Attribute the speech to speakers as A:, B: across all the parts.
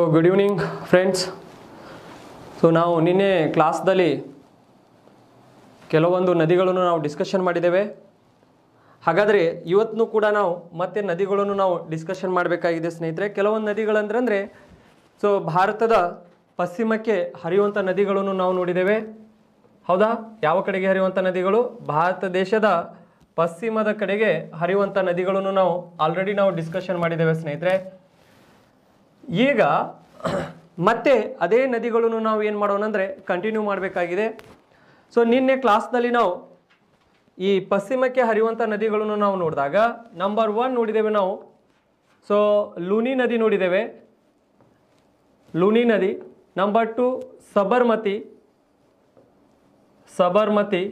A: so good evening friends so ನಾವು ನಿನ್ನೆ ಕ್ಲಾಸ್ದಲ್ಲಿ ಕೆಲವೊಂದು ನದಿಗಳನ್ನು ನಾವು ಡಿಸ್ಕಷನ್ ಮಾಡಿದ್ದೇವೆ ಹಾಗಾದರೆ ಇವತ್ತು ಕೂಡ ನಾವು ಮತ್ತೆ ನದಿಗಳನ್ನು ನಾವು ಡಿಸ್ಕಷನ್ ಮಾಡಬೇಕಾಗಿದೆ ಸ್ನೇಹಿತರೆ ಕೆಲವೊಂದು ನದಿಗಳಂದ್ರಂದರೆ ಸೊ ಭಾರತದ ಪಶ್ಚಿಮಕ್ಕೆ ಹರಿಯುವಂಥ ನದಿಗಳನ್ನು ನಾವು ನೋಡಿದ್ದೇವೆ ಹೌದಾ ಯಾವ ಕಡೆಗೆ ಹರಿಯುವಂಥ ನದಿಗಳು ಭಾರತ ದೇಶದ ಪಶ್ಚಿಮದ ಕಡೆಗೆ ಹರಿಯುವಂಥ ನದಿಗಳನ್ನು ನಾವು ಆಲ್ರೆಡಿ ನಾವು ಡಿಸ್ಕಷನ್ ಮಾಡಿದ್ದೇವೆ ಸ್ನೇಹಿತರೆ ಈಗ ಮತ್ತೆ ಅದೇ ನದಿಗಳನ್ನು ನಾವು ಏನು ಮಾಡೋಣ ಅಂದರೆ ಕಂಟಿನ್ಯೂ ಮಾಡಬೇಕಾಗಿದೆ ಸೊ ನಿನ್ನೆ ಕ್ಲಾಸ್ನಲ್ಲಿ ನಾವು ಈ ಪಶ್ಚಿಮಕ್ಕೆ ಹರಿಯುವಂಥ ನದಿಗಳನ್ನು ನಾವು ನೋಡಿದಾಗ ನಂಬರ್ ಒನ್ ನೋಡಿದ್ದೇವೆ ನಾವು ಸೊ ಲೂನಿ ನದಿ ನೋಡಿದ್ದೇವೆ ಲೂನಿ ನದಿ ನಂಬರ್ ಟು ಸಬರ್ಮತಿ ಸಬರ್ಮತಿ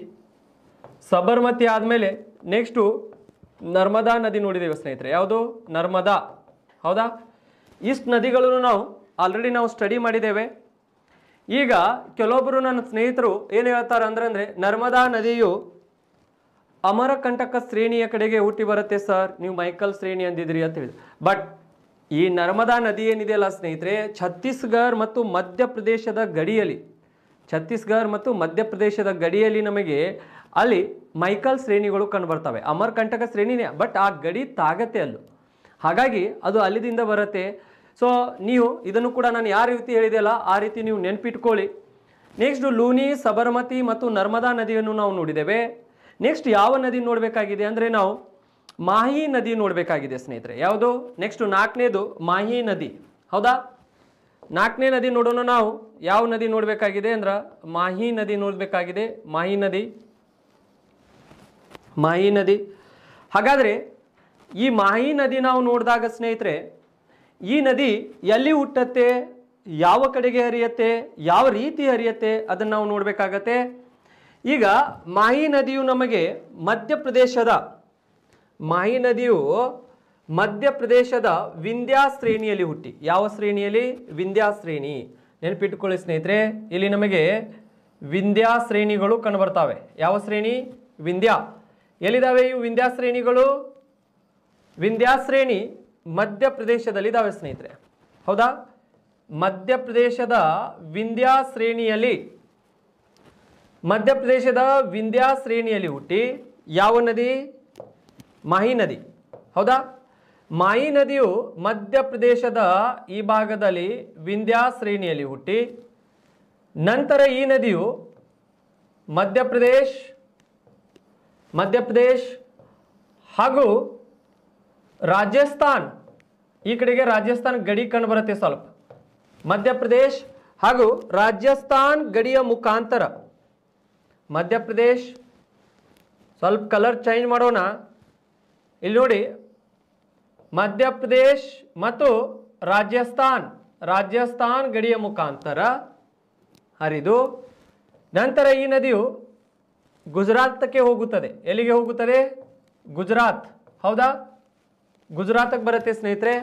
A: ಸಬರ್ಮತಿ ಆದಮೇಲೆ ನೆಕ್ಸ್ಟು ನರ್ಮದಾ ನದಿ ನೋಡಿದ್ದೇವೆ ಸ್ನೇಹಿತರೆ ಯಾವುದು ನರ್ಮದಾ ಹೌದಾ ಇಷ್ಟು ನದಿಗಳನ್ನು ನಾವು ಆಲ್ರೆಡಿ ನಾವು ಸ್ಟಡಿ ಮಾಡಿದ್ದೇವೆ ಈಗ ಕೆಲವೊಬ್ಬರು ನನ್ನ ಸ್ನೇಹಿತರು ಏನು ಹೇಳ್ತಾರೆ ಅಂದ್ರೆ ಅಂದರೆ ನರ್ಮದಾ ನದಿಯು ಅಮರಕಂಟಕ ಶ್ರೇಣಿಯ ಕಡೆಗೆ ಹುಟ್ಟಿ ಬರುತ್ತೆ ಸರ್ ನೀವು ಮೈಕಲ್ ಶ್ರೇಣಿ ಅಂದಿದ್ರಿ ಅಂತ ಹೇಳಿದ್ರು ಬಟ್ ಈ ನರ್ಮದಾ ನದಿ ಏನಿದೆಯಲ್ಲ ಸ್ನೇಹಿತರೆ ಛತ್ತೀಸ್ಗಢ ಮತ್ತು ಮಧ್ಯಪ್ರದೇಶದ ಗಡಿಯಲ್ಲಿ ಛತ್ತೀಸ್ಗಢ ಮತ್ತು ಮಧ್ಯಪ್ರದೇಶದ ಗಡಿಯಲ್ಲಿ ನಮಗೆ ಅಲ್ಲಿ ಮೈಕಲ್ ಶ್ರೇಣಿಗಳು ಕಂಡುಬರ್ತವೆ ಅಮರಕಂಟಕ ಶ್ರೇಣಿನೇ ಬಟ್ ಆ ಗಡಿ ತಾಗತ್ತೆ ಅಲ್ಲೂ ಹಾಗಾಗಿ ಅದು ಅಲ್ಲಿದಿಂದ ಬರುತ್ತೆ ಸೊ ನೀವು ಇದನ್ನು ಕೂಡ ನಾನು ಯಾವ ರೀತಿ ಹೇಳಿದೆಯಲ್ಲ ಆ ರೀತಿ ನೀವು ನೆನಪಿಟ್ಕೊಳ್ಳಿ ನೆಕ್ಸ್ಟ್ ಲೂನಿ ಸಬರಮತಿ ಮತ್ತು ನರ್ಮದಾ ನದಿಯನ್ನು ನಾವು ನೋಡಿದ್ದೇವೆ ನೆಕ್ಸ್ಟ್ ಯಾವ ನದಿ ನೋಡಬೇಕಾಗಿದೆ ಅಂದರೆ ನಾವು ಮಾಹಿ ನದಿ ನೋಡಬೇಕಾಗಿದೆ ಸ್ನೇಹಿತರೆ ಯಾವುದು ನೆಕ್ಸ್ಟ್ ನಾಲ್ಕನೇದು ಮಾಹಿ ನದಿ ಹೌದಾ ನಾಲ್ಕನೇ ನದಿ ನೋಡೋಣ ನಾವು ಯಾವ ನದಿ ನೋಡಬೇಕಾಗಿದೆ ಅಂದ್ರೆ ಮಾಹಿ ನದಿ ನೋಡಬೇಕಾಗಿದೆ ಮಾಹಿ ನದಿ ಮಾಹಿ ನದಿ ಹಾಗಾದರೆ ಈ ಮಾಹಿ ನದಿ ನಾವು ನೋಡಿದಾಗ ಸ್ನೇಹಿತರೆ ಈ ನದಿ ಎಲ್ಲಿ ಹುಟ್ಟತ್ತೆ ಯಾವ ಕಡೆಗೆ ಹರಿಯತ್ತೆ ಯಾವ ರೀತಿ ಹರಿಯತ್ತೆ ಅದನ್ನು ನಾವು ನೋಡಬೇಕಾಗತ್ತೆ ಈಗ ಮಾಹಿ ನದಿಯು ನಮಗೆ ಮಧ್ಯಪ್ರದೇಶದ ಮಾಹಿ ನದಿಯು ಮಧ್ಯಪ್ರದೇಶದ ವಿಂಧ್ಯಾ ಶ್ರೇಣಿಯಲ್ಲಿ ಹುಟ್ಟಿ ಯಾವ ಶ್ರೇಣಿಯಲ್ಲಿ ವಿಂಧ್ಯಾ ಶ್ರೇಣಿ ನೆನಪಿಟ್ಟುಕೊಳ್ಳಿ ಸ್ನೇಹಿತರೆ ಇಲ್ಲಿ ನಮಗೆ ವಿಂಧ್ಯಾ ಶ್ರೇಣಿಗಳು ಕಂಡುಬರ್ತಾವೆ ಯಾವ ಶ್ರೇಣಿ ವಿಂಧ್ಯಾ ಎಲ್ಲಿದ್ದಾವೆ ಇವು ವಿಂಧ್ಯಾ ಶ್ರೇಣಿಗಳು ವಿಂಧ್ಯಾಶ್ರೇಣಿ ಶ್ರೇಣಿ ಮಧ್ಯಪ್ರದೇಶದಲ್ಲಿ ಇದಾವೆ ಸ್ನೇಹಿತರೆ ಹೌದಾ ಮಧ್ಯಪ್ರದೇಶದ ವಿಂಧ್ಯಾಶ್ರೇಣಿಯಲ್ಲಿ ಶ್ರೇಣಿಯಲ್ಲಿ ಮಧ್ಯಪ್ರದೇಶದ ವಿಂಧ್ಯಾಶ್ರೇಣಿಯಲ್ಲಿ ಶ್ರೇಣಿಯಲ್ಲಿ ಹುಟ್ಟಿ ಯಾವ ನದಿ ಮಾಹಿ ನದಿ ಹೌದಾ ಮಾಹಿ ನದಿಯು ಮಧ್ಯಪ್ರದೇಶದ ಈ ಭಾಗದಲ್ಲಿ ವಿಂಧ್ಯಾಶ್ರೇಣಿಯಲ್ಲಿ ಶ್ರೇಣಿಯಲ್ಲಿ ಹುಟ್ಟಿ ನಂತರ ಈ ನದಿಯು ಮಧ್ಯಪ್ರದೇಶ ಮಧ್ಯಪ್ರದೇಶ ಹಾಗೂ ರಾಜಸ್ಥಾನ್ ಈ ಕಡೆಗೆ ರಾಜಸ್ಥಾನ್ ಗಡಿ ಕಂಡು ಬರುತ್ತೆ ಸ್ವಲ್ಪ ಮಧ್ಯಪ್ರದೇಶ್ ಹಾಗೂ ರಾಜಸ್ಥಾನ್ ಗಡಿಯ ಮುಖಾಂತರ ಮಧ್ಯಪ್ರದೇಶ್ ಸ್ವಲ್ಪ ಕಲರ್ ಚೇಂಜ್ ಮಾಡೋಣ ಇಲ್ಲಿ ನೋಡಿ ಮಧ್ಯಪ್ರದೇಶ್ ಮತ್ತು ರಾಜಸ್ಥಾನ್ ರಾಜಸ್ಥಾನ್ ಗಡಿಯ ಮುಖಾಂತರ ಹರಿದು ನಂತರ ಈ ನದಿಯು ಗುಜರಾತಕ್ಕೆ ಹೋಗುತ್ತದೆ ಎಲ್ಲಿಗೆ ಹೋಗುತ್ತದೆ ಗುಜರಾತ್ ಹೌದಾ ಗುಜರಾತಕ್ಕೆ ಬರುತ್ತೆ ಸ್ನೇಹಿತರೆ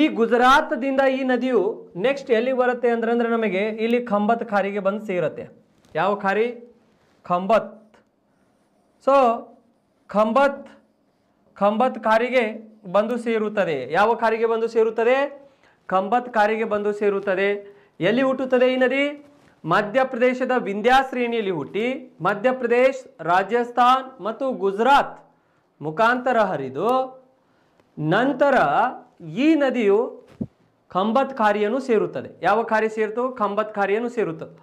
A: ಈ ಗುಜರಾತದಿಂದ ಈ ನದಿಯು ನೆಕ್ಸ್ಟ್ ಎಲ್ಲಿ ಬರುತ್ತೆ ಅಂದ್ರೆ ನಮಗೆ ಇಲ್ಲಿ ಖಂಬತ್ ಖಾರಿಗೆ ಬಂದು ಸೇರುತ್ತೆ ಯಾವ ಖಾರಿ ಖಂಬತ್ ಸೊ ಖಂಬತ್ ಖಂಬತ್ ಕಾರಿಗೆ ಬಂದು ಸೇರುತ್ತದೆ ಯಾವ ಕಾರಿಗೆ ಬಂದು ಸೇರುತ್ತದೆ ಖಂಬತ್ ಕಾರಿಗೆ ಬಂದು ಸೇರುತ್ತದೆ ಎಲ್ಲಿ ಹುಟ್ಟುತ್ತದೆ ಈ ನದಿ ಮಧ್ಯಪ್ರದೇಶದ ವಿಂಧ್ಯಾ ಶ್ರೇಣಿಯಲ್ಲಿ ಹುಟ್ಟಿ ಮಧ್ಯಪ್ರದೇಶ್ ರಾಜಸ್ಥಾನ್ ಮತ್ತು ಗುಜರಾತ್ ಮುಖಾಂತರ ಹರಿದು ನಂತರ ಈ ನದಿಯು ಕಂಬತ್ ಕಾರ್ಯನು ಸೇರುತ್ತದೆ ಯಾವ ಕಾರ್ಯ ಸೇರ್ತು ಕಂಬತ್ ಕಾರ್ಯನು ಸೇರುತ್ತದೆ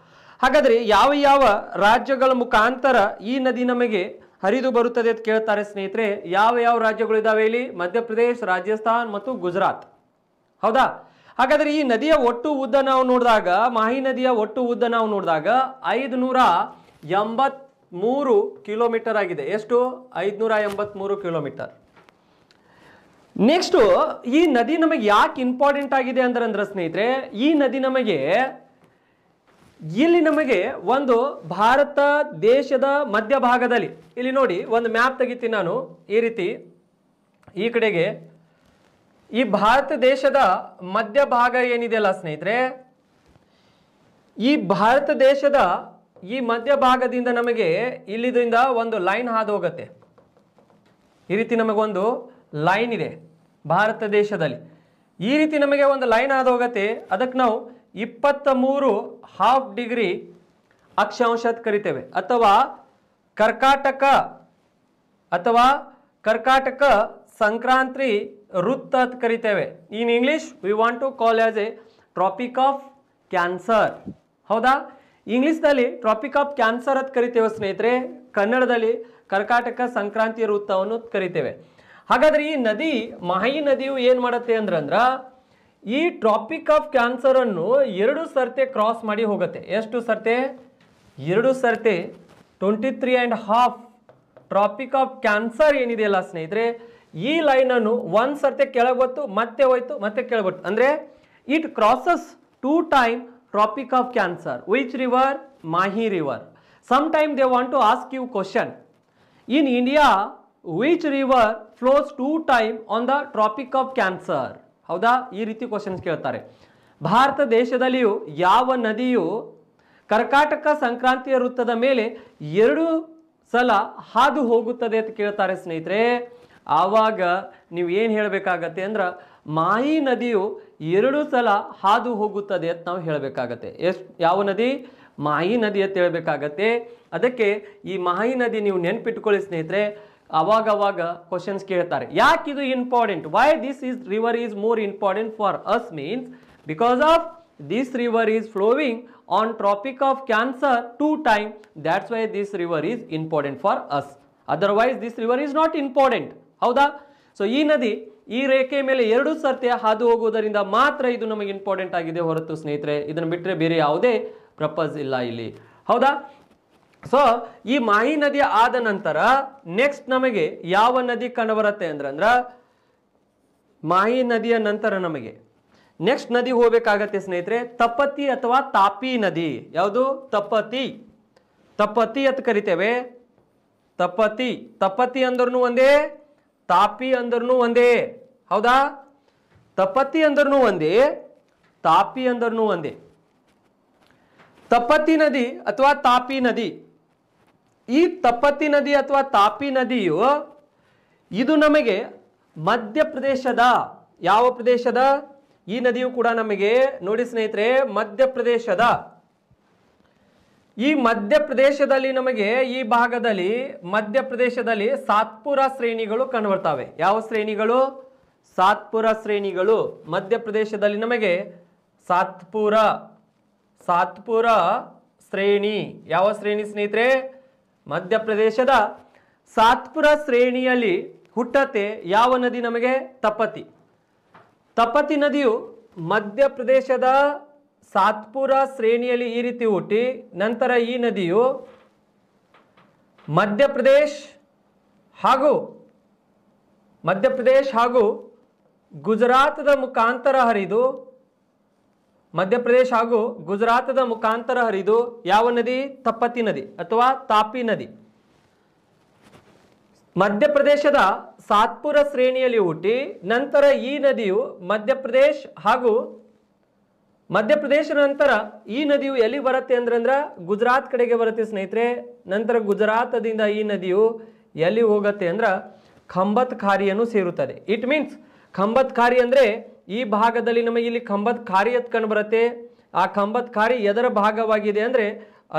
A: ಹಾಗಾದರೆ ಯಾವ ಯಾವ ರಾಜ್ಯಗಳ ಮುಖಾಂತರ ಈ ನದಿ ನಮಗೆ ಹರಿದು ಬರುತ್ತದೆ ಅಂತ ಕೇಳ್ತಾರೆ ಸ್ನೇಹಿತರೆ ಯಾವ ಯಾವ ರಾಜ್ಯಗಳು ಇದ್ದಾವೆ ಇಲ್ಲಿ ಮಧ್ಯಪ್ರದೇಶ ರಾಜಸ್ಥಾನ್ ಮತ್ತು ಗುಜರಾತ್ ಹೌದಾ ಹಾಗಾದರೆ ಈ ನದಿಯ ಒಟ್ಟು ಉದ್ದ ನಾವು ನೋಡಿದಾಗ ಮಾಹಿ ನದಿಯ ಒಟ್ಟು ಉದ್ದ ನಾವು ನೋಡಿದಾಗ ಐದುನೂರ ಎಂಬತ್ಮೂರು ಕಿಲೋಮೀಟರ್ ಆಗಿದೆ ಎಷ್ಟು ಐದುನೂರ ಎಂಬತ್ಮೂರು ಕಿಲೋಮೀಟರ್ ನೆಕ್ಸ್ಟ್ ಈ ನದಿ ನಮಗೆ ಯಾಕೆ ಇಂಪಾರ್ಟೆಂಟ್ ಆಗಿದೆ ಅಂದ್ರೆ ಅಂದ್ರೆ ಸ್ನೇಹಿತರೆ ಈ ನದಿ ನಮಗೆ ಇಲ್ಲಿ ನಮಗೆ ಒಂದು ಭಾರತ ದೇಶದ ಮಧ್ಯಭಾಗದಲ್ಲಿ ಇಲ್ಲಿ ನೋಡಿ ಒಂದು ಮ್ಯಾಪ್ ತೆಗಿತೀನಿ ನಾನು ಈ ರೀತಿ ಈ ಕಡೆಗೆ ಈ ಭಾರತ ದೇಶದ ಮಧ್ಯಭಾಗ ಏನಿದೆಯಲ್ಲ ಸ್ನೇಹಿತರೆ ಈ ಭಾರತ ದೇಶದ ಈ ಮಧ್ಯಭಾಗದಿಂದ ನಮಗೆ ಇಲ್ಲಿದ್ರಿಂದ ಒಂದು ಲೈನ್ ಹಾದು ಹೋಗುತ್ತೆ ಈ ರೀತಿ ನಮಗೊಂದು ಲೈನ್ ಇದೆ ಭಾರತ ದೇಶದಲ್ಲಿ ಈ ರೀತಿ ನಮಗೆ ಒಂದು ಲೈನ್ ಆದ ಹೋಗತ್ತೆ ಅದಕ್ಕೆ ನಾವು ಇಪ್ಪತ್ತ ಮೂರು ಹಾಫ್ ಡಿಗ್ರಿ ಅಕ್ಷಾಂಶ ಕರಿತೇವೆ ಅಥವಾ ಕರ್ಕಾಟಕ ಅಥವಾ ಕರ್ಕಾಟಕ ಸಂಕ್ರಾಂತಿ ವೃತ್ತ ಅಂತ ಕರಿತೇವೆ in English we want to call as a tropic of cancer ಹೌದಾ ಇಂಗ್ಲೀಷ್ನಲ್ಲಿ ಟ್ರಾಪಿಕ್ ಆಫ್ ಕ್ಯಾನ್ಸರ್ ಅಂತ ಕರಿತೇವೆ ಸ್ನೇಹಿತರೆ ಕನ್ನಡದಲ್ಲಿ ಕರ್ಕಾಟಕ ಸಂಕ್ರಾಂತಿ ವೃತ್ತವನ್ನು ಕರಿತೇವೆ ಹಾಗಾದ್ರೆ ಈ ನದಿ ಮಹಿ ನದಿಯು ಏನು ಮಾಡುತ್ತೆ ಅಂದ್ರ ಈ ಟ್ರಾಪಿಕ್ ಆಫ್ ಕ್ಯಾನ್ಸರ್ ಅನ್ನು ಎರಡು ಸರ್ತೆ ಕ್ರಾಸ್ ಮಾಡಿ ಹೋಗುತ್ತೆ ಎಷ್ಟು ಸರ್ತೆ ಎರಡು ಸರ್ತೆ twenty three and half tropic of cancer ಏನಿದೆಯಲ್ಲ ಸ್ನೇಹಿತರೆ ಈ ಲೈನನ್ನು ಒಂದು ಸರ್ತೆ ಕೆಳಗೊತ್ತು ಮತ್ತೆ ಹೋಯ್ತು ಮತ್ತೆ ಕೆಳಗೊತ್ತು ಅಂದರೆ it crosses two time tropic of cancer which river Mahi river some time they want to ask you question in India which river flows two time on the tropic of cancer ಹೌದಾ ಈ ರೀತಿ ಕ್ವಶನ್ಸ್ ಕೇಳ್ತಾರೆ ಭಾರತ ದೇಶದಲ್ಲಿಯೂ ಯಾವ ನದಿಯು ಕರ್ಕಾಟಕ ಸಂಕ್ರಾಂತಿಯ ವೃತ್ತದ ಮೇಲೆ ಎರಡು ಸಲ ಹಾದು ಹೋಗುತ್ತದೆ ಅಂತ ಕೇಳ್ತಾರೆ ಸ್ನೇಹಿತರೆ ಆವಾಗ ನೀವು ಏನು ಹೇಳಬೇಕಾಗತ್ತೆ ಅಂದ್ರೆ ಮಾಯಿ ನದಿಯು ಎರಡು ಸಲ ಹಾದು ಹೋಗುತ್ತದೆ ಅಂತ ನಾವು ಹೇಳಬೇಕಾಗತ್ತೆ ಎಷ್ಟು ಯಾವ ನದಿ ಮಾಯಿ ನದಿ ಅಂತ ಹೇಳಬೇಕಾಗತ್ತೆ ಅದಕ್ಕೆ ಈ ಮಾಯಿ ನದಿ ನೀವು ನೆನಪಿಟ್ಟುಕೊಳ್ಳಿ ಸ್ನೇಹಿತರೆ ಅವಾಗ ಅವಾಗ ಕ್ವಶನ್ಸ್ ಕೇಳ್ತಾರೆ ಯಾಕೆ ಇದು important why this is river is more important for us means because of this river is flowing on tropic of cancer two time that's why this river is important for us otherwise this river is not important ಹೌದಾ so ಈ ನದಿ ಈ ರೇಖೆ ಮೇಲೆ ಎರಡು ಸರ್ತಿ ಹಾದು ಹೋಗುವುದರಿಂದ ಮಾತ್ರ ಇದು ನಮಗೆ ಇಂಪಾರ್ಟೆಂಟ್ ಆಗಿದೆ ಹೊರತು ಸ್ನೇಹಿತರೆ ಇದನ್ನು ಬಿಟ್ಟರೆ ಬೇರೆ ಯಾವುದೇ ಪ್ರಪಸ್ ಇಲ್ಲ ಇಲ್ಲಿ ಹೌದಾ ಸೊ ಈ ಮಾಹಿ ನದಿ ಆದ ನಂತರ ನೆಕ್ಸ್ಟ್ ನಮಗೆ ಯಾವ ನದಿ ಕಂಡುಬರುತ್ತೆ ಅಂದ್ರೆ ಅಂದ್ರ ಮಾಹಿ ನದಿಯ ನಂತರ ನಮಗೆ ನೆಕ್ಸ್ಟ್ ನದಿ ಹೋಗ್ಬೇಕಾಗತ್ತೆ ಸ್ನೇಹಿತರೆ ತಪತಿ ಅಥವಾ ತಾಪಿ ನದಿ ಯಾವುದು ತಪತಿ ತಪತಿ ಅಂತ ಕರಿತೇವೆ ತಪತಿ ತಪತಿ ಅಂದ್ರೂ ಒಂದೇ ತಾಪಿ ಅಂದ್ರೂ ಒಂದೇ ಹೌದಾ ತಪತಿ ಅಂದ್ರೂ ಒಂದೇ ತಾಪಿ ಅಂದ್ರೂ ಒಂದೇ ತಪತಿ ನದಿ ಅಥವಾ ತಾಪಿ ನದಿ ಈ ತಪತಿ ನದಿ ಅಥವಾ ತಾಪಿ ನದಿಯು ಇದು ನಮಗೆ ಮಧ್ಯಪ್ರದೇಶದ ಯಾವ ಪ್ರದೇಶದ ಈ ನದಿಯು ಕೂಡ ನಮಗೆ ನೋಡಿ ಸ್ನೇಹಿತರೆ ಮಧ್ಯಪ್ರದೇಶದ ಈ ಮಧ್ಯಪ್ರದೇಶದಲ್ಲಿ ನಮಗೆ ಈ ಭಾಗದಲ್ಲಿ ಮಧ್ಯಪ್ರದೇಶದಲ್ಲಿ ಸಾತ್ಪುರ ಶ್ರೇಣಿಗಳು ಕಂಡುಬರ್ತವೆ ಯಾವ ಶ್ರೇಣಿಗಳು ಸಾತ್ಪುರ ಶ್ರೇಣಿಗಳು ಮಧ್ಯಪ್ರದೇಶದಲ್ಲಿ ನಮಗೆ ಸಾತ್ಪುರ ಸಾತ್ಪುರ ಶ್ರೇಣಿ ಯಾವ ಶ್ರೇಣಿ ಸ್ನೇಹಿತರೆ ಮಧ್ಯಪ್ರದೇಶದ ಸಾತ್ಪುರ ಶ್ರೇಣಿಯಲ್ಲಿ ಹುಟ್ಟತೆ ಯಾವ ನದಿ ನಮಗೆ ತಪತಿ ತಪತಿ ನದಿಯು ಮಧ್ಯಪ್ರದೇಶದ ಸಾತ್ಪುರ ಶ್ರೇಣಿಯಲ್ಲಿ ಈ ರೀತಿ ಹುಟ್ಟಿ ನಂತರ ಈ ನದಿಯು ಮಧ್ಯಪ್ರದೇಶ ಹಾಗೂ ಮಧ್ಯಪ್ರದೇಶ ಹಾಗೂ ಗುಜರಾತದ ಮುಖಾಂತರ ಹರಿದು ಮಧ್ಯಪ್ರದೇಶ ಹಾಗೂ ಗುಜರಾತದ ಮುಖಾಂತರ ಹರಿದು ಯಾವ ನದಿ ತಪ್ಪತಿ ನದಿ ಅಥವಾ ತಾಪಿ ನದಿ ಮಧ್ಯಪ್ರದೇಶದ ಸಾತ್ಪುರ ಶ್ರೇಣಿಯಲ್ಲಿ ಹುಟ್ಟಿ ನಂತರ ಈ ನದಿಯು ಮಧ್ಯಪ್ರದೇಶ ಹಾಗೂ ಮಧ್ಯಪ್ರದೇಶ ನಂತರ ಈ ನದಿಯು ಎಲ್ಲಿ ಬರುತ್ತೆ ಅಂದ್ರೆ ಗುಜರಾತ್ ಕಡೆಗೆ ಬರುತ್ತೆ ಸ್ನೇಹಿತರೆ ನಂತರ ಗುಜರಾತದಿಂದ ಈ ನದಿಯು ಎಲ್ಲಿ ಹೋಗುತ್ತೆ ಅಂದ್ರೆ ಖಂಬತ್ ಖಾರಿಯನ್ನು ಸೇರುತ್ತದೆ ಇಟ್ ಮೀನ್ಸ್ ಖಂಬತ್ ಖಾರಿ ಅಂದ್ರೆ ಈ ಭಾಗದಲ್ಲಿ ನಮಗೆ ಇಲ್ಲಿ ಕಂಬದ ಖಾರಿ ಎತ್ ಕಂಡು ಬರುತ್ತೆ ಆ ಕಂಬದ ಖಾರಿ ಎದರ ಭಾಗವಾಗಿದೆ ಅಂದರೆ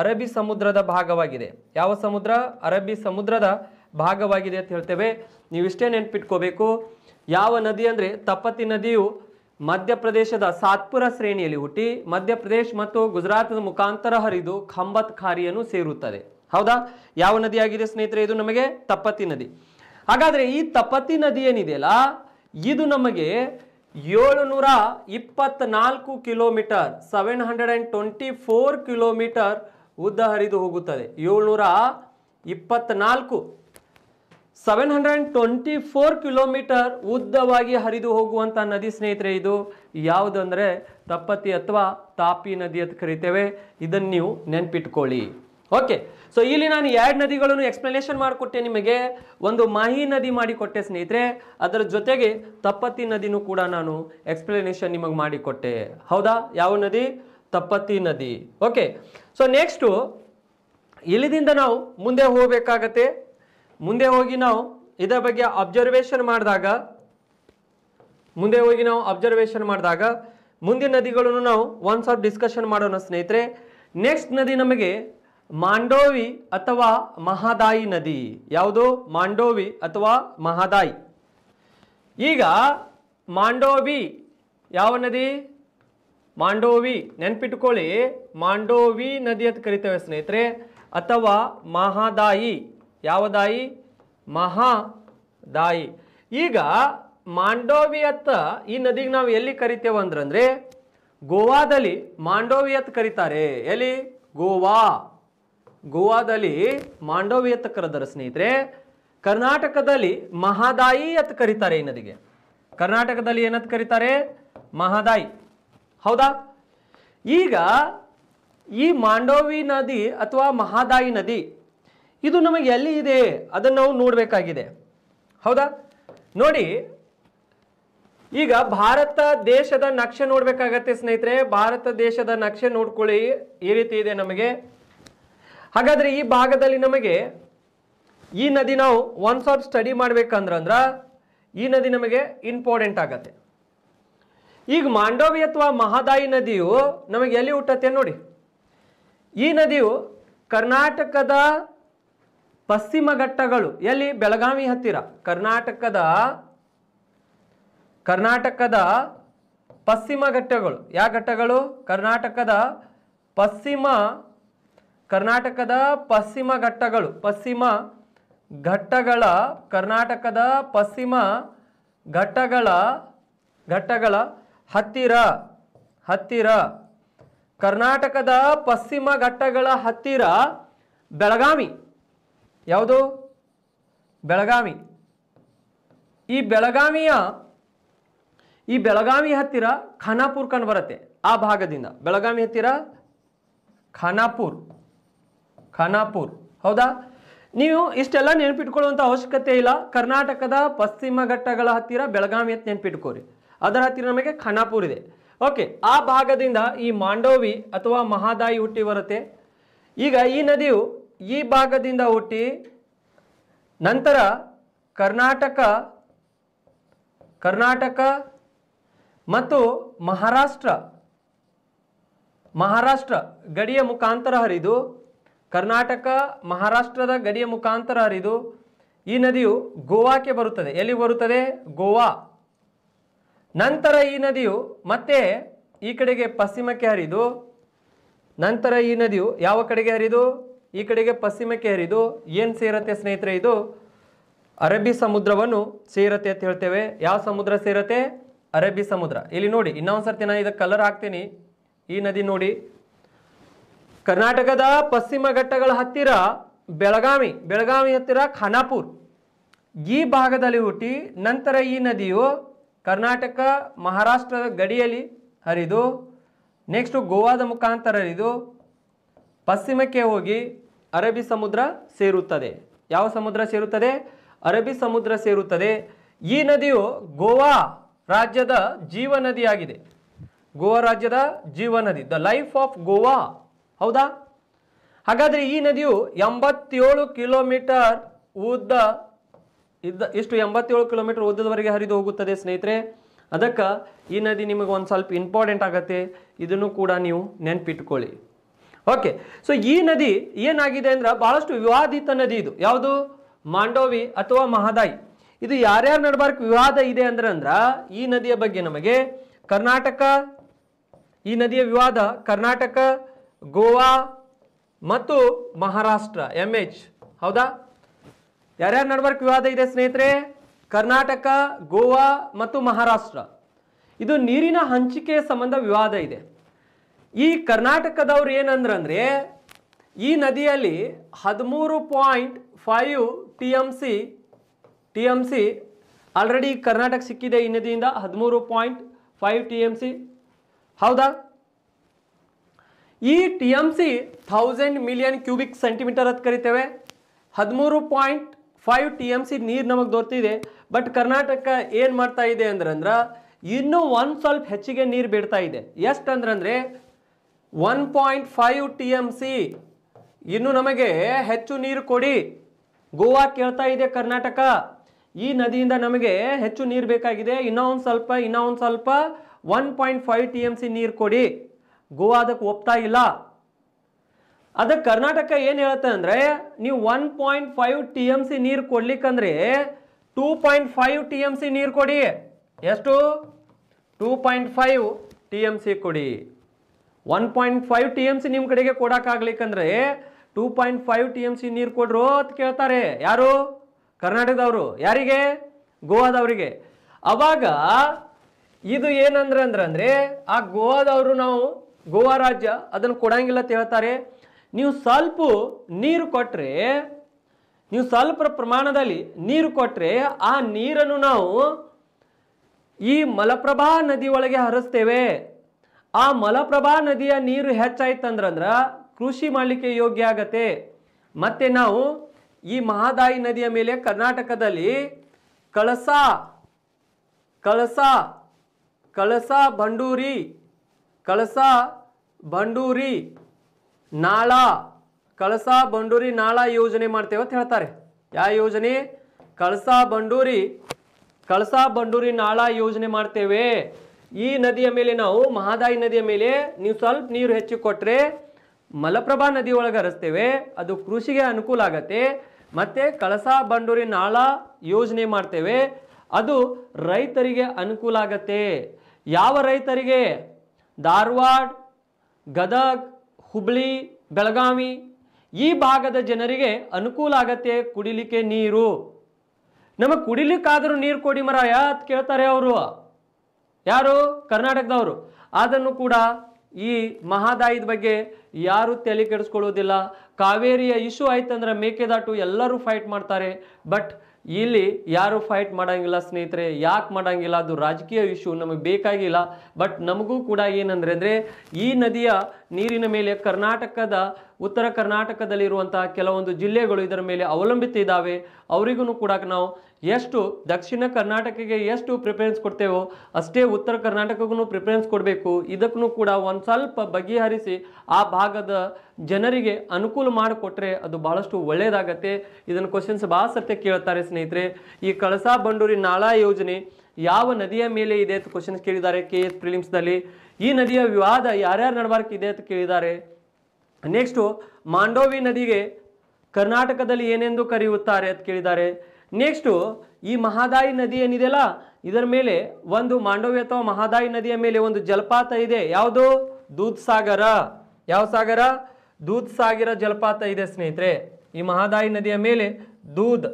A: ಅರಬ್ಬಿ ಸಮುದ್ರದ ಭಾಗವಾಗಿದೆ ಯಾವ ಸಮುದ್ರ ಅರಬ್ಬಿ ಸಮುದ್ರದ ಭಾಗವಾಗಿದೆ ಅಂತ ಹೇಳ್ತೇವೆ ನೀವಿಷ್ಟೇ ನೆನ್ಪಿಟ್ಕೋಬೇಕು ಯಾವ ನದಿ ಅಂದರೆ ತಪ್ಪತಿ ನದಿಯು ಮಧ್ಯಪ್ರದೇಶದ ಸಾತ್ಪುರ ಶ್ರೇಣಿಯಲ್ಲಿ ಹುಟ್ಟಿ ಮಧ್ಯಪ್ರದೇಶ ಮತ್ತು ಗುಜರಾತ್ನ ಮುಖಾಂತರ ಹರಿದು ಖಂಬತ್ ಖಾರಿಯನ್ನು ಸೇರುತ್ತದೆ ಹೌದಾ ಯಾವ ನದಿಯಾಗಿದೆ ಸ್ನೇಹಿತರೆ ಇದು ನಮಗೆ ತಪ್ಪತಿ ನದಿ ಹಾಗಾದರೆ ಈ ತಪ್ಪತಿ ನದಿ ಏನಿದೆಯಲ್ಲ ಇದು ನಮಗೆ ಏಳುನೂರ ಇಪ್ಪತ್ನಾಲ್ಕು kilometre seven hundred and twenty four kilometre ಉದ್ದ ಹರಿದು ಹೋಗುತ್ತದೆ ಏಳ್ನೂರ ಇಪ್ಪತ್ನಾಲ್ಕು seven hundred and twenty four kilometre ಉದ್ದವಾಗಿ ಹರಿದು ಹೋಗುವಂಥ ನದಿ ಸ್ನೇಹಿತರೆ ಇದು ಯಾವುದಂದರೆ ತಪ್ಪತಿ ಅಥವಾ ತಾಪಿ ನದಿ ಅಂತ ಕರಿತೇವೆ ಇದನ್ನು ನೀವು ನೆನ್ಪಿಟ್ಕೊಳ್ಳಿ ಓಕೆ ಸೊ ಇಲ್ಲಿ ನಾನು ಎರಡು ನದಿಗಳನ್ನು ಎಕ್ಸ್ಪ್ಲನೇಷನ್ ಮಾಡಿಕೊಟ್ಟೆ ನಿಮಗೆ ಒಂದು ಮಾಹಿ ನದಿ ಮಾಡಿಕೊಟ್ಟೆ ಸ್ನೇಹಿತರೆ ಅದರ ಜೊತೆಗೆ ತಪ್ಪತ್ತಿ ನದಿನೂ ಕೂಡ ನಾನು ಎಕ್ಸ್ಪ್ಲನೇಷನ್ ನಿಮಗೆ ಮಾಡಿಕೊಟ್ಟೆ ಹೌದಾ ಯಾವ ನದಿ ತಪ್ಪತ್ತಿ ನದಿ ಓಕೆ ಸೊ ನೆಕ್ಸ್ಟು ಇಲ್ಲಿದಿಂದ ನಾವು ಮುಂದೆ ಹೋಗಬೇಕಾಗತ್ತೆ ಮುಂದೆ ಹೋಗಿ ನಾವು ಇದರ ಬಗ್ಗೆ ಅಬ್ಸರ್ವೇಷನ್ ಮಾಡಿದಾಗ ಮುಂದೆ ಹೋಗಿ ನಾವು ಅಬ್ಸರ್ವೇಷನ್ ಮಾಡಿದಾಗ ಮುಂದಿನ ನದಿಗಳನ್ನು ನಾವು ಒನ್ಸ್ ಆಫ್ ಡಿಸ್ಕಷನ್ ಮಾಡೋಣ ಸ್ನೇಹಿತರೆ ನೆಕ್ಸ್ಟ್ ನದಿ ನಮಗೆ ಮಾಂಡೋವಿ ಅಥವಾ ಮಹಾದಾಯಿ ನದಿ ಯಾವುದು ಮಾಂಡೋವಿ ಅಥವಾ ಮಹಾದಾಯಿ ಈಗ ಮಾಂಡೋವಿ ಯಾವ ನದಿ ಮಾಂಡೋವಿ ನೆನ್ಪಿಟ್ಕೊಳ್ಳಿ ಮಾಂಡೋವಿ ನದಿ ಅಂತ ಕರಿತೇವೆ ಸ್ನೇಹಿತರೆ ಅಥವಾ ಮಹಾದಾಯಿ ಯಾವ ದಾಯಿ ಮಹಾದಾಯಿ ಈಗ ಮಾಂಡೋವಿ ಅತ್ತ ಈ ನದಿಗೆ ನಾವು ಎಲ್ಲಿ ಕರಿತೇವೆ ಅಂದ್ರಂದ್ರೆ ಗೋವಾದಲ್ಲಿ ಮಾಂಡೋವಿ ಅತ್ ಕರೀತಾರೆ ಎಲ್ಲಿ ಗೋವಾ ಗೋವಾದಲ್ಲಿ ಮಾಂಡೋವಿ ಅಂತ ಕರೆದರ ಸ್ನೇಹಿತರೆ ಕರ್ನಾಟಕದಲ್ಲಿ ಮಹಾದಾಯಿ ಅಂತ ಕರೀತಾರೆ ಈ ನದಿಗೆ ಕರ್ನಾಟಕದಲ್ಲಿ ಏನಂತ ಕರೀತಾರೆ ಮಹಾದಾಯಿ ಹೌದಾ ಈಗ ಈ ಮಾಂಡೋವಿ ನದಿ ಅಥವಾ ಮಹಾದಾಯಿ ನದಿ ಇದು ನಮಗೆ ಎಲ್ಲಿ ಇದೆ ಅದನ್ನು ನಾವು ನೋಡಬೇಕಾಗಿದೆ ಹೌದಾ ನೋಡಿ ಈಗ ಭಾರತ ದೇಶದ ನಕ್ಷೆ ನೋಡಬೇಕಾಗತ್ತೆ ಸ್ನೇಹಿತರೆ ಭಾರತ ದೇಶದ ನಕ್ಷೆ ನೋಡ್ಕೊಳ್ಳಿ ಈ ರೀತಿ ಇದೆ ನಮಗೆ ಹಾಗಾದರೆ ಈ ಭಾಗದಲ್ಲಿ ನಮಗೆ ಈ ನದಿ ನಾವು ಒನ್ಸ್ ಆಫ್ ಸ್ಟಡಿ ಮಾಡ್ಬೇಕಂದ್ರಂದ್ರ ಈ ನದಿ ನಮಗೆ ಇಂಪಾರ್ಟೆಂಟ್ ಆಗತ್ತೆ ಈಗ ಮಾಂಡೋವಿ ಅಥವಾ ಮಹದಾಯಿ ನದಿಯು ನಮಗೆ ಎಲ್ಲಿ ಹುಟ್ಟತ್ತೆ ನೋಡಿ ಈ ನದಿಯು ಕರ್ನಾಟಕದ ಪಶ್ಚಿಮ ಘಟ್ಟಗಳು ಎಲ್ಲಿ ಬೆಳಗಾವಿ ಹತ್ತಿರ ಕರ್ನಾಟಕದ ಕರ್ನಾಟಕದ ಪಶ್ಚಿಮ ಘಟ್ಟಗಳು ಯಾವ ಘಟ್ಟಗಳು ಕರ್ನಾಟಕದ ಪಶ್ಚಿಮ ಕರ್ನಾಟಕದ ಪಶ್ಚಿಮ ಘಟ್ಟಗಳು ಪಶ್ಚಿಮ ಘಟ್ಟಗಳ ಕರ್ನಾಟಕದ ಪಶ್ಚಿಮ ಘಟ್ಟಗಳ ಘಟ್ಟಗಳ ಹತ್ತಿರ ಹತ್ತಿರ ಕರ್ನಾಟಕದ ಪಶ್ಚಿಮ ಘಟ್ಟಗಳ ಹತ್ತಿರ ಬೆಳಗಾವಿ ಯಾವುದು ಬೆಳಗಾವಿ ಈ ಬೆಳಗಾವಿಯ ಈ ಬೆಳಗಾವಿ ಹತ್ತಿರ ಖಾನಾಪುರ್ ಕಂಡು ಬರುತ್ತೆ ಆ ಭಾಗದಿಂದ ಬೆಳಗಾವಿ ಹತ್ತಿರ ಖಾನಾಪುರ್ ಖಾನಾಪುರ್ ಹೌದಾ ನೀವು ಇಷ್ಟೆಲ್ಲ ನೆನಪಿಟ್ಕೊಳ್ಳುವಂಥ ಅವಶ್ಯಕತೆ ಇಲ್ಲ ಕರ್ನಾಟಕದ ಪಶ್ಚಿಮ ಘಟ್ಟಗಳ ಹತ್ತಿರ ಬೆಳಗಾವಿ ಅಂತ ನೆನಪಿಟ್ಕೋರಿ ಅದರ ಹತ್ತಿರ ನಮಗೆ ಖಾನಾಪುರ್ ಇದೆ ಓಕೆ ಆ ಭಾಗದಿಂದ ಈ ಮಾಂಡೋವಿ ಅಥವಾ ಮಹಾದಾಯಿ ಹುಟ್ಟಿ ಬರುತ್ತೆ ಈಗ ಈ ನದಿಯು ಈ ಭಾಗದಿಂದ ಹುಟ್ಟಿ ನಂತರ ಕರ್ನಾಟಕ ಕರ್ನಾಟಕ ಮತ್ತು ಮಹಾರಾಷ್ಟ್ರ ಮಹಾರಾಷ್ಟ್ರ ಗಡಿಯ ಮುಖಾಂತರ ಹರಿದು ಕರ್ನಾಟಕ ಮಹಾರಾಷ್ಟ್ರದ ಗಡಿಯ ಮುಖಾಂತರ ಹರಿದು ಈ ನದಿಯು ಗೋವಾಕ್ಕೆ ಬರುತ್ತದೆ ಎಲ್ಲಿ ಬರುತ್ತದೆ ಗೋವಾ ನಂತರ ಈ ನದಿಯು ಮತ್ತೆ ಈ ಕಡೆಗೆ ಪಶ್ಚಿಮಕ್ಕೆ ಹರಿದು ನಂತರ ಈ ನದಿಯು ಯಾವ ಕಡೆಗೆ ಹರಿದು ಈ ಕಡೆಗೆ ಪಶ್ಚಿಮಕ್ಕೆ ಹರಿದು ಏನು ಸೇರತ್ತೆ ಸ್ನೇಹಿತರೆ ಇದು ಅರಬ್ಬಿ ಸಮುದ್ರವನ್ನು ಸೇರತ್ತೆ ಅಂತ ಹೇಳ್ತೇವೆ ಯಾವ ಸಮುದ್ರ ಸೇರತ್ತೆ ಅರಬ್ಬಿ ಸಮುದ್ರ ಇಲ್ಲಿ ನೋಡಿ ಇನ್ನೊಂದ್ಸರ್ತಿ ನಾನು ಇದಕ್ಕೆ ಕಲರ್ ಹಾಕ್ತೀನಿ ಈ ನದಿ ನೋಡಿ ಕರ್ನಾಟಕದ ಪಶ್ಚಿಮ ಘಟ್ಟಗಳ ಹತ್ತಿರ ಬೆಳಗಾವಿ ಬೆಳಗಾವಿ ಹತ್ತಿರ ಖಾನಾಪುರ್ ಈ ಭಾಗದಲ್ಲಿ ಹುಟ್ಟಿ ನಂತರ ಈ ನದಿಯು ಕರ್ನಾಟಕ ಮಹಾರಾಷ್ಟ್ರದ ಗಡಿಯಲ್ಲಿ ಹರಿದು ನೆಕ್ಸ್ಟು ಗೋವಾದ ಮುಖಾಂತರ ಹರಿದು ಪಶ್ಚಿಮಕ್ಕೆ ಹೋಗಿ ಅರಬ್ಬಿ ಸಮುದ್ರ ಸೇರುತ್ತದೆ ಯಾವ ಸಮುದ್ರ ಸೇರುತ್ತದೆ ಅರಬ್ಬಿ ಸಮುದ್ರ ಸೇರುತ್ತದೆ ಈ ನದಿಯು ಗೋವಾ ರಾಜ್ಯದ ಜೀವ ನದಿಯಾಗಿದೆ ಗೋವಾ ರಾಜ್ಯದ ಜೀವ ನದಿ ದ ಲೈಫ್ ಆಫ್ ಗೋವಾ ಹೌದಾ ಹಾಗಾದರೆ ಈ ನದಿಯು ಎಂಬತ್ತೇಳು ಕಿಲೋಮೀಟರ್ ಉದ್ದ ಇದ್ದ ಇಷ್ಟು ಎಂಬತ್ತೇಳು ಕಿಲೋಮೀಟರ್ ಉದ್ದದವರೆಗೆ ಹರಿದು ಹೋಗುತ್ತದೆ ಸ್ನೇಹಿತರೆ ಅದಕ್ಕೆ ಈ ನದಿ ನಿಮಗೆ ಒಂದು ಸ್ವಲ್ಪ ಇಂಪಾರ್ಟೆಂಟ್ ಆಗುತ್ತೆ ಇದನ್ನು ಕೂಡ ನೀವು ನೆನ್ಪಿಟ್ಕೊಳ್ಳಿ ಓಕೆ ಸೊ ಈ ನದಿ ಏನಾಗಿದೆ ಅಂದ್ರೆ ಬಹಳಷ್ಟು ವಿವಾದಿತ ನದಿ ಇದು ಯಾವುದು ಮಾಂಡೋವಿ ಅಥವಾ ಮಹದಾಯಿ ಇದು ಯಾರ್ಯಾರ ನಡ್ಬಾರ್ಕ್ ವಿವಾದ ಇದೆ ಅಂದ್ರೆ ಅಂದ್ರೆ ಈ ನದಿಯ ಬಗ್ಗೆ ನಮಗೆ ಕರ್ನಾಟಕ ಈ ನದಿಯ ವಿವಾದ ಕರ್ನಾಟಕ ಗೋವಾ ಮತ್ತು ಮಹಾರಾಷ್ಟ್ರ ಎಮ್ ಎಚ್ ಹೌದಾ ಯಾರ್ಯಾರ ನಡ್ವರ್ಕ್ ವಿವಾದ ಇದೆ ಸ್ನೇಹಿತರೆ ಕರ್ನಾಟಕ ಗೋವಾ ಮತ್ತು ಮಹಾರಾಷ್ಟ್ರ ಇದು ನೀರಿನ ಹಂಚಿಕೆ ಸಂಬಂಧ ವಿವಾದ ಇದೆ ಈ ಕರ್ನಾಟಕದವ್ರು ಏನಂದ್ರಂದ್ರೆ ಈ ನದಿಯಲ್ಲಿ ಹದಿಮೂರು point five T M C T M C already Karnataka ಸಿಕ್ಕಿದೆ ಈ ನದಿಯಿಂದ ಹದಿಮೂರು point five T M C ಹೌದಾ ಈ T M C thousand million cubic centimetre ಅಂತ ಕರಿತೇವೆ ಹದಿಮೂರು point five T M C ನೀರು ನಮಗೆ ದೊರೆತಿದೆ ಬಟ್ ಕರ್ನಾಟಕ ಏನು ಮಾಡ್ತಾ ಇದೆ ಅಂದ್ರೆ ಇನ್ನೂ ಒಂದು ಸ್ವಲ್ಪ ಹೆಚ್ಚಿಗೆ ನೀರು ಬಿಡ್ತಾ ಇದೆ ಎಷ್ಟು ಅಂದ್ರೆ one point five T M C ಇನ್ನು ನಮಗೆ ಹೆಚ್ಚು ನೀರು ಕೊಡಿ ಗೋವಾ ಕೇಳ್ತಾ ಇದೆ ಕರ್ನಾಟಕ ಈ ನದಿಯಿಂದ ನಮಗೆ ಹೆಚ್ಚು ನೀರು ಬೇಕಾಗಿದೆ ಇನ್ನೊಂದು ಸ್ವಲ್ಪ ಇನ್ನೊಂದು ಸ್ವಲ್ಪ one point five T M C ನೀರು ಕೊಡಿ ಗೋವಾ ಅದಕ್ಕೆ ಒಪ್ತಾ ಇಲ್ಲ ಅದಕ್ಕೆ ಕರ್ನಾಟಕ ಏನು ಹೇಳುತ್ತೆ ಅಂದರೆ ನೀವು one point five T M C ನೀರು ಕೊಡ್ಲಿಕ್ಕಂದ್ರೆ two point five T M C ನೀರು ಕೊಡಿ ಎಷ್ಟು two point five T M C ಕೊಡಿ one point five T M C ನಿಮ್ಮ ಕಡೆಗೆ ಕೊಡೋಕ್ಕಾಗ್ಲಿಕ್ಕಂದ್ರೆ two point five T M C ನೀರು ಕೊಡ್ರೋ ಅಂತ ಕೇಳ್ತಾರೆ ಯಾರು ಕರ್ನಾಟಕದವರು ಯಾರಿಗೆ ಗೋವಾದವರಿಗೆ ಅವಾಗ ಇದು ಏನಂದ್ರೆ ಅಂದ್ರೆ ಅಂದರೆ ಆ ಗೋವಾದವರು ನಾವು ಗೋವಾ ರಾಜ್ಯ ಅದನ್ನು ಕೊಡಂಗಿಲ್ಲ ಅಂತ ಹೇಳ್ತಾರೆ ನೀವು ಸ್ವಲ್ಪ ನೀರು ಕೊಟ್ಟರೆ ನೀವು ಸ್ವಲ್ಪ ಪ್ರಮಾಣದಲ್ಲಿ ನೀರು ಕೊಟ್ಟರೆ ಆ ನೀರನ್ನು ನಾವು ಈ ಮಲಪ್ರಭಾ ನದಿಯೊಳಗೆ ಒಳಗೆ ಹರಿಸ್ತೇವೆ ಆ ಮಲಪ್ರಭಾ ನದಿಯ ನೀರು ಹೆಚ್ಚಾಯ್ತಂದ್ರಂದ್ರ ಕೃಷಿ ಮಾಡಲಿಕ್ಕೆ ಯೋಗ್ಯ ಆಗತ್ತೆ ಮತ್ತು ನಾವು ಈ ಮಹಾದಾಯಿ ನದಿಯ ಮೇಲೆ ಕರ್ನಾಟಕದಲ್ಲಿ ಕಳಸ ಕಳಸ ಕಳಸ ಬಂಡೂರಿ ಕಳಸ ಬಂಡೂರಿ ನಾಳ ಕಳಸ ಬಂಡೂರಿ ನಾಳ ಯೋಜನೆ ಮಾಡ್ತೇವೆ ಅಂತ ಹೇಳ್ತಾರೆ ಯಾವ ಯೋಜನೆ ಕಳಸ ಬಂಡೂರಿ ಕಳಸ ಬಂಡೂರಿ ನಾಳ ಯೋಜನೆ ಮಾಡ್ತೇವೆ ಈ ನದಿಯ ಮೇಲೆ ನಾವು ಮಹದಾಯಿ ನದಿಯ ಮೇಲೆ ನೀವು ಸ್ವಲ್ಪ ನೀರು ಹೆಚ್ಚು ಕೊಟ್ಟರೆ ಮಲಪ್ರಭಾ ನದಿ ಒಳಗೆ ಹರಿಸ್ತೇವೆ ಅದು ಕೃಷಿಗೆ ಅನುಕೂಲ ಆಗತ್ತೆ ಮತ್ತು ಕಳಸ ಬಂಡೂರಿ ನಾಳ ಯೋಜನೆ ಮಾಡ್ತೇವೆ ಅದು ರೈತರಿಗೆ ಅನುಕೂಲ ಆಗತ್ತೆ ಯಾವ ರೈತರಿಗೆ ಧಾರವಾಡ ಗದಗ್ ಹುಬ್ಳಿ ಬೆಳಗಾವಿ ಈ ಭಾಗದ ಜನರಿಗೆ ಅನುಕೂಲ ಆಗತ್ತೆ ಕುಡಿಲಿಕ್ಕೆ ನೀರು ನಮಗೆ ಕುಡಿಲಿಕ್ಕಾದರೂ ನೀರು ಕೊಡಿ ಮರ ಯಾತ್ ಕೇಳ್ತಾರೆ ಅವರು ಯಾರು ಕರ್ನಾಟಕದವರು ಅದನ್ನು ಕೂಡ ಈ ಮಹಾದಾಯಿದ ಬಗ್ಗೆ ಯಾರು ತಲೆ ಕೆಡಿಸ್ಕೊಳ್ಳೋದಿಲ್ಲ ಕಾವೇರಿಯ ಇಶ್ಯೂ ಆಯ್ತಂದ್ರೆ ಮೇಕೆದಾಟು ಎಲ್ಲರೂ ಫೈಟ್ ಮಾಡ್ತಾರೆ ಬಟ್ ಇಲ್ಲಿ ಯಾರು ಫೈಟ್ ಮಾಡಂಗಿಲ್ಲ ಸ್ನೇಹಿತರೆ ಯಾಕೆ ಮಾಡಂಗಿಲ್ಲ ಅದು ರಾಜಕೀಯ ಇಶ್ಯೂ ನಮಗೆ ಬೇಕಾಗಿಲ್ಲ ಬಟ್ ನಮಗೂ ಕೂಡ ಏನಂದರೆ ಅಂದರೆ ಈ ನದಿಯ ನೀರಿನ ಮೇಲೆ ಕರ್ನಾಟಕದ ಉತ್ತರ ಕರ್ನಾಟಕದಲ್ಲಿರುವಂತಹ ಕೆಲವೊಂದು ಜಿಲ್ಲೆಗಳು ಇದರ ಮೇಲೆ ಅವಲಂಬಿತ ಇದ್ದಾವೆ ಅವರಿಗೂ ಕೂಡ ನಾವು ಎಷ್ಟು ದಕ್ಷಿಣ ಕರ್ನಾಟಕಕ್ಕೆ ಎಷ್ಟು ಪ್ರಿಫರೆನ್ಸ್ ಕೊಡ್ತೇವೋ ಅಷ್ಟೇ ಉತ್ತರ ಕರ್ನಾಟಕಕ್ಕೂ ಪ್ರಿಫರೆನ್ಸ್ ಕೊಡಬೇಕು ಇದಕ್ಕೂ ಕೂಡ ಒಂದು ಸ್ವಲ್ಪ ಬಗೆಹರಿಸಿ ಆ ಭಾಗದ ಜನರಿಗೆ ಅನುಕೂಲ ಮಾಡಿಕೊಟ್ರೆ ಅದು ಭಾಳಷ್ಟು ಒಳ್ಳೆಯದಾಗತ್ತೆ ಇದನ್ನು ಕ್ವಶನ್ಸ್ ಭಾಳ ಸತ್ಯ ಕೇಳ್ತಾರೆ ಸ್ನೇಹಿತರೆ ಈ ಕಳಸಾ ಬಂಡೂರಿ ನಾಳಾ ಯೋಜನೆ ಯಾವ ನದಿಯ ಮೇಲೆ ಇದೆ ಅಂತ ಕ್ವಶನ್ಸ್ ಕೇಳಿದ್ದಾರೆ ಕೆ ಎಸ್ ಪ್ರಿಲಿಮ್ಸ್ದಲ್ಲಿ ಈ ನದಿಯ ವಿವಾದ ಯಾರ್ಯಾರು ನಡಬಾರ್ಕಿದೆ ಇದೆ ಅಂತ ಕೇಳಿದ್ದಾರೆ ನೆಕ್ಸ್ಟು ಮಾಂಡೋವಿ ನದಿಗೆ ಕರ್ನಾಟಕದಲ್ಲಿ ಏನೆಂದು ಕರೆಯುತ್ತಾರೆ ಅಂತ ಕೇಳಿದ್ದಾರೆ ನೆಕ್ಸ್ಟು ಈ ಮಹಾದಾಯಿ ನದಿ ಏನಿದೆಯಲ್ಲ ಇದರ ಮೇಲೆ ಒಂದು ಮಾಂಡವ್ಯ ಅಥವಾ ಮಹಾದಾಯಿ ನದಿಯ ಮೇಲೆ ಒಂದು ಜಲಪಾತ ಇದೆ ಯಾವುದು ದೂದ್ ಸಾಗರ ಯಾವ ಸಾಗರ ದೂದ್ ಸಾಗರ ಜಲಪಾತ ಇದೆ ಸ್ನೇಹಿತರೆ ಈ ಮಹಾದಾಯಿ ನದಿಯ ಮೇಲೆ ದೂದ್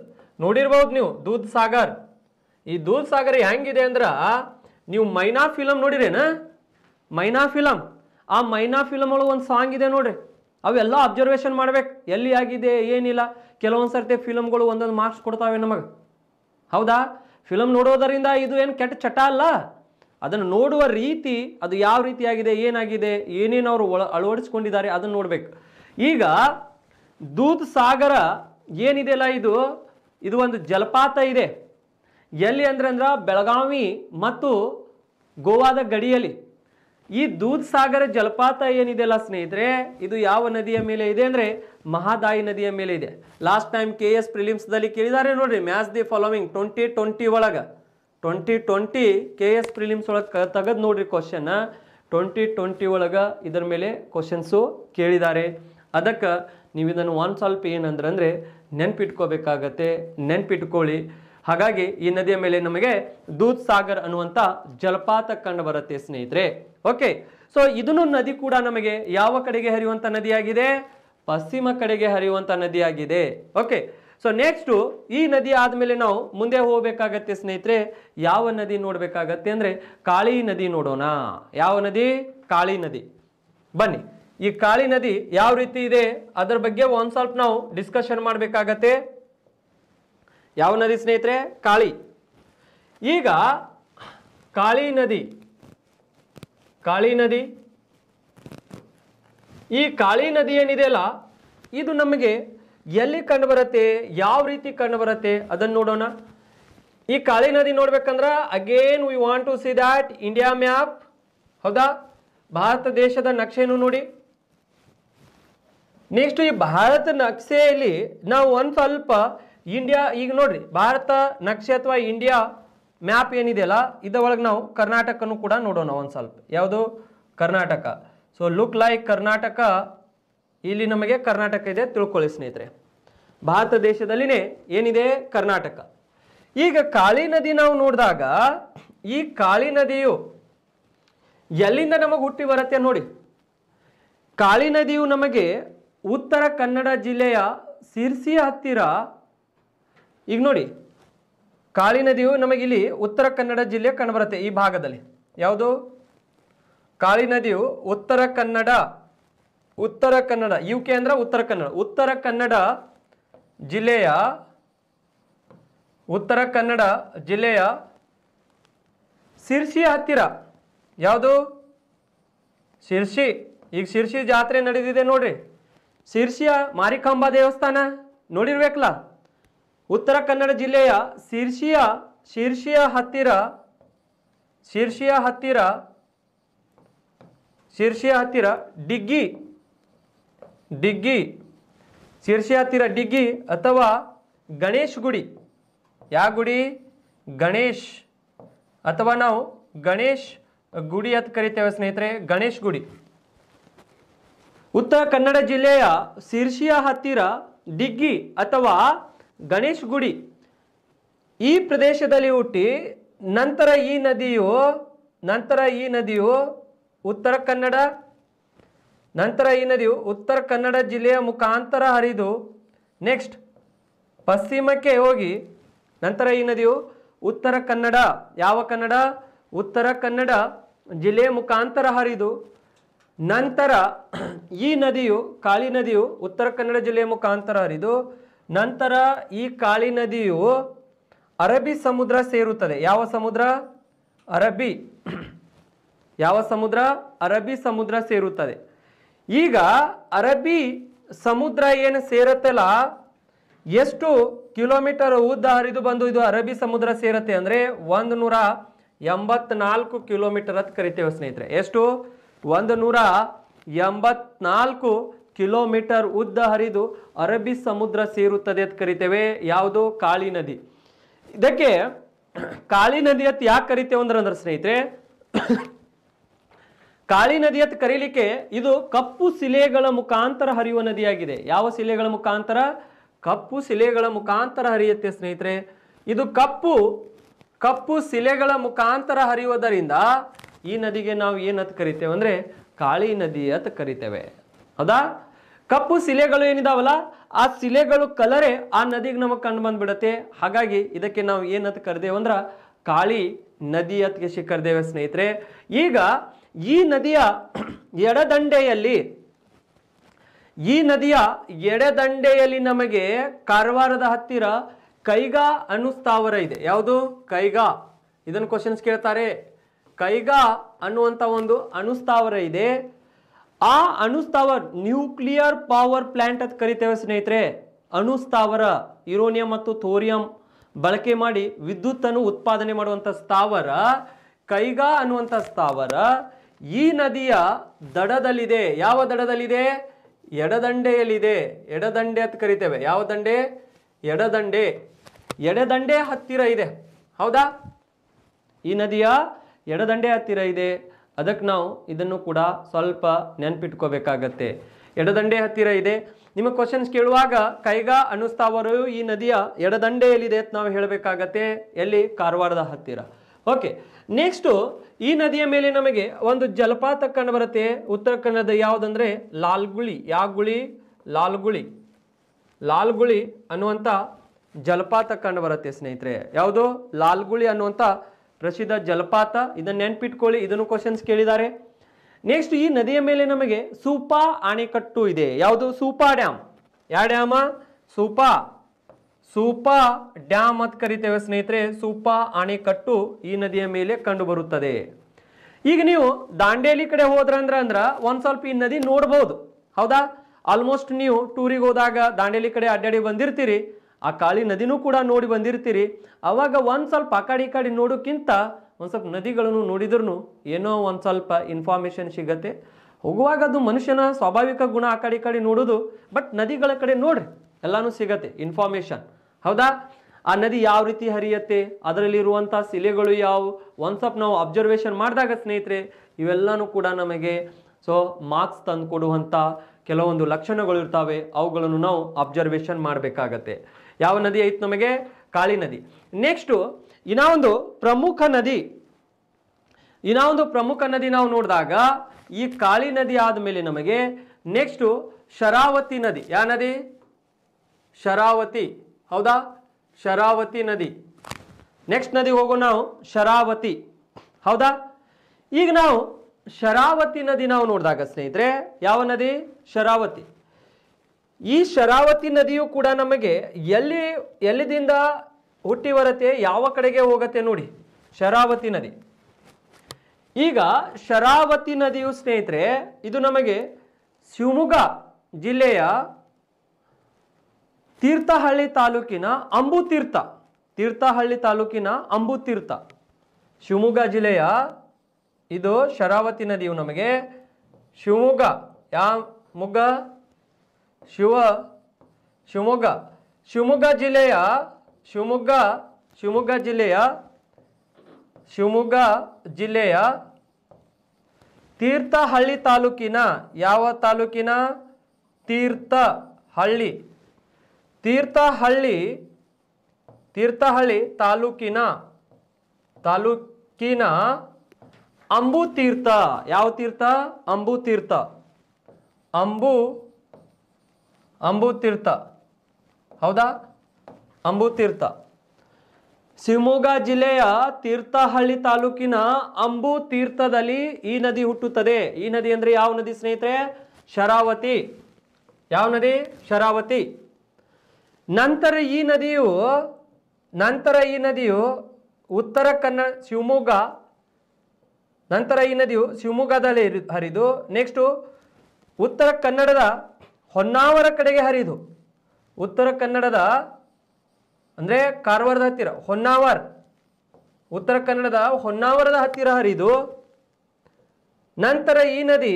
A: ನೋಡಿರ್ಬೋದು ನೀವು ದೂದ್ ಸಾಗರ್ ಈ ದೂದ್ ಸಾಗರ ಹೆಂಗಿದೆ ಅಂದ್ರೆ ನೀವು ಮೈನಾ ಫಿಲಮ್ ನೋಡಿರೇನ ಮೈನಾ ಫಿಲಮ್ ಆ ಮೈನಾ ಫಿಲಮ್ ಒಳಗೆ ಒಂದು ಸಾಂಗ್ ಇದೆ ನೋಡ್ರಿ ಅವೆಲ್ಲ ಅಬ್ಸರ್ವೇಷನ್ ಮಾಡ್ಬೇಕು ಎಲ್ಲಿ ಆಗಿದೆ ಏನಿಲ್ಲ ಕೆಲವೊಂದು ಸರ್ತಿ ಫಿಲಮ್ಗಳು ಒಂದೊಂದು ಮಾರ್ಕ್ಸ್ ಕೊಡ್ತಾವೆ ನಮಗೆ ಹೌದಾ ಫಿಲಮ್ ನೋಡೋದರಿಂದ ಇದು ಏನು ಕೆಟ್ಟ ಚಟ ಅಲ್ಲ ಅದನ್ನು ನೋಡುವ ರೀತಿ ಅದು ಯಾವ ರೀತಿಯಾಗಿದೆ ಏನಾಗಿದೆ ಏನೇನು ಅವರು ಅಳವಡಿಸ್ಕೊಂಡಿದ್ದಾರೆ ಅದನ್ನು ನೋಡಬೇಕು ಈಗ ದೂದ್ ಸಾಗರ ಏನಿದೆಯಲ್ಲ ಇದು ಇದು ಒಂದು ಜಲಪಾತ ಇದೆ ಎಲ್ಲಿ ಅಂದ್ರೆ ಅಂದ್ರೆ ಬೆಳಗಾವಿ ಮತ್ತು ಗೋವಾದ ಗಡಿಯಲ್ಲಿ ಈ ದೂದ್ ಸಾಗರ ಜಲಪಾತ ಏನಿದೆಯಲ್ಲ ಸ್ನೇಹಿತರೆ ಇದು ಯಾವ ನದಿಯ ಮೇಲೆ ಇದೆ ಅಂದರೆ ಮಹಾದಾಯಿ ನದಿಯ ಮೇಲೆ ಇದೆ ಲಾಸ್ಟ್ ಟೈಮ್ ಕೆ ಎಸ್ ಪ್ರಿಲಿಮ್ಸ್ದಲ್ಲಿ ಕೇಳಿದ್ದಾರೆ ನೋಡ್ರಿ match the following twenty twenty ಒಳಗೆ twenty twenty K S prelims ಒಳಗೆ ತೆಗೆದು ನೋಡ್ರಿ ಕ್ವಶನ್ ಟ್ವೆಂಟಿ ಟ್ವೆಂಟಿ ಒಳಗೆ ಇದರ ಮೇಲೆ ಕ್ವಶನ್ಸು ಕೇಳಿದ್ದಾರೆ ಅದಕ್ಕೆ ನೀವು ಇದನ್ನು ಒಂದು ಸ್ವಲ್ಪ ಏನಂದ್ರೆ ಅಂದರೆ ನೆನ್ಪಿಟ್ಕೋಬೇಕಾಗತ್ತೆ ನೆನ್ಪಿಟ್ಕೊಳ್ಳಿ ಹಾಗಾಗಿ ಈ ನದಿಯ ಮೇಲೆ ನಮಗೆ ದೂದ್ ಸಾಗರ್ ಅನ್ನುವಂಥ ಜಲಪಾತ ಕಂಡು ಬರುತ್ತೆ ಸ್ನೇಹಿತರೆ ಓಕೆ ಸೊ ಇದನ್ನು ನದಿ ಕೂಡ ನಮಗೆ ಯಾವ ಕಡೆಗೆ ಹರಿಯುವಂಥ ನದಿಯಾಗಿದೆ ಪಶ್ಚಿಮ ಕಡೆಗೆ ಹರಿಯುವಂಥ ನದಿಯಾಗಿದೆ ಓಕೆ ಸೊ ನೆಕ್ಸ್ಟು ಈ ನದಿ ಆದಮೇಲೆ ನಾವು ಮುಂದೆ ಹೋಗಬೇಕಾಗತ್ತೆ ಸ್ನೇಹಿತರೆ ಯಾವ ನದಿ ನೋಡಬೇಕಾಗತ್ತೆ ಅಂದರೆ ಕಾಳಿ ನದಿ ನೋಡೋಣ ಯಾವ ನದಿ ಕಾಳಿ ನದಿ ಬನ್ನಿ ಈ ಕಾಳಿ ನದಿ ಯಾವ ರೀತಿ ಇದೆ ಅದರ ಬಗ್ಗೆ ಒಂದು ಸ್ವಲ್ಪ ನಾವು ಡಿಸ್ಕಷನ್ ಮಾಡಬೇಕಾಗತ್ತೆ ಯಾವ ನದಿ ಸ್ನೇಹಿತರೆ ಕಾಳಿ ಈಗ ಕಾಳಿ ನದಿ ಕಾಳಿ ನದಿ ಈ ಕಾಳಿ ನದಿ ಏನಿದೆಯಲ್ಲ ಇದು ನಮಗೆ ಎಲ್ಲಿ ಕಂಡು ಕಂಡುಬರುತ್ತೆ ಯಾವ ರೀತಿ ಕಂಡುಬರುತ್ತೆ ಅದನ್ನು ನೋಡೋಣ ಈ ಕಾಳಿ ನದಿ ನೋಡ್ಬೇಕಂದ್ರೆ again we want to see that India map ಹೌದಾ ಭಾರತ ದೇಶದ ನಕ್ಷೆಯನ್ನು ನೋಡಿ ನೆಕ್ಸ್ಟ್ ಈ ಭಾರತ ನಕ್ಷೆಯಲ್ಲಿ ನಾವು ಒಂದು ಸ್ವಲ್ಪ ಇಂಡಿಯಾ ಈಗ ನೋಡ್ರಿ ಭಾರತ ನಕ್ಷೆ ಅಥವಾ ಇಂಡಿಯಾ ಮ್ಯಾಪ್ ಏನಿದೆಯಲ್ಲ ಇದರೊಳಗೆ ನಾವು ಕರ್ನಾಟಕನೂ ಕೂಡ ನೋಡೋಣ ಒಂದು ಸ್ವಲ್ಪ ಯಾವುದು Karnataka so look like Karnataka ಇಲ್ಲಿ ನಮಗೆ ಕರ್ನಾಟಕ ಇದೆ ತಿಳ್ಕೊಳ್ಳಿ ಸ್ನೇಹಿತರೆ ಭಾರತ ದೇಶದಲ್ಲಿನೇ ಏನಿದೆ ಕರ್ನಾಟಕ ಈಗ ಕಾಳಿ ನದಿ ನಾವು ನೋಡಿದಾಗ ಈ ಕಾಳಿ ನದಿಯು ಎಲ್ಲಿಂದ ನಮಗೆ ಹುಟ್ಟಿ ಬರುತ್ತೆ ನೋಡಿ ಕಾಳಿ ನದಿಯು ನಮಗೆ ಉತ್ತರ ಕನ್ನಡ ಜಿಲ್ಲೆಯ ಸಿರ್ಸಿ ಹತ್ತಿರ ಈಗ ನೋಡಿ ಕಾಳಿ ನದಿಯು ನಮಗಿಲ್ಲಿ ಉತ್ತರ ಕನ್ನಡ ಜಿಲ್ಲೆ ಕಂಡುಬರುತ್ತೆ ಈ ಭಾಗದಲ್ಲಿ ಯಾವುದು ಕಾಳಿ ನದಿಯು ಉತ್ತರ ಕನ್ನಡ ಉತ್ತರ ಕನ್ನಡ ಯು ಕೆ ಅಂದ್ರೆ ಉತ್ತರ ಕನ್ನಡ ಉತ್ತರ ಕನ್ನಡ ಜಿಲ್ಲೆಯ ಉತ್ತರ ಕನ್ನಡ ಜಿಲ್ಲೆಯ ಶಿರ್ಸಿ ಹತ್ತಿರ ಯಾವುದು ಶಿರ್ಸಿ ಈಗ ಶಿರ್ಸಿ ಜಾತ್ರೆ ನಡೆದಿದೆ ನೋಡ್ರಿ ಶಿರ್ಸಿಯ ಮಾರಿಕಾಂಬಾ ದೇವಸ್ಥಾನ ನೋಡಿರ್ಬೇಕಲ್ಲ ಉತ್ತರ ಕನ್ನಡ ಜಿಲ್ಲೆಯ ಶಿರ್ಸಿಯ ಶಿರ್ಸಿಯ ಹತ್ತಿರ ಶಿರ್ಸಿಯ ಹತ್ತಿರ ಶಿರ್ಷಿಯ ಹತ್ತಿರ ಡಿಗ್ಗಿ ಡಿಗ್ಗಿ ಶಿರ್ಷಿಯ ಹತ್ತಿರ ಡಿಗ್ಗಿ ಅಥವಾ ಗಣೇಶ್ ಗುಡಿ ಯಾವ ಗುಡಿ ಗಣೇಶ್ ಅಥವಾ ನಾವು ಗಣೇಶ್ ಗುಡಿ ಅಂತ ಕರಿತೇವೆ ಸ್ನೇಹಿತರೆ ಗಣೇಶ್ ಗುಡಿ ಉತ್ತರ ಕನ್ನಡ ಜಿಲ್ಲೆಯ ಶಿರ್ಷಿಯ ಹತ್ತಿರ ಡಿಗ್ಗಿ ಅಥವಾ ಗಣೇಶ್ ಗುಡಿ ಈ ಪ್ರದೇಶದಲ್ಲಿ ಹುಟ್ಟಿ ನಂತರ ಈ ನದಿಯು ನಂತರ ಈ ನದಿಯು ಉತ್ತರ ಕನ್ನಡ ನಂತರ ಈ ನದಿಯು ಉತ್ತರ ಕನ್ನಡ ಜಿಲ್ಲೆಯ ಮುಖಾಂತರ ಹರಿದು ನೆಕ್ಸ್ಟ್ ಪಶ್ಚಿಮಕ್ಕೆ ಹೋಗಿ ನಂತರ ಈ ನದಿಯು ಉತ್ತರ ಕನ್ನಡ ಯಾವ ಕನ್ನಡ ಉತ್ತರ ಕನ್ನಡ ಜಿಲ್ಲೆಯ ಮುಖಾಂತರ ಹರಿದು ನಂತರ ಈ ನದಿಯು ಕಾಳಿ ನದಿಯು ಉತ್ತರ ಕನ್ನಡ ಜಿಲ್ಲೆಯ ಮುಖಾಂತರ ಹರಿದು ನಂತರ ಈ ಕಾಳಿ ನದಿಯು ಅರಬ್ಬಿ ಸಮುದ್ರ ಸೇರುತ್ತದೆ ಯಾವ ಸಮುದ್ರ ಅರಬ್ಬಿ ಯಾವ ಸಮುದ್ರ ಅರಬ್ಬಿ ಸಮುದ್ರ ಸೇರುತ್ತದೆ ಈಗ ಅರಬ್ಬಿ ಸಮುದ್ರ ಏನು ಸೇರುತ್ತಲ್ಲ ಎಷ್ಟು ಕಿಲೋಮೀಟರ್ ಉದ್ದ ಹರಿದು ಬಂದು ಇದು ಅರಬ್ಬಿ ಸಮುದ್ರ ಸೇರುತ್ತೆ ಅಂದರೆ ಒಂದು ನೂರ ಎಂಬತ್ನಾಲ್ಕು ಕಿಲೋಮೀಟರ್ ಅಂತ ಕರಿತೇವೆ ಸ್ನೇಹಿತರೆ ಎಷ್ಟು ಒಂದು ನೂರ ಎಂಬತ್ನಾಲ್ಕು ಕಿಲೋಮೀಟರ್ ಉದ್ದ ಹರಿದು ಅರಬ್ಬಿ ಸಮುದ್ರ ಸೇರುತ್ತದೆ ಅಂತ ಕರಿತೇವೆ ಯಾವುದು ಕಾಳಿ ನದಿ ಇದಕ್ಕೆ ಕಾಳಿ ನದಿ ಅಂತ ಯಾಕೆ ಕರಿತೇವೆ ಅಂದ್ರೆ ಅಂದ್ರೆ ಸ್ನೇಹಿತರೆ ಕಾಳಿ ನದಿ ಅಂತ ಕರೀಲಿಕ್ಕೆ ಇದು ಕಪ್ಪು ಶಿಲೆಗಳ ಮುಖಾಂತರ ಹರಿಯುವ ನದಿಯಾಗಿದೆ ಯಾವ ಶಿಲೆಗಳ ಮುಖಾಂತರ ಕಪ್ಪು ಶಿಲೆಗಳ ಮುಖಾಂತರ ಹರಿಯುತ್ತೆ ಸ್ನೇಹಿತರೆ ಇದು ಕಪ್ಪು ಕಪ್ಪು ಶಿಲೆಗಳ ಮುಖಾಂತರ ಹರಿಯುವುದರಿಂದ ಈ ನದಿಗೆ ನಾವು ಏನಂತ ಕರಿತೇವೆ ಅಂದರೆ ಕಾಳಿ ನದಿ ಅಂತ ಕರಿತೇವೆ ಹೌದಾ ಕಪ್ಪು ಶಿಲೆಗಳು ಏನಿದಾವಲ್ಲ ಆ ಶಿಲೆಗಳು ಕಲರೇ ಆ ನದಿಗೆ ನಮಗೆ ಕಂಡು ಬಂದ್ಬಿಡತ್ತೆ ಹಾಗಾಗಿ ಇದಕ್ಕೆ ನಾವು ಏನಂತ ಕರೆದೇವೆ ಅಂದ್ರೆ ಕಾಳಿ ನದಿ ಅತ್ಗೆ ಕರೆದೇವೆ ಸ್ನೇಹಿತರೆ ಈಗ ಈ ನದಿಯ ಎಡದಂಡೆಯಲ್ಲಿ ಈ ನದಿಯ ಎಡದಂಡೆಯಲ್ಲಿ ನಮಗೆ ಕಾರವಾರದ ಹತ್ತಿರ ಕೈಗಾ ಅನುಸ್ಥಾವರ ಇದೆ ಯಾವುದು ಕೈಗಾ ಇದನ್ನು ಕ್ವಶನ್ಸ್ ಕೇಳ್ತಾರೆ ಕೈಗಾ ಅನ್ನುವಂಥ ಒಂದು ಅನುಸ್ಥಾವರ ಇದೆ ಆ ಅನುಸ್ಥಾವರ್ ನ್ಯೂಕ್ಲಿಯರ್ ಪವರ್ ಪ್ಲಾಂಟ್ ಅಂತ ಕರಿತೇವೆ ಸ್ನೇಹಿತರೆ ಅಣುಸ್ಥಾವರ ಯುರೋನಿಯಂ ಮತ್ತು ಥೋರಿಯಂ ಬಳಕೆ ಮಾಡಿ ವಿದ್ಯುತ್ತನ್ನು ಉತ್ಪಾದನೆ ಮಾಡುವಂಥ ಸ್ಥಾವರ ಕೈಗಾ ಅನ್ನುವಂಥ ಸ್ಥಾವರ ಈ ನದಿಯ ದಡದಲ್ಲಿದೆ ಯಾವ ದಡದಲ್ಲಿದೆ ಎಡದಂಡೆಯಲ್ಲಿದೆ ಎಡದಂಡೆ ಅಂತ ಕರಿತೇವೆ ಯಾವ ದಂಡೆ ಎಡದಂಡೆ ಎಡದಂಡೆ ಹತ್ತಿರ ಇದೆ ಹೌದಾ ಈ ನದಿಯ ಎಡದಂಡೆ ಹತ್ತಿರ ಇದೆ ಅದಕ್ಕೆ ನಾವು ಇದನ್ನು ಕೂಡ ಸ್ವಲ್ಪ ನೆನ್ಪಿಟ್ಕೋಬೇಕಾಗತ್ತೆ ಎಡದಂಡೆ ಹತ್ತಿರ ಇದೆ ನಿಮ್ಮ ಕ್ವಶನ್ಸ್ ಕೇಳುವಾಗ ಕೈಗಾ ಅನುಸ್ತಾವರು ಈ ನದಿಯ ಎಡದಂಡೆಯಲ್ಲಿದೆ ಅಂತ ನಾವು ಹೇಳಬೇಕಾಗತ್ತೆ ಎಲ್ಲಿ ಕಾರವಾರದ ಹತ್ತಿರ ಓಕೆ ನೆಕ್ಸ್ಟು ಈ ನದಿಯ ಮೇಲೆ ನಮಗೆ ಒಂದು ಜಲಪಾತ ಕಂಡು ಬರುತ್ತೆ ಉತ್ತರ ಕನ್ನಡದ ಯಾವುದಂದರೆ ಲಾಲ್ಗುಳಿ ಯಾವ ಗುಳಿ ಲಾಲ್ಗುಳಿ ಲಾಲ್ಗುಳಿ ಅನ್ನುವಂಥ ಜಲಪಾತ ಕಂಡು ಬರುತ್ತೆ ಸ್ನೇಹಿತರೆ ಯಾವುದು ಲಾಲ್ಗುಳಿ ಅನ್ನುವಂಥ ಪ್ರಸಿದ್ಧ ಜಲಪಾತ ಇದನ್ನು ನೆನ್ಪಿಟ್ಕೊಳ್ಳಿ ಇದನ್ನು ಕ್ವಶನ್ಸ್ ಕೇಳಿದ್ದಾರೆ ನೆಕ್ಸ್ಟ್ ಈ ನದಿಯ ಮೇಲೆ ನಮಗೆ ಸೂಪಾ ಅಣೆಕಟ್ಟು ಇದೆ ಯಾವುದು ಸೂಪಾ ಡ್ಯಾಮ್ ಯಾವ ಡ್ಯಾಮ ಸೂಪಾ ಸೂಪಾ ಡ್ಯಾಮ್ ಅಂತ ಕರಿತೇವೆ ಸ್ನೇಹಿತರೆ ಸೂಪಾ ಅಣೆಕಟ್ಟು ಈ ನದಿಯ ಮೇಲೆ ಕಂಡುಬರುತ್ತದೆ ಈಗ ನೀವು ದಾಂಡೇಲಿ ಕಡೆ ಹೋದ್ರಂದ್ರ ಅಂದ್ರ ಒಂದು ಸ್ವಲ್ಪ ಈ ನದಿ ನೋಡ್ಬೋದು ಹೌದಾ ಆಲ್ಮೋಸ್ಟ್ ನೀವು ಟೂರಿಗೆ ಹೋದಾಗ ದಾಂಡೇಲಿ ಕಡೆ ಅಡ್ಡಾಡಿ ಬಂದಿರ್ತೀರಿ ಆ ಕಾಳಿ ನದಿನೂ ಕೂಡ ನೋಡಿ ಬಂದಿರ್ತೀರಿ ಅವಾಗ ಒಂದು ಸ್ವಲ್ಪ ಆ ಕಡೆ ಈ ಕಡೆ ನೋಡೋಕ್ಕಿಂತ ಒಂದು ಸ್ವಲ್ಪ ನದಿಗಳನ್ನು ನೋಡಿದ್ರು ಏನೋ ಒಂದು ಸ್ವಲ್ಪ ಇನ್ಫಾರ್ಮೇಷನ್ ಸಿಗತ್ತೆ ಹೋಗುವಾಗ ಅದು ಮನುಷ್ಯನ ಸ್ವಾಭಾವಿಕ ಗುಣ ಆ ಕಡೆ ಈ ಕಡೆ ನೋಡೋದು ಬಟ್ ನದಿಗಳ ಕಡೆ ನೋಡ್ರಿ ಎಲ್ಲಾನು ಸಿಗತ್ತೆ ಇನ್ಫಾರ್ಮೇಷನ್ ಹೌದಾ ಆ ನದಿ ಯಾವ ರೀತಿ ಹರಿಯತ್ತೆ ಅದರಲ್ಲಿರುವಂಥ ಶಿಲೆಗಳು ಯಾವುವು ಒನ್ಸ್ ಅಪ್ ನಾವು ಅಬ್ಸರ್ವೇಷನ್ ಮಾಡಿದಾಗ ಸ್ನೇಹಿತರೆ ಇವೆಲ್ಲನೂ ಕೂಡ ನಮಗೆ ಸೊ ಮಾರ್ಕ್ಸ್ ತಂದು ಕೊಡುವಂಥ ಕೆಲವೊಂದು ಲಕ್ಷಣಗಳು ಇರ್ತವೆ ಅವುಗಳನ್ನು ನಾವು ಅಬ್ಸರ್ವೇಷನ್ ಮಾಡಬೇಕಾಗತ್ತೆ ಯಾವ ನದಿ ಐತೆ ನಮಗೆ ಕಾಳಿ ನದಿ ನೆಕ್ಸ್ಟು ಇನ್ನೊಂದು ಪ್ರಮುಖ ನದಿ ಒಂದು ಪ್ರಮುಖ ನದಿ ನಾವು ನೋಡಿದಾಗ ಈ ಕಾಳಿ ನದಿ ಆದಮೇಲೆ ನಮಗೆ ನೆಕ್ಸ್ಟು ಶರಾವತಿ ನದಿ ಯಾವ ನದಿ ಶರಾವತಿ ಹೌದಾ ಶರಾವತಿ ನದಿ ನೆಕ್ಸ್ಟ್ ನದಿಗೆ ಹೋಗೋ ನಾವು ಶರಾವತಿ ಹೌದಾ ಈಗ ನಾವು ಶರಾವತಿ ನದಿ ನಾವು ನೋಡಿದಾಗ ಸ್ನೇಹಿತರೆ ಯಾವ ನದಿ ಶರಾವತಿ ಈ ಶರಾವತಿ ನದಿಯು ಕೂಡ ನಮಗೆ ಎಲ್ಲಿ ಎಲ್ಲಿದಿಂದ ಹುಟ್ಟಿ ಬರುತ್ತೆ ಯಾವ ಕಡೆಗೆ ಹೋಗುತ್ತೆ ನೋಡಿ ಶರಾವತಿ ನದಿ ಈಗ ಶರಾವತಿ ನದಿಯು ಸ್ನೇಹಿತರೆ ಇದು ನಮಗೆ ಶಿವಮೊಗ್ಗ ಜಿಲ್ಲೆಯ ತೀರ್ಥಹಳ್ಳಿ ತಾಲೂಕಿನ ಅಂಬುತೀರ್ಥ ತೀರ್ಥಹಳ್ಳಿ ತಾಲೂಕಿನ ಅಂಬುತೀರ್ಥ ಶಿವಮೊಗ್ಗ ಜಿಲ್ಲೆಯ ಇದು ಶರಾವತಿ ನದಿಯು ನಮಗೆ ಶಿವಮೊಗ್ಗ ಯಾ ಮೊಗ್ಗ ಶಿವ ಶಿವಮೊಗ್ಗ ಶಿವಮೊಗ್ಗ ಜಿಲ್ಲೆಯ ಶಿವಮೊಗ್ಗ ಶಿವಮೊಗ್ಗ ಜಿಲ್ಲೆಯ ಶಿವಮೊಗ್ಗ ಜಿಲ್ಲೆಯ ತೀರ್ಥಹಳ್ಳಿ ತಾಲೂಕಿನ ಯಾವ ತಾಲೂಕಿನ ತೀರ್ಥಹಳ್ಳಿ ತೀರ್ಥಹಳ್ಳಿ ತೀರ್ಥಹಳ್ಳಿ ತಾಲೂಕಿನ ತಾಲೂಕಿನ ಅಂಬು ತೀರ್ಥ ಯಾವ ತೀರ್ಥ ಅಂಬು ತೀರ್ಥ ಅಂಬು ಅಂಬು ತೀರ್ಥ ಹೌದಾ ಅಂಬು ತೀರ್ಥ ಶಿವಮೊಗ್ಗ ಜಿಲ್ಲೆಯ ತೀರ್ಥಹಳ್ಳಿ ತಾಲೂಕಿನ ಅಂಬು ತೀರ್ಥದಲ್ಲಿ ಈ ನದಿ ಹುಟ್ಟುತ್ತದೆ ಈ ನದಿ ಅಂದರೆ ಯಾವ ನದಿ ಸ್ನೇಹಿತರೆ ಶರಾವತಿ ಯಾವ ನದಿ ಶರಾವತಿ ನಂತರ ಈ ನದಿಯು ನಂತರ ಈ ನದಿಯು ಉತ್ತರ ಕನ್ನಡ ಶಿವಮೊಗ್ಗ ನಂತರ ಈ ನದಿಯು ಶಿವಮೊಗ್ಗದಲ್ಲಿ ಹರಿದು ನೆಕ್ಸ್ಟು ಉತ್ತರ ಕನ್ನಡದ ಹೊನ್ನಾವರ ಕಡೆಗೆ ಹರಿದು ಉತ್ತರ ಕನ್ನಡದ ಅಂದರೆ ಕಾರವಾರದ ಹತ್ತಿರ ಹೊನ್ನಾವರ್ ಉತ್ತರ ಕನ್ನಡದ ಹೊನ್ನಾವರದ ಹತ್ತಿರ ಹರಿದು ನಂತರ ಈ ನದಿ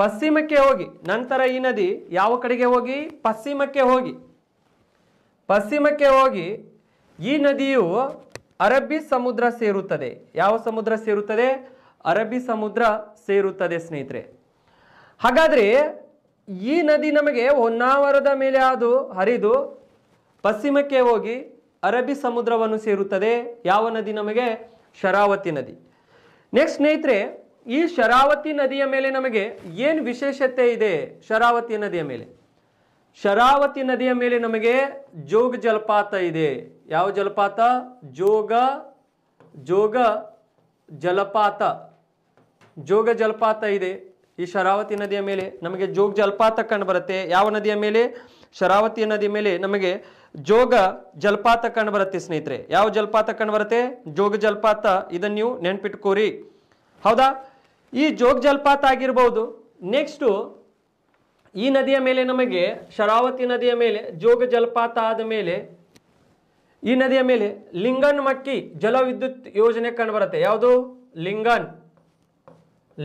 A: ಪಶ್ಚಿಮಕ್ಕೆ ಹೋಗಿ ನಂತರ ಈ ನದಿ ಯಾವ ಕಡೆಗೆ ಹೋಗಿ ಪಶ್ಚಿಮಕ್ಕೆ ಹೋಗಿ ಪಶ್ಚಿಮಕ್ಕೆ ಹೋಗಿ ಈ ನದಿಯು ಅರಬ್ಬಿ ಸಮುದ್ರ ಸೇರುತ್ತದೆ ಯಾವ ಸಮುದ್ರ ಸೇರುತ್ತದೆ ಅರಬ್ಬಿ ಸಮುದ್ರ ಸೇರುತ್ತದೆ ಸ್ನೇಹಿತರೆ ಹಾಗಾದರೆ ಈ ನದಿ ನಮಗೆ ಹೊನ್ನಾವರದ ಮೇಲೆ ಅದು ಹರಿದು ಪಶ್ಚಿಮಕ್ಕೆ ಹೋಗಿ ಅರಬ್ಬಿ ಸಮುದ್ರವನ್ನು ಸೇರುತ್ತದೆ ಯಾವ ನದಿ ನಮಗೆ ಶರಾವತಿ ನದಿ ನೆಕ್ಸ್ಟ್ ಸ್ನೇಹಿತರೆ ಈ ಶರಾವತಿ ನದಿಯ ಮೇಲೆ ನಮಗೆ ಏನು ವಿಶೇಷತೆ ಇದೆ ಶರಾವತಿ ನದಿಯ ಮೇಲೆ ಶರಾವತಿ ನದಿಯ ಮೇಲೆ ನಮಗೆ ಜೋಗ ಜಲಪಾತ ಇದೆ ಯಾವ ಜಲಪಾತ ಜೋಗ ಜೋಗ ಜಲಪಾತ ಜೋಗ ಜಲಪಾತ ಇದೆ ಈ ಶರಾವತಿ ನದಿಯ ಮೇಲೆ ನಮಗೆ ಜೋಗ ಜಲಪಾತ ಕಂಡು ಬರುತ್ತೆ ಯಾವ ನದಿಯ ಮೇಲೆ ಶರಾವತಿ ನದಿಯ ಮೇಲೆ ನಮಗೆ ಜೋಗ ಜಲಪಾತ ಕಂಡು ಬರುತ್ತೆ ಸ್ನೇಹಿತರೆ ಯಾವ ಜಲಪಾತ ಕಂಡು ಬರುತ್ತೆ ಜೋಗ ಜಲಪಾತ ಇದನ್ನು ನೀವು ನೆನ್ಪಿಟ್ಕೋರಿ ಹೌದಾ ಈ ಜೋಗ ಜಲಪಾತ ಆಗಿರ್ಬೋದು ನೆಕ್ಸ್ಟು ಈ ನದಿಯ ಮೇಲೆ ನಮಗೆ ಶರಾವತಿ ನದಿಯ ಮೇಲೆ ಜೋಗ ಜಲಪಾತ ಆದ ಮೇಲೆ ಈ ನದಿಯ ಮೇಲೆ ಲಿಂಗನ್ ಮಕ್ಕಿ ಜಲವಿದ್ಯುತ್ ಯೋಜನೆ ಕಂಡುಬರುತ್ತೆ ಯಾವುದು ಲಿಂಗನ್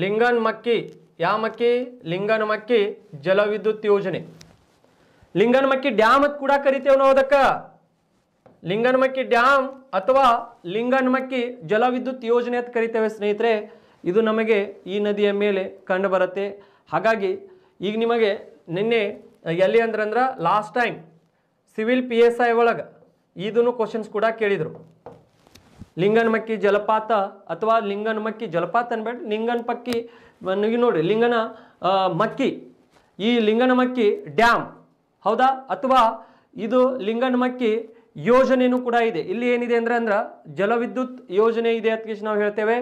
A: ಲಿಂಗನ್ ಮಕ್ಕಿ ಲಿಂಗನಮಕ್ಕಿ ಮಕ್ಕಿ ಲಿಂಗನ ಮಕ್ಕಿ ಜಲವಿದ್ಯುತ್ ಯೋಜನೆ ಲಿಂಗನಮಕ್ಕಿ ಮಕ್ಕಿ ಡ್ಯಾಮ್ ಅಂತ ಕೂಡ ಕರಿತೇವೆ ನಾವು ಅದಕ್ಕೆ ಲಿಂಗನ ಮಕ್ಕಿ ಡ್ಯಾಮ್ ಅಥವಾ ಲಿಂಗನಮಕ್ಕಿ ಮಕ್ಕಿ ಜಲವಿದ್ಯುತ್ ಯೋಜನೆ ಅಂತ ಕರಿತೇವೆ ಸ್ನೇಹಿತರೆ ಇದು ನಮಗೆ ಈ ನದಿಯ ಮೇಲೆ ಕಂಡು ಬರುತ್ತೆ ಹಾಗಾಗಿ ಈಗ ನಿಮಗೆ ನಿನ್ನೆ ಎಲ್ಲಿ ಅಂದ್ರಂದ್ರೆ last time civil P S I ಒಳಗೆ ಇದನ್ನು ಕ್ವಶನ್ಸ್ ಕೂಡ ಕೇಳಿದರು ಲಿಂಗನಮಕ್ಕಿ ಜಲಪಾತ ಅಥವಾ ಲಿಂಗನಮಕ್ಕಿ ಜಲಪಾತ ಅನ್ಬೇಡ ಲಿಂಗನ ಪಕ್ಕಿ ನನಗೆ ನೋಡಿ ಲಿಂಗನ ಮಕ್ಕಿ ಈ ಲಿಂಗನಮಕ್ಕಿ ಡ್ಯಾಮ್ ಹೌದಾ ಅಥವಾ ಇದು ಲಿಂಗನಮಕ್ಕಿ ಯೋಜನೆಯೂ ಕೂಡ ಇದೆ ಇಲ್ಲಿ ಏನಿದೆ ಅಂದರೆ ಅಂದ್ರೆ ಜಲವಿದ್ಯುತ್ ಯೋಜನೆ ಇದೆ ಅದಕ್ಕೆ ನಾವು ಹೇಳ್ತೇವೆ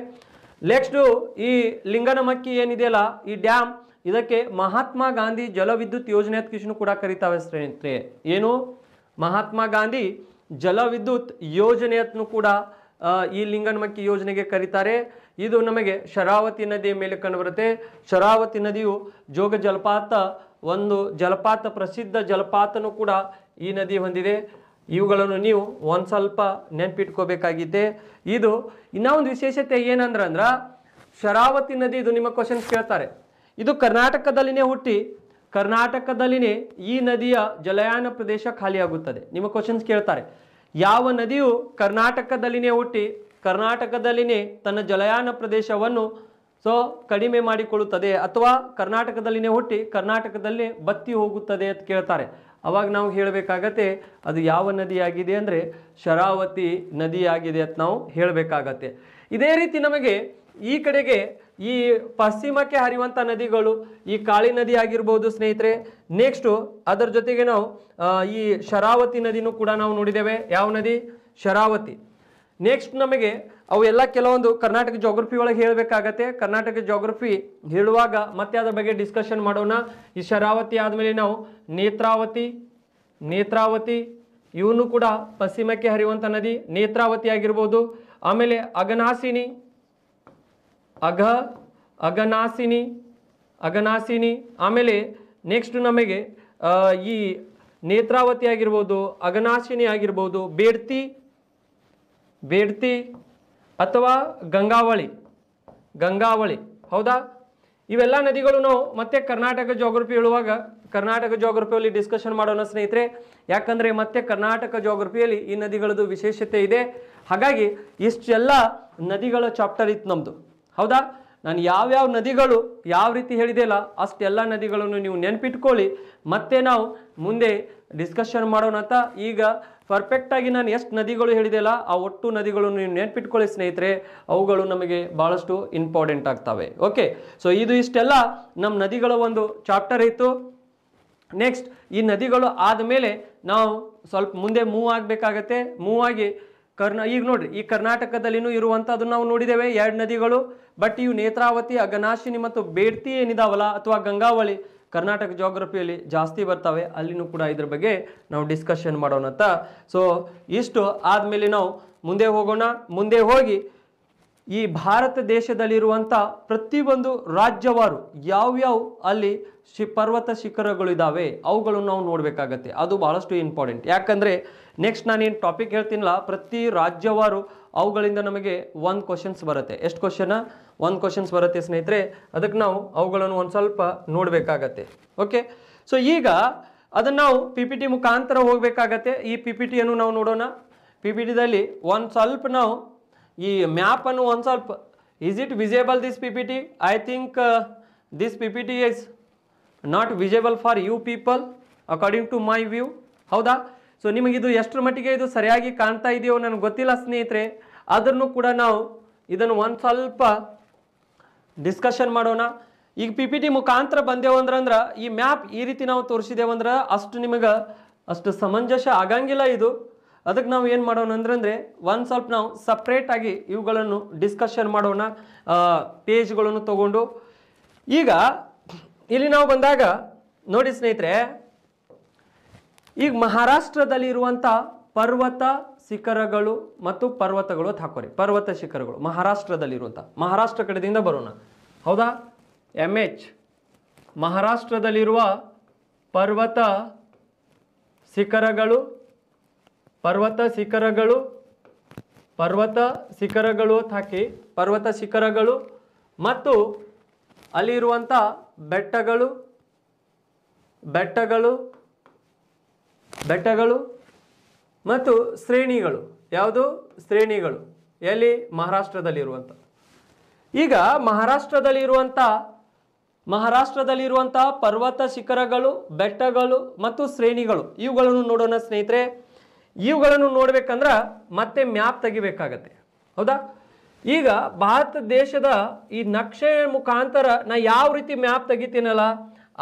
A: ನೆಕ್ಸ್ಟು ಈ ಲಿಂಗನಮಕ್ಕಿ ಏನಿದೆಯಲ್ಲ ಈ ಡ್ಯಾಮ್ ಇದಕ್ಕೆ ಮಹಾತ್ಮ ಗಾಂಧಿ ಜಲವಿದ್ಯುತ್ ಯೋಜನೆ ಅಂತ ಕೂಡ ಕರೀತಾವೆ ಸ್ನೇಹಿತರೆ ಏನು ಮಹಾತ್ಮ ಗಾಂಧಿ ಜಲವಿದ್ಯುತ್ ಯೋಜನೆ ಅದನ್ನು ಕೂಡ ಈ ಲಿಂಗನಮಕ್ಕಿ ಯೋಜನೆಗೆ ಕರೀತಾರೆ ಇದು ನಮಗೆ ಶರಾವತಿ ನದಿಯ ಮೇಲೆ ಕಂಡುಬರುತ್ತೆ ಶರಾವತಿ ನದಿಯು ಜೋಗ ಜಲಪಾತ ಒಂದು ಜಲಪಾತ ಪ್ರಸಿದ್ಧ ಜಲಪಾತನೂ ಕೂಡ ಈ ನದಿ ಹೊಂದಿದೆ ಇವುಗಳನ್ನು ನೀವು ಒಂದು ಸ್ವಲ್ಪ ನೆನ್ಪಿಟ್ಕೋಬೇಕಾಗಿದೆ ಇದು ಇನ್ನೊಂದು ವಿಶೇಷತೆ ಏನಂದ್ರಂದ್ರೆ ಶರಾವತಿ ನದಿ ಇದು ನಿಮ್ಮ ಕ್ವಶನ್ಸ್ ಕೇಳ್ತಾರೆ ಇದು ಕರ್ನಾಟಕದಲ್ಲಿನೇ ಹುಟ್ಟಿ ಕರ್ನಾಟಕದಲ್ಲಿನೇ ಈ ನದಿಯ ಜಲಯಾನ ಪ್ರದೇಶ ಖಾಲಿಯಾಗುತ್ತದೆ ನಿಮ್ಮ ಕ್ವಶನ್ಸ್ ಕೇಳ್ತಾರೆ ಯಾವ ನದಿಯು ಕರ್ನಾಟಕದಲ್ಲಿನೇ ಹುಟ್ಟಿ ಕರ್ನಾಟಕದಲ್ಲಿನೇ ತನ್ನ ಜಲಯಾನ ಪ್ರದೇಶವನ್ನು ಸೊ ಕಡಿಮೆ ಮಾಡಿಕೊಳ್ಳುತ್ತದೆ ಅಥವಾ ಕರ್ನಾಟಕದಲ್ಲಿನೇ ಹುಟ್ಟಿ ಕರ್ನಾಟಕದಲ್ಲಿ ಬತ್ತಿ ಹೋಗುತ್ತದೆ ಅಂತ ಕೇಳ್ತಾರೆ ಅವಾಗ ನಾವು ಹೇಳಬೇಕಾಗತ್ತೆ ಅದು ಯಾವ ನದಿಯಾಗಿದೆ ಅಂದರೆ ಶರಾವತಿ ನದಿಯಾಗಿದೆ ಅಂತ ನಾವು ಹೇಳಬೇಕಾಗತ್ತೆ ಇದೇ ರೀತಿ ನಮಗೆ ಈ ಕಡೆಗೆ ಈ ಪಶ್ಚಿಮಕ್ಕೆ ಹರಿಯುವಂಥ ನದಿಗಳು ಈ ಕಾಳಿ ನದಿ ಆಗಿರ್ಬೋದು ಸ್ನೇಹಿತರೆ ನೆಕ್ಸ್ಟು ಅದರ ಜೊತೆಗೆ ನಾವು ಈ ಶರಾವತಿ ನದಿನೂ ಕೂಡ ನಾವು ನೋಡಿದ್ದೇವೆ ಯಾವ ನದಿ ಶರಾವತಿ ನೆಕ್ಸ್ಟ್ ನಮಗೆ ಅವೆಲ್ಲ ಕೆಲವೊಂದು ಕರ್ನಾಟಕ ಜೋಗ್ರಫಿ ಒಳಗೆ ಹೇಳಬೇಕಾಗತ್ತೆ ಕರ್ನಾಟಕ ಜೋಗ್ರಫಿ ಹೇಳುವಾಗ ಮತ್ತೆ ಅದರ ಬಗ್ಗೆ ಡಿಸ್ಕಷನ್ ಮಾಡೋಣ ಈ ಶರಾವತಿ ಆದಮೇಲೆ ನಾವು ನೇತ್ರಾವತಿ ನೇತ್ರಾವತಿ ಇವನು ಕೂಡ ಪಶ್ಚಿಮಕ್ಕೆ ಹರಿಯುವಂಥ ನದಿ ನೇತ್ರಾವತಿ ಆಗಿರ್ಬೋದು ಆಮೇಲೆ ಅಗನಾಸಿನಿ ಅಘ ಅಗನಾಸಿನಿ ಅಗನಾಸಿನಿ ಆಮೇಲೆ ನೆಕ್ಸ್ಟ್ ನಮಗೆ ಈ ನೇತ್ರಾವತಿ ಆಗಿರ್ಬೋದು ಅಗನಾಸಿನಿ ಆಗಿರ್ಬೋದು ಬೇಡ್ತಿ ಬೇಡ್ತಿ ಅಥವಾ ಗಂಗಾವಳಿ ಗಂಗಾವಳಿ ಹೌದಾ ಇವೆಲ್ಲ ನದಿಗಳು ನಾವು ಮತ್ತೆ ಕರ್ನಾಟಕ ಜೋಗ್ರಫಿ ಹೇಳುವಾಗ ಕರ್ನಾಟಕ ಜೋಗ್ರಫಿಯಲ್ಲಿ ಡಿಸ್ಕಷನ್ ಮಾಡೋಣ ಸ್ನೇಹಿತರೆ ಯಾಕಂದರೆ ಮತ್ತೆ ಕರ್ನಾಟಕ ಜೋಗ್ರಫಿಯಲ್ಲಿ ಈ ನದಿಗಳದ್ದು ವಿಶೇಷತೆ ಇದೆ ಹಾಗಾಗಿ ಇಷ್ಟೆಲ್ಲ ನದಿಗಳ ಚಾಪ್ಟರ್ ಇತ್ತು ನಮ್ಮದು ಹೌದಾ ನಾನು ಯಾವ್ಯಾವ ನದಿಗಳು ಯಾವ ರೀತಿ ಹೇಳಿದೆಲ್ಲ ಅಷ್ಟೆಲ್ಲ ನದಿಗಳನ್ನು ನೀವು ನೆನಪಿಟ್ಕೊಳ್ಳಿ ಮತ್ತೆ ನಾವು ಮುಂದೆ ಡಿಸ್ಕಷನ್ ಮಾಡೋಣ ಅಂತ ಈಗ ಪರ್ಫೆಕ್ಟಾಗಿ ನಾನು ಎಷ್ಟು ನದಿಗಳು ಹೇಳಿದೆಯಲ್ಲ ಆ ಒಟ್ಟು ನದಿಗಳು ನೀವು ನೆನ್ಪಿಟ್ಕೊಳ್ಳಿ ಸ್ನೇಹಿತರೆ ಅವುಗಳು ನಮಗೆ ಭಾಳಷ್ಟು ಇಂಪಾರ್ಟೆಂಟ್ ಆಗ್ತವೆ ಓಕೆ ಸೊ ಇದು ಇಷ್ಟೆಲ್ಲ ನಮ್ಮ ನದಿಗಳ ಒಂದು ಚಾಪ್ಟರ್ ಇತ್ತು ನೆಕ್ಸ್ಟ್ ಈ ನದಿಗಳು ಆದಮೇಲೆ ನಾವು ಸ್ವಲ್ಪ ಮುಂದೆ ಮೂವ್ ಆಗಬೇಕಾಗತ್ತೆ ಮೂವ್ ಆಗಿ ಕರ್ನಾ ಈಗ ನೋಡ್ರಿ ಈ ಕರ್ನಾಟಕದಲ್ಲಿನೂ ಇರುವಂಥದ್ದು ನಾವು ನೋಡಿದ್ದೇವೆ ಎರಡು ನದಿಗಳು ಬಟ್ ಇವು ನೇತ್ರಾವತಿ ಅಗನಾಶಿನಿ ಮತ್ತು ಬೇಡ್ತಿ ಏನಿದಾವಲ್ಲ ಅಥವಾ ಗಂಗಾವಳಿ ಕರ್ನಾಟಕ ಜೋಗ್ರಫಿಯಲ್ಲಿ ಜಾಸ್ತಿ ಬರ್ತವೆ ಅಲ್ಲಿನೂ ಕೂಡ ಇದ್ರ ಬಗ್ಗೆ ನಾವು ಡಿಸ್ಕಷನ್ ಮಾಡೋಣ ಅಂತ ಸೊ ಇಷ್ಟು ಆದಮೇಲೆ ನಾವು ಮುಂದೆ ಹೋಗೋಣ ಮುಂದೆ ಹೋಗಿ ಈ ಭಾರತ ದೇಶದಲ್ಲಿರುವಂಥ ಪ್ರತಿಯೊಂದು ರಾಜ್ಯವಾರು ಯಾವ್ಯಾವ ಅಲ್ಲಿ ಶಿ ಪರ್ವತ ಶಿಖರಗಳಿದ್ದಾವೆ ಅವುಗಳನ್ನು ನಾವು ನೋಡಬೇಕಾಗತ್ತೆ ಅದು ಬಹಳಷ್ಟು ಇಂಪಾರ್ಟೆಂಟ್ ಯಾಕಂದರೆ ನೆಕ್ಸ್ಟ್ ನಾನೇನು ಟಾಪಿಕ್ ಹೇಳ್ತೀನಲ್ಲ ಪ್ರತಿ ರಾಜ್ಯವಾರು ಅವುಗಳಿಂದ ನಮಗೆ ಒಂದು ಕ್ವಶನ್ಸ್ ಬರುತ್ತೆ ಎಷ್ಟು ಕ್ವಶನ ಒಂದು ಕ್ವಶನ್ಸ್ ಬರುತ್ತೆ ಸ್ನೇಹಿತರೆ ಅದಕ್ಕೆ ನಾವು ಅವುಗಳನ್ನು ಒಂದು ಸ್ವಲ್ಪ ನೋಡಬೇಕಾಗತ್ತೆ ಓಕೆ ಸೊ ಈಗ ಅದನ್ನು ನಾವು ಪಿ ಪಿ ಟಿ ಮುಖಾಂತರ ಹೋಗಬೇಕಾಗತ್ತೆ ಈ ಪಿ ಪಿ ಟಿಯನ್ನು ನಾವು ನೋಡೋಣ ಪಿ ಪಿ ಟಿದಲ್ಲಿ ಒಂದು ಸ್ವಲ್ಪ ನಾವು ಈ ಮ್ಯಾಪನ್ನು ಒಂದು ಸ್ವಲ್ಪ is it visible this P P T I think this P P T is not visible for you people according to my view ಹೌದಾ ಸೊ ನಿಮಗಿದು ಎಷ್ಟರ ಮಟ್ಟಿಗೆ ಇದು ಸರಿಯಾಗಿ ಕಾಣ್ತಾ ಇದೆಯೋ ನನಗೆ ಗೊತ್ತಿಲ್ಲ ಸ್ನೇಹಿತರೆ ಆದ್ರೂ ಕೂಡ ನಾವು ಇದನ್ನು ಒಂದು ಸ್ವಲ್ಪ ಡಿಸ್ಕಷನ್ ಮಾಡೋಣ ಈಗ ಪಿ ಪಿ ಟಿ ಮುಖಾಂತರ ಬಂದೇವು ಅಂದ್ರೆ ಈ ಮ್ಯಾಪ್ ಈ ರೀತಿ ನಾವು ಅಂದ್ರೆ ಅಷ್ಟು ನಿಮಗೆ ಅಷ್ಟು ಸಮಂಜಸ ಆಗಂಗಿಲ್ಲ ಇದು ಅದಕ್ಕೆ ನಾವು ಏನು ಮಾಡೋಣ ಅಂದ್ರೆ ಒಂದು ಸ್ವಲ್ಪ ನಾವು ಸಪ್ರೇಟಾಗಿ ಇವುಗಳನ್ನು ಡಿಸ್ಕಷನ್ ಮಾಡೋಣ ಪೇಜ್ಗಳನ್ನು ತಗೊಂಡು ಈಗ ಇಲ್ಲಿ ನಾವು ಬಂದಾಗ ನೋಡಿ ಸ್ನೇಹಿತರೆ ಈಗ ಮಹಾರಾಷ್ಟ್ರದಲ್ಲಿ ಇರುವಂಥ ಪರ್ವತ ಶಿಖರಗಳು ಮತ್ತು ಪರ್ವತಗಳು ಥಾಕೋರಿ ಹಾಕೋರಿ ಪರ್ವತ ಶಿಖರಗಳು ಮಹಾರಾಷ್ಟ್ರದಲ್ಲಿರುವಂಥ ಮಹಾರಾಷ್ಟ್ರ ಕಡೆಯಿಂದ ಬರೋಣ ಹೌದಾ ಎಮ್ ಎಚ್ ಮಹಾರಾಷ್ಟ್ರದಲ್ಲಿರುವ ಪರ್ವತ ಶಿಖರಗಳು ಪರ್ವತ ಶಿಖರಗಳು ಪರ್ವತ ಶಿಖರಗಳು ಥಾಕಿ ಹಾಕಿ ಪರ್ವತ ಶಿಖರಗಳು ಮತ್ತು ಅಲ್ಲಿರುವಂಥ ಬೆಟ್ಟಗಳು ಬೆಟ್ಟಗಳು ಬೆಟ್ಟಗಳು ಮತ್ತು ಶ್ರೇಣಿಗಳು ಯಾವುದು ಶ್ರೇಣಿಗಳು ಎಲ್ಲಿ ಮಹಾರಾಷ್ಟ್ರದಲ್ಲಿರುವಂಥ ಈಗ ಮಹಾರಾಷ್ಟ್ರದಲ್ಲಿರುವಂಥ ಮಹಾರಾಷ್ಟ್ರದಲ್ಲಿರುವಂಥ ಪರ್ವತ ಶಿಖರಗಳು ಬೆಟ್ಟಗಳು ಮತ್ತು ಶ್ರೇಣಿಗಳು ಇವುಗಳನ್ನು ನೋಡೋಣ ಸ್ನೇಹಿತರೆ ಇವುಗಳನ್ನು ನೋಡ್ಬೇಕಂದ್ರೆ ಮತ್ತೆ ಮ್ಯಾಪ್ ತೆಗಿಬೇಕಾಗತ್ತೆ ಹೌದಾ ಈಗ ಭಾರತ ದೇಶದ ಈ ನಕ್ಷೆಯ ಮುಖಾಂತರ ನಾ ಯಾವ ರೀತಿ ಮ್ಯಾಪ್ ತೆಗಿತೀನಲ್ಲ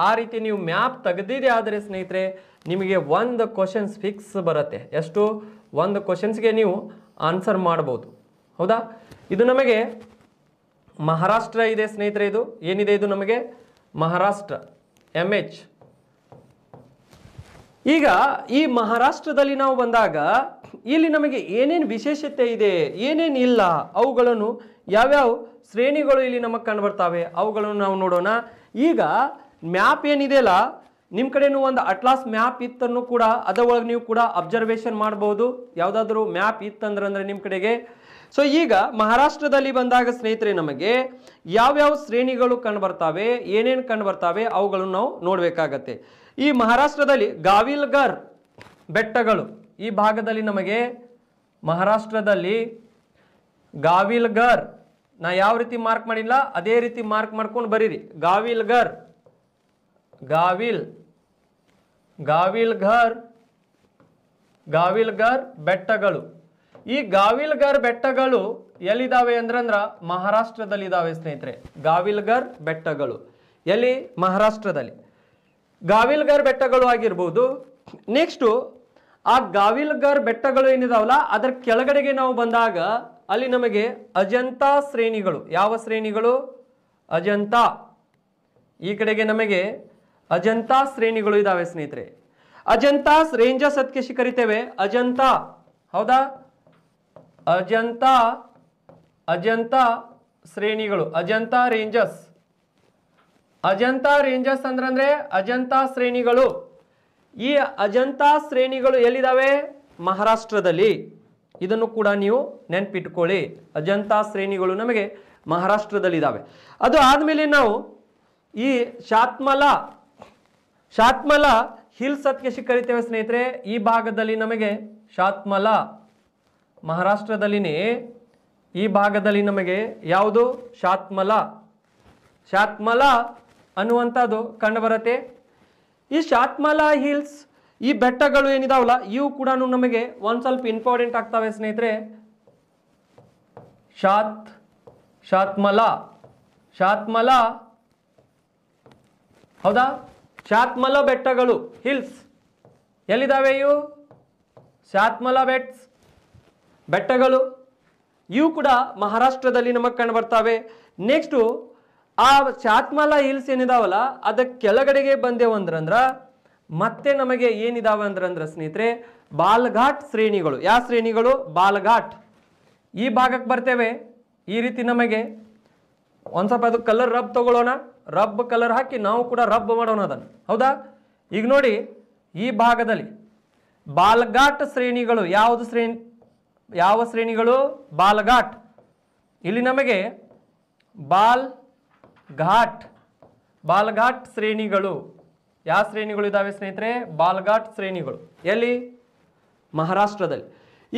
A: ಆ ರೀತಿ ನೀವು ಮ್ಯಾಪ್ ತೆಗೆದಿದೆ ಆದರೆ ಸ್ನೇಹಿತರೆ ನಿಮಗೆ ಒಂದು ಕ್ವಶನ್ಸ್ ಫಿಕ್ಸ್ ಬರುತ್ತೆ ಎಷ್ಟು ಒಂದು ಕ್ವಶನ್ಸ್ಗೆ ನೀವು ಆನ್ಸರ್ ಮಾಡ್ಬೋದು ಹೌದಾ ಇದು ನಮಗೆ ಮಹಾರಾಷ್ಟ್ರ ಇದೆ ಸ್ನೇಹಿತರೆ ಇದು ಏನಿದೆ ಇದು ನಮಗೆ ಮಹಾರಾಷ್ಟ್ರ ಎಮ್ ಎಚ್ ಈಗ ಈ ಮಹಾರಾಷ್ಟ್ರದಲ್ಲಿ ನಾವು ಬಂದಾಗ ಇಲ್ಲಿ ನಮಗೆ ಏನೇನು ವಿಶೇಷತೆ ಇದೆ ಏನೇನು ಇಲ್ಲ ಅವುಗಳನ್ನು ಯಾವ್ಯಾವ ಶ್ರೇಣಿಗಳು ಇಲ್ಲಿ ನಮಗೆ ಕಂಡು ಬರ್ತಾವೆ ಅವುಗಳನ್ನು ನಾವು ನೋಡೋಣ ಈಗ ಮ್ಯಾಪ್ ಏನಿದೆಯಲ್ಲ ನಿಮ್ಮ ಕಡೆನೂ ಒಂದು ಅಟ್ಲಾಸ್ ಮ್ಯಾಪ್ ಇತ್ತನ್ನು ಕೂಡ ಅದರೊಳಗೆ ನೀವು ಕೂಡ ಅಬ್ಸರ್ವೇಷನ್ ಮಾಡ್ಬೋದು ಯಾವುದಾದ್ರೂ ಮ್ಯಾಪ್ ಇತ್ತಂದ್ರೆ ಅಂದರೆ ನಿಮ್ಮ ಕಡೆಗೆ ಸೊ ಈಗ ಮಹಾರಾಷ್ಟ್ರದಲ್ಲಿ ಬಂದಾಗ ಸ್ನೇಹಿತರೆ ನಮಗೆ ಯಾವ್ಯಾವ ಶ್ರೇಣಿಗಳು ಕಂಡು ಬರ್ತಾವೆ ಏನೇನು ಕಂಡು ಬರ್ತಾವೆ ಅವುಗಳನ್ನು ನಾವು ನೋಡಬೇಕಾಗತ್ತೆ ಈ ಮಹಾರಾಷ್ಟ್ರದಲ್ಲಿ ಗಾವಿಲ್ಗರ್ ಬೆಟ್ಟಗಳು ಈ ಭಾಗದಲ್ಲಿ ನಮಗೆ ಮಹಾರಾಷ್ಟ್ರದಲ್ಲಿ ಗಾವಿಲ್ಗರ್ ನಾ ಯಾವ ರೀತಿ ಮಾರ್ಕ್ ಮಾಡಿಲ್ಲ ಅದೇ ರೀತಿ ಮಾರ್ಕ್ ಮಾಡ್ಕೊಂಡು ಬರೀರಿ ಗಾವಿಲ್ಗರ್ ಗಾವಿಲ್ ಗಾವಿಲ್ಘರ್ ಗಾವಿಲ್ಘರ್ ಬೆಟ್ಟಗಳು ಈ ಗಾವಿಲ್ಘರ್ ಬೆಟ್ಟಗಳು ಎಲ್ಲಿದ್ದಾವೆ ಅಂದ್ರಂದ್ರ ಇದಾವೆ ಸ್ನೇಹಿತರೆ ಗಾವಿಲ್ಘರ್ ಬೆಟ್ಟಗಳು ಎಲ್ಲಿ ಮಹಾರಾಷ್ಟ್ರದಲ್ಲಿ ಗಾವಿಲ್ಘರ್ ಬೆಟ್ಟಗಳು ಆಗಿರ್ಬೋದು ನೆಕ್ಸ್ಟು ಆ ಗಾವಿಲ್ಗರ್ ಬೆಟ್ಟಗಳು ಏನಿದಾವಲ್ಲ ಅದರ ಕೆಳಗಡೆಗೆ ನಾವು ಬಂದಾಗ ಅಲ್ಲಿ ನಮಗೆ ಅಜಂತಾ ಶ್ರೇಣಿಗಳು ಯಾವ ಶ್ರೇಣಿಗಳು ಅಜಂತಾ ಈ ಕಡೆಗೆ ನಮಗೆ ಅಜಂತಾ ಶ್ರೇಣಿಗಳು ಇದಾವೆ ಸ್ನೇಹಿತರೆ ಅಜಂತಾ ರೇಂಜಸ್ ಅದಕ್ಕೆ ಕರಿತೇವೆ ಅಜಂತಾ ಹೌದಾ ಅಜಂತಾ ಅಜಂತಾ ಶ್ರೇಣಿಗಳು ಅಜಂತಾ ರೇಂಜಸ್ ಅಜಂತಾ ರೇಂಜಸ್ ಅಂದ್ರಂದ್ರೆ ಅಜಂತಾ ಶ್ರೇಣಿಗಳು ಈ ಅಜಂತಾ ಶ್ರೇಣಿಗಳು ಎಲ್ಲಿದ್ದಾವೆ ಮಹಾರಾಷ್ಟ್ರದಲ್ಲಿ ಇದನ್ನು ಕೂಡ ನೀವು ನೆನ್ಪಿಟ್ಕೊಳ್ಳಿ ಅಜಂತಾ ಶ್ರೇಣಿಗಳು ನಮಗೆ ಮಹಾರಾಷ್ಟ್ರದಲ್ಲಿದ್ದಾವೆ ಅದು ಆದಮೇಲೆ ನಾವು ಈ ಶಾತ್ಮಲ ಶಾತ್ಮಲ ಹಿಲ್ಸ್ ಅತ್ಕೆಶಿ ಕರಿತೇವೆ ಸ್ನೇಹಿತರೆ ಈ ಭಾಗದಲ್ಲಿ ನಮಗೆ ಶಾತ್ಮಲ ಮಹಾರಾಷ್ಟ್ರದಲ್ಲಿನೇ ಈ ಭಾಗದಲ್ಲಿ ನಮಗೆ ಯಾವುದು ಶಾತ್ಮಲ ಶಾತ್ಮಲ ಅನ್ನುವಂಥದ್ದು ಕಂಡುಬರುತ್ತೆ ಈ ಶಾತ್ಮಲ ಹಿಲ್ಸ್ ಈ ಬೆಟ್ಟಗಳು ಏನಿದಾವಲ್ಲ ಇವು ಕೂಡ ನಮಗೆ ಒಂದು ಸ್ವಲ್ಪ ಇಂಪಾರ್ಟೆಂಟ್ ಆಗ್ತವೆ ಸ್ನೇಹಿತರೆ ಶಾತ್ ಶಾತ್ಮಲ ಶಾತ್ಮಲ ಹೌದಾ ಶಾತ್ಮಲ ಬೆಟ್ಟಗಳು ಹಿಲ್ಸ್ ಎಲ್ಲಿದ್ದಾವೆ ಇವು ಶಾತ್ಮಲ ಬೆಟ್ಸ್ ಬೆಟ್ಟಗಳು ಇವು ಕೂಡ ಮಹಾರಾಷ್ಟ್ರದಲ್ಲಿ ನಮಗೆ ಕಂಡು ಬರ್ತಾವೆ ನೆಕ್ಸ್ಟು ಆ ಶಾತ್ಮಲ ಹಿಲ್ಸ್ ಏನಿದಾವಲ್ಲ ಅದಕ್ಕೆ ಕೆಳಗಡೆಗೆ ಬಂದೆವು ಅಂದ್ರಂದ್ರೆ ಮತ್ತೆ ನಮಗೆ ಏನಿದಾವೆ ಅಂದ್ರಂದ್ರ ಸ್ನೇಹಿತರೆ ಬಾಲ್ಘಾಟ್ ಶ್ರೇಣಿಗಳು ಯಾವ ಶ್ರೇಣಿಗಳು ಬಾಲ್ಘಾಟ್ ಈ ಭಾಗಕ್ಕೆ ಬರ್ತೇವೆ ಈ ರೀತಿ ನಮಗೆ ಒಂದು ಸ್ವಲ್ಪ ಅದು ಕಲರ್ ರಬ್ ತಗೊಳ್ಳೋಣ ರಬ್ ಕಲರ್ ಹಾಕಿ ನಾವು ಕೂಡ ರಬ್ ಮಾಡೋಣ ಅದನ್ನು ಹೌದಾ ಈಗ ನೋಡಿ ಈ ಭಾಗದಲ್ಲಿ ಬಾಲ್ಘಾಟ್ ಶ್ರೇಣಿಗಳು ಯಾವುದು ಶ್ರೇಣಿ ಯಾವ ಶ್ರೇಣಿಗಳು ಬಾಲ್ಘಾಟ್ ಇಲ್ಲಿ ನಮಗೆ ಬಾಲ್ ಘಾಟ್ ಬಾಲ್ಘಾಟ್ ಶ್ರೇಣಿಗಳು ಯಾವ ಶ್ರೇಣಿಗಳು ಇದ್ದಾವೆ ಸ್ನೇಹಿತರೆ ಬಾಲ್ಘಾಟ್ ಶ್ರೇಣಿಗಳು ಎಲ್ಲಿ ಮಹಾರಾಷ್ಟ್ರದಲ್ಲಿ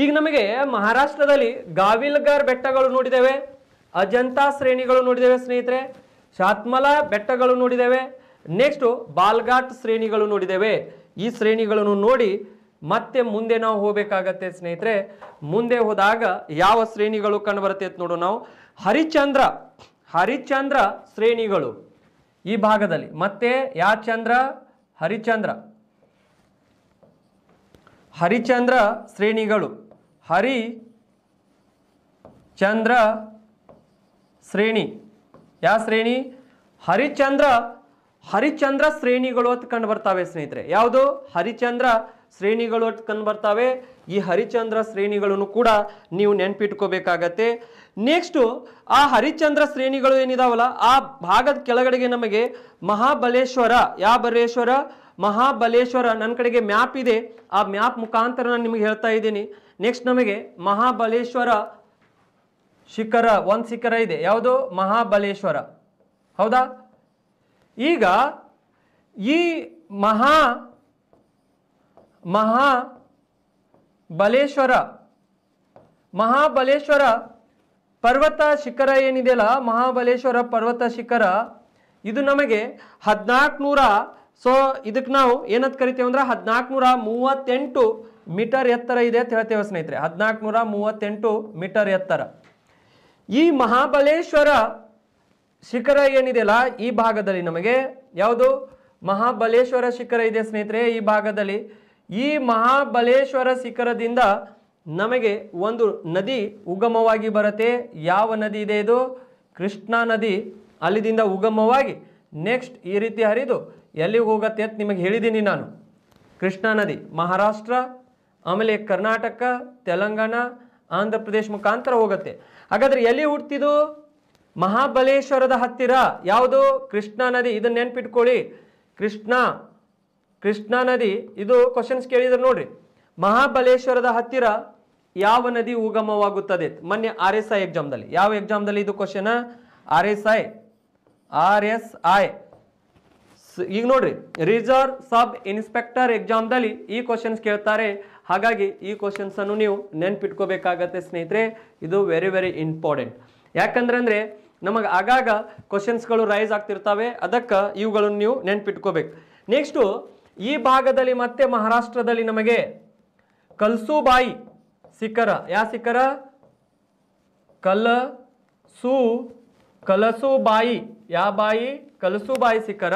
A: ಈಗ ನಮಗೆ ಮಹಾರಾಷ್ಟ್ರದಲ್ಲಿ ಗಾವಿಲ್ಗಾರ್ ಬೆಟ್ಟಗಳು ನೋಡಿದ್ದೇವೆ ಅಜಂತಾ ಶ್ರೇಣಿಗಳು ನೋಡಿದ್ದೇವೆ ಸ್ನೇಹಿತರೆ ಶಾತ್ಮಲ ಬೆಟ್ಟಗಳು ನೋಡಿದ್ದೇವೆ ನೆಕ್ಸ್ಟು ಬಾಲ್ಘಾಟ್ ಶ್ರೇಣಿಗಳು ನೋಡಿದ್ದೇವೆ ಈ ಶ್ರೇಣಿಗಳನ್ನು ನೋಡಿ ಮತ್ತೆ ಮುಂದೆ ನಾವು ಹೋಗಬೇಕಾಗತ್ತೆ ಸ್ನೇಹಿತರೆ ಮುಂದೆ ಹೋದಾಗ ಯಾವ ಶ್ರೇಣಿಗಳು ಕಂಡುಬರುತ್ತೆ ಅಂತ ನೋಡು ನಾವು ಹರಿಚಂದ್ರ ಹರಿಚಂದ್ರ ಶ್ರೇಣಿಗಳು ಈ ಭಾಗದಲ್ಲಿ ಮತ್ತೆ ಯಾಚಂದ್ರ ಚಂದ್ರ ಹರಿಚಂದ್ರ ಹರಿಚಂದ್ರ ಶ್ರೇಣಿಗಳು ಹರಿ ಚಂದ್ರ ಶ್ರೇಣಿ ಯಾವ ಶ್ರೇಣಿ ಹರಿಚಂದ್ರ ಹರಿಚಂದ್ರ ಶ್ರೇಣಿಗಳು ಅಂತ ಕಂಡು ಬರ್ತಾವೆ ಸ್ನೇಹಿತರೆ ಯಾವುದು ಹರಿಚಂದ್ರ ಶ್ರೇಣಿಗಳು ಅಂತ ಕಂಡು ಬರ್ತಾವೆ ಈ ಹರಿಚಂದ್ರ ಶ್ರೇಣಿಗಳನ್ನು ಕೂಡ ನೀವು ನೆನ್ಪಿಟ್ಕೋಬೇಕಾಗತ್ತೆ ನೆಕ್ಸ್ಟು ಆ ಹರಿಚಂದ್ರ ಶ್ರೇಣಿಗಳು ಏನಿದಾವಲ್ಲ ಆ ಭಾಗದ ಕೆಳಗಡೆಗೆ ನಮಗೆ ಮಹಾಬಲೇಶ್ವರ ಯಾವ ಬಲೇಶ್ವರ ಮಹಾಬಲೇಶ್ವರ ನನ್ನ ಕಡೆಗೆ ಮ್ಯಾಪ್ ಇದೆ ಆ ಮ್ಯಾಪ್ ಮುಖಾಂತರ ನಾನು ನಿಮಗೆ ಹೇಳ್ತಾ ಇದ್ದೀನಿ ನೆಕ್ಸ್ಟ್ ನಮಗೆ ಮಹಾಬಲೇಶ್ವರ ಶಿಖರ ಒಂದು ಶಿಖರ ಇದೆ ಯಾವುದು ಮಹಾಬಲೇಶ್ವರ ಹೌದಾ ಈಗ ಈ ಮಹಾ ಮಹಾ ಬಲೇಶ್ವರ ಮಹಾಬಲೇಶ್ವರ ಪರ್ವತ ಶಿಖರ ಏನಿದೆಯಲ್ಲ ಮಹಾಬಲೇಶ್ವರ ಪರ್ವತ ಶಿಖರ ಇದು ನಮಗೆ ಹದಿನಾಲ್ಕುನೂರ ಸೊ ಇದಕ್ಕೆ ನಾವು ಏನಂತ ಕರಿತೇವೆ ಅಂದ್ರೆ ಹದಿನಾಲ್ಕುನೂರ ಮೂವತ್ತೆಂಟು ಮೀಟರ್ ಎತ್ತರ ಇದೆ ಅಂತ ಹೇಳ್ತೇವೆ ಸ್ನೇಹಿತರೆ ನೂರ ಮೂವತ್ತೆಂಟು ಮೀಟರ್ ಎತ್ತರ ಈ ಮಹಾಬಲೇಶ್ವರ ಶಿಖರ ಏನಿದೆಯಲ್ಲ ಈ ಭಾಗದಲ್ಲಿ ನಮಗೆ ಯಾವುದು ಮಹಾಬಲೇಶ್ವರ ಶಿಖರ ಇದೆ ಸ್ನೇಹಿತರೆ ಈ ಭಾಗದಲ್ಲಿ ಈ ಮಹಾಬಲೇಶ್ವರ ಶಿಖರದಿಂದ ನಮಗೆ ಒಂದು ನದಿ ಉಗಮವಾಗಿ ಬರುತ್ತೆ ಯಾವ ನದಿ ಇದೆ ಇದು ಕೃಷ್ಣಾ ನದಿ ಅಲ್ಲಿದಿಂದ ಉಗಮವಾಗಿ ನೆಕ್ಸ್ಟ್ ಈ ರೀತಿ ಹರಿದು ಎಲ್ಲಿಗೆ ಹೋಗುತ್ತೆ ಅಂತ ನಿಮಗೆ ಹೇಳಿದ್ದೀನಿ ನಾನು ಕೃಷ್ಣಾ ನದಿ ಮಹಾರಾಷ್ಟ್ರ ಆಮೇಲೆ ಕರ್ನಾಟಕ ತೆಲಂಗಾಣ ಆಂಧ್ರ ಪ್ರದೇಶ ಮುಖಾಂತರ ಹೋಗುತ್ತೆ ಹಾಗಾದ್ರೆ ಎಲ್ಲಿ ಹುಟ್ಟಿದು ಮಹಾಬಲೇಶ್ವರದ ಹತ್ತಿರ ಯಾವುದು ಕೃಷ್ಣಾ ನದಿ ಇದನ್ನ ನೆನ್ಪಿಟ್ಕೊಳ್ಳಿ ಕೃಷ್ಣ ಕೃಷ್ಣಾ ನದಿ ಇದು ಕ್ವಶನ್ಸ್ ಕೇಳಿದ್ರೆ ನೋಡ್ರಿ ಮಹಾಬಲೇಶ್ವರದ ಹತ್ತಿರ ಯಾವ ನದಿ ಉಗಮವಾಗುತ್ತದೆ ಮೊನ್ನೆ ಆರ್ ಎಸ್ ಐ ಎಕ್ಸಾಮ್ದಲ್ಲಿ ಯಾವ ಎಕ್ಸಾಮ್ದಲ್ಲಿ ಇದು question R S I R S I ಈಗ ನೋಡ್ರಿ ರಿಸರ್ವ್ ಸಬ್ ಇನ್ಸ್ಪೆಕ್ಟರ್ ಎಕ್ಸಾಮ್ದಲ್ಲಿ ಈ ಕ್ವಶನ್ಸ್ ಕೇಳ್ತಾರೆ ಹಾಗಾಗಿ ಈ ಕ್ವಶನ್ಸನ್ನು ನೀವು ನೆನ್ಪಿಟ್ಕೋಬೇಕಾಗತ್ತೆ ಸ್ನೇಹಿತರೆ ಇದು ವೆರಿ ವೆರಿ ಇಂಪಾರ್ಟೆಂಟ್ ಯಾಕಂದ್ರೆ ಅಂದರೆ ನಮಗೆ ಆಗಾಗ ಕ್ವಶನ್ಸ್ಗಳು ರೈಸ್ ಆಗ್ತಿರ್ತವೆ ಅದಕ್ಕೆ ಇವುಗಳನ್ನು ನೀವು ನೆನ್ಪಿಟ್ಕೋಬೇಕು ನೆಕ್ಸ್ಟು ಈ ಭಾಗದಲ್ಲಿ ಮತ್ತೆ ಮಹಾರಾಷ್ಟ್ರದಲ್ಲಿ ನಮಗೆ ಕಲ್ಸುಬಾಯಿ ಸಿಕ್ಕರ ಯಾ ಸಿಕ್ಕರ ಕಲ ಸು ಕಲಸುಬಾಯಿ ಯಾ ಬಾಯಿ ಕಲಸುಬಾಯಿ ಸಿಕ್ಕರ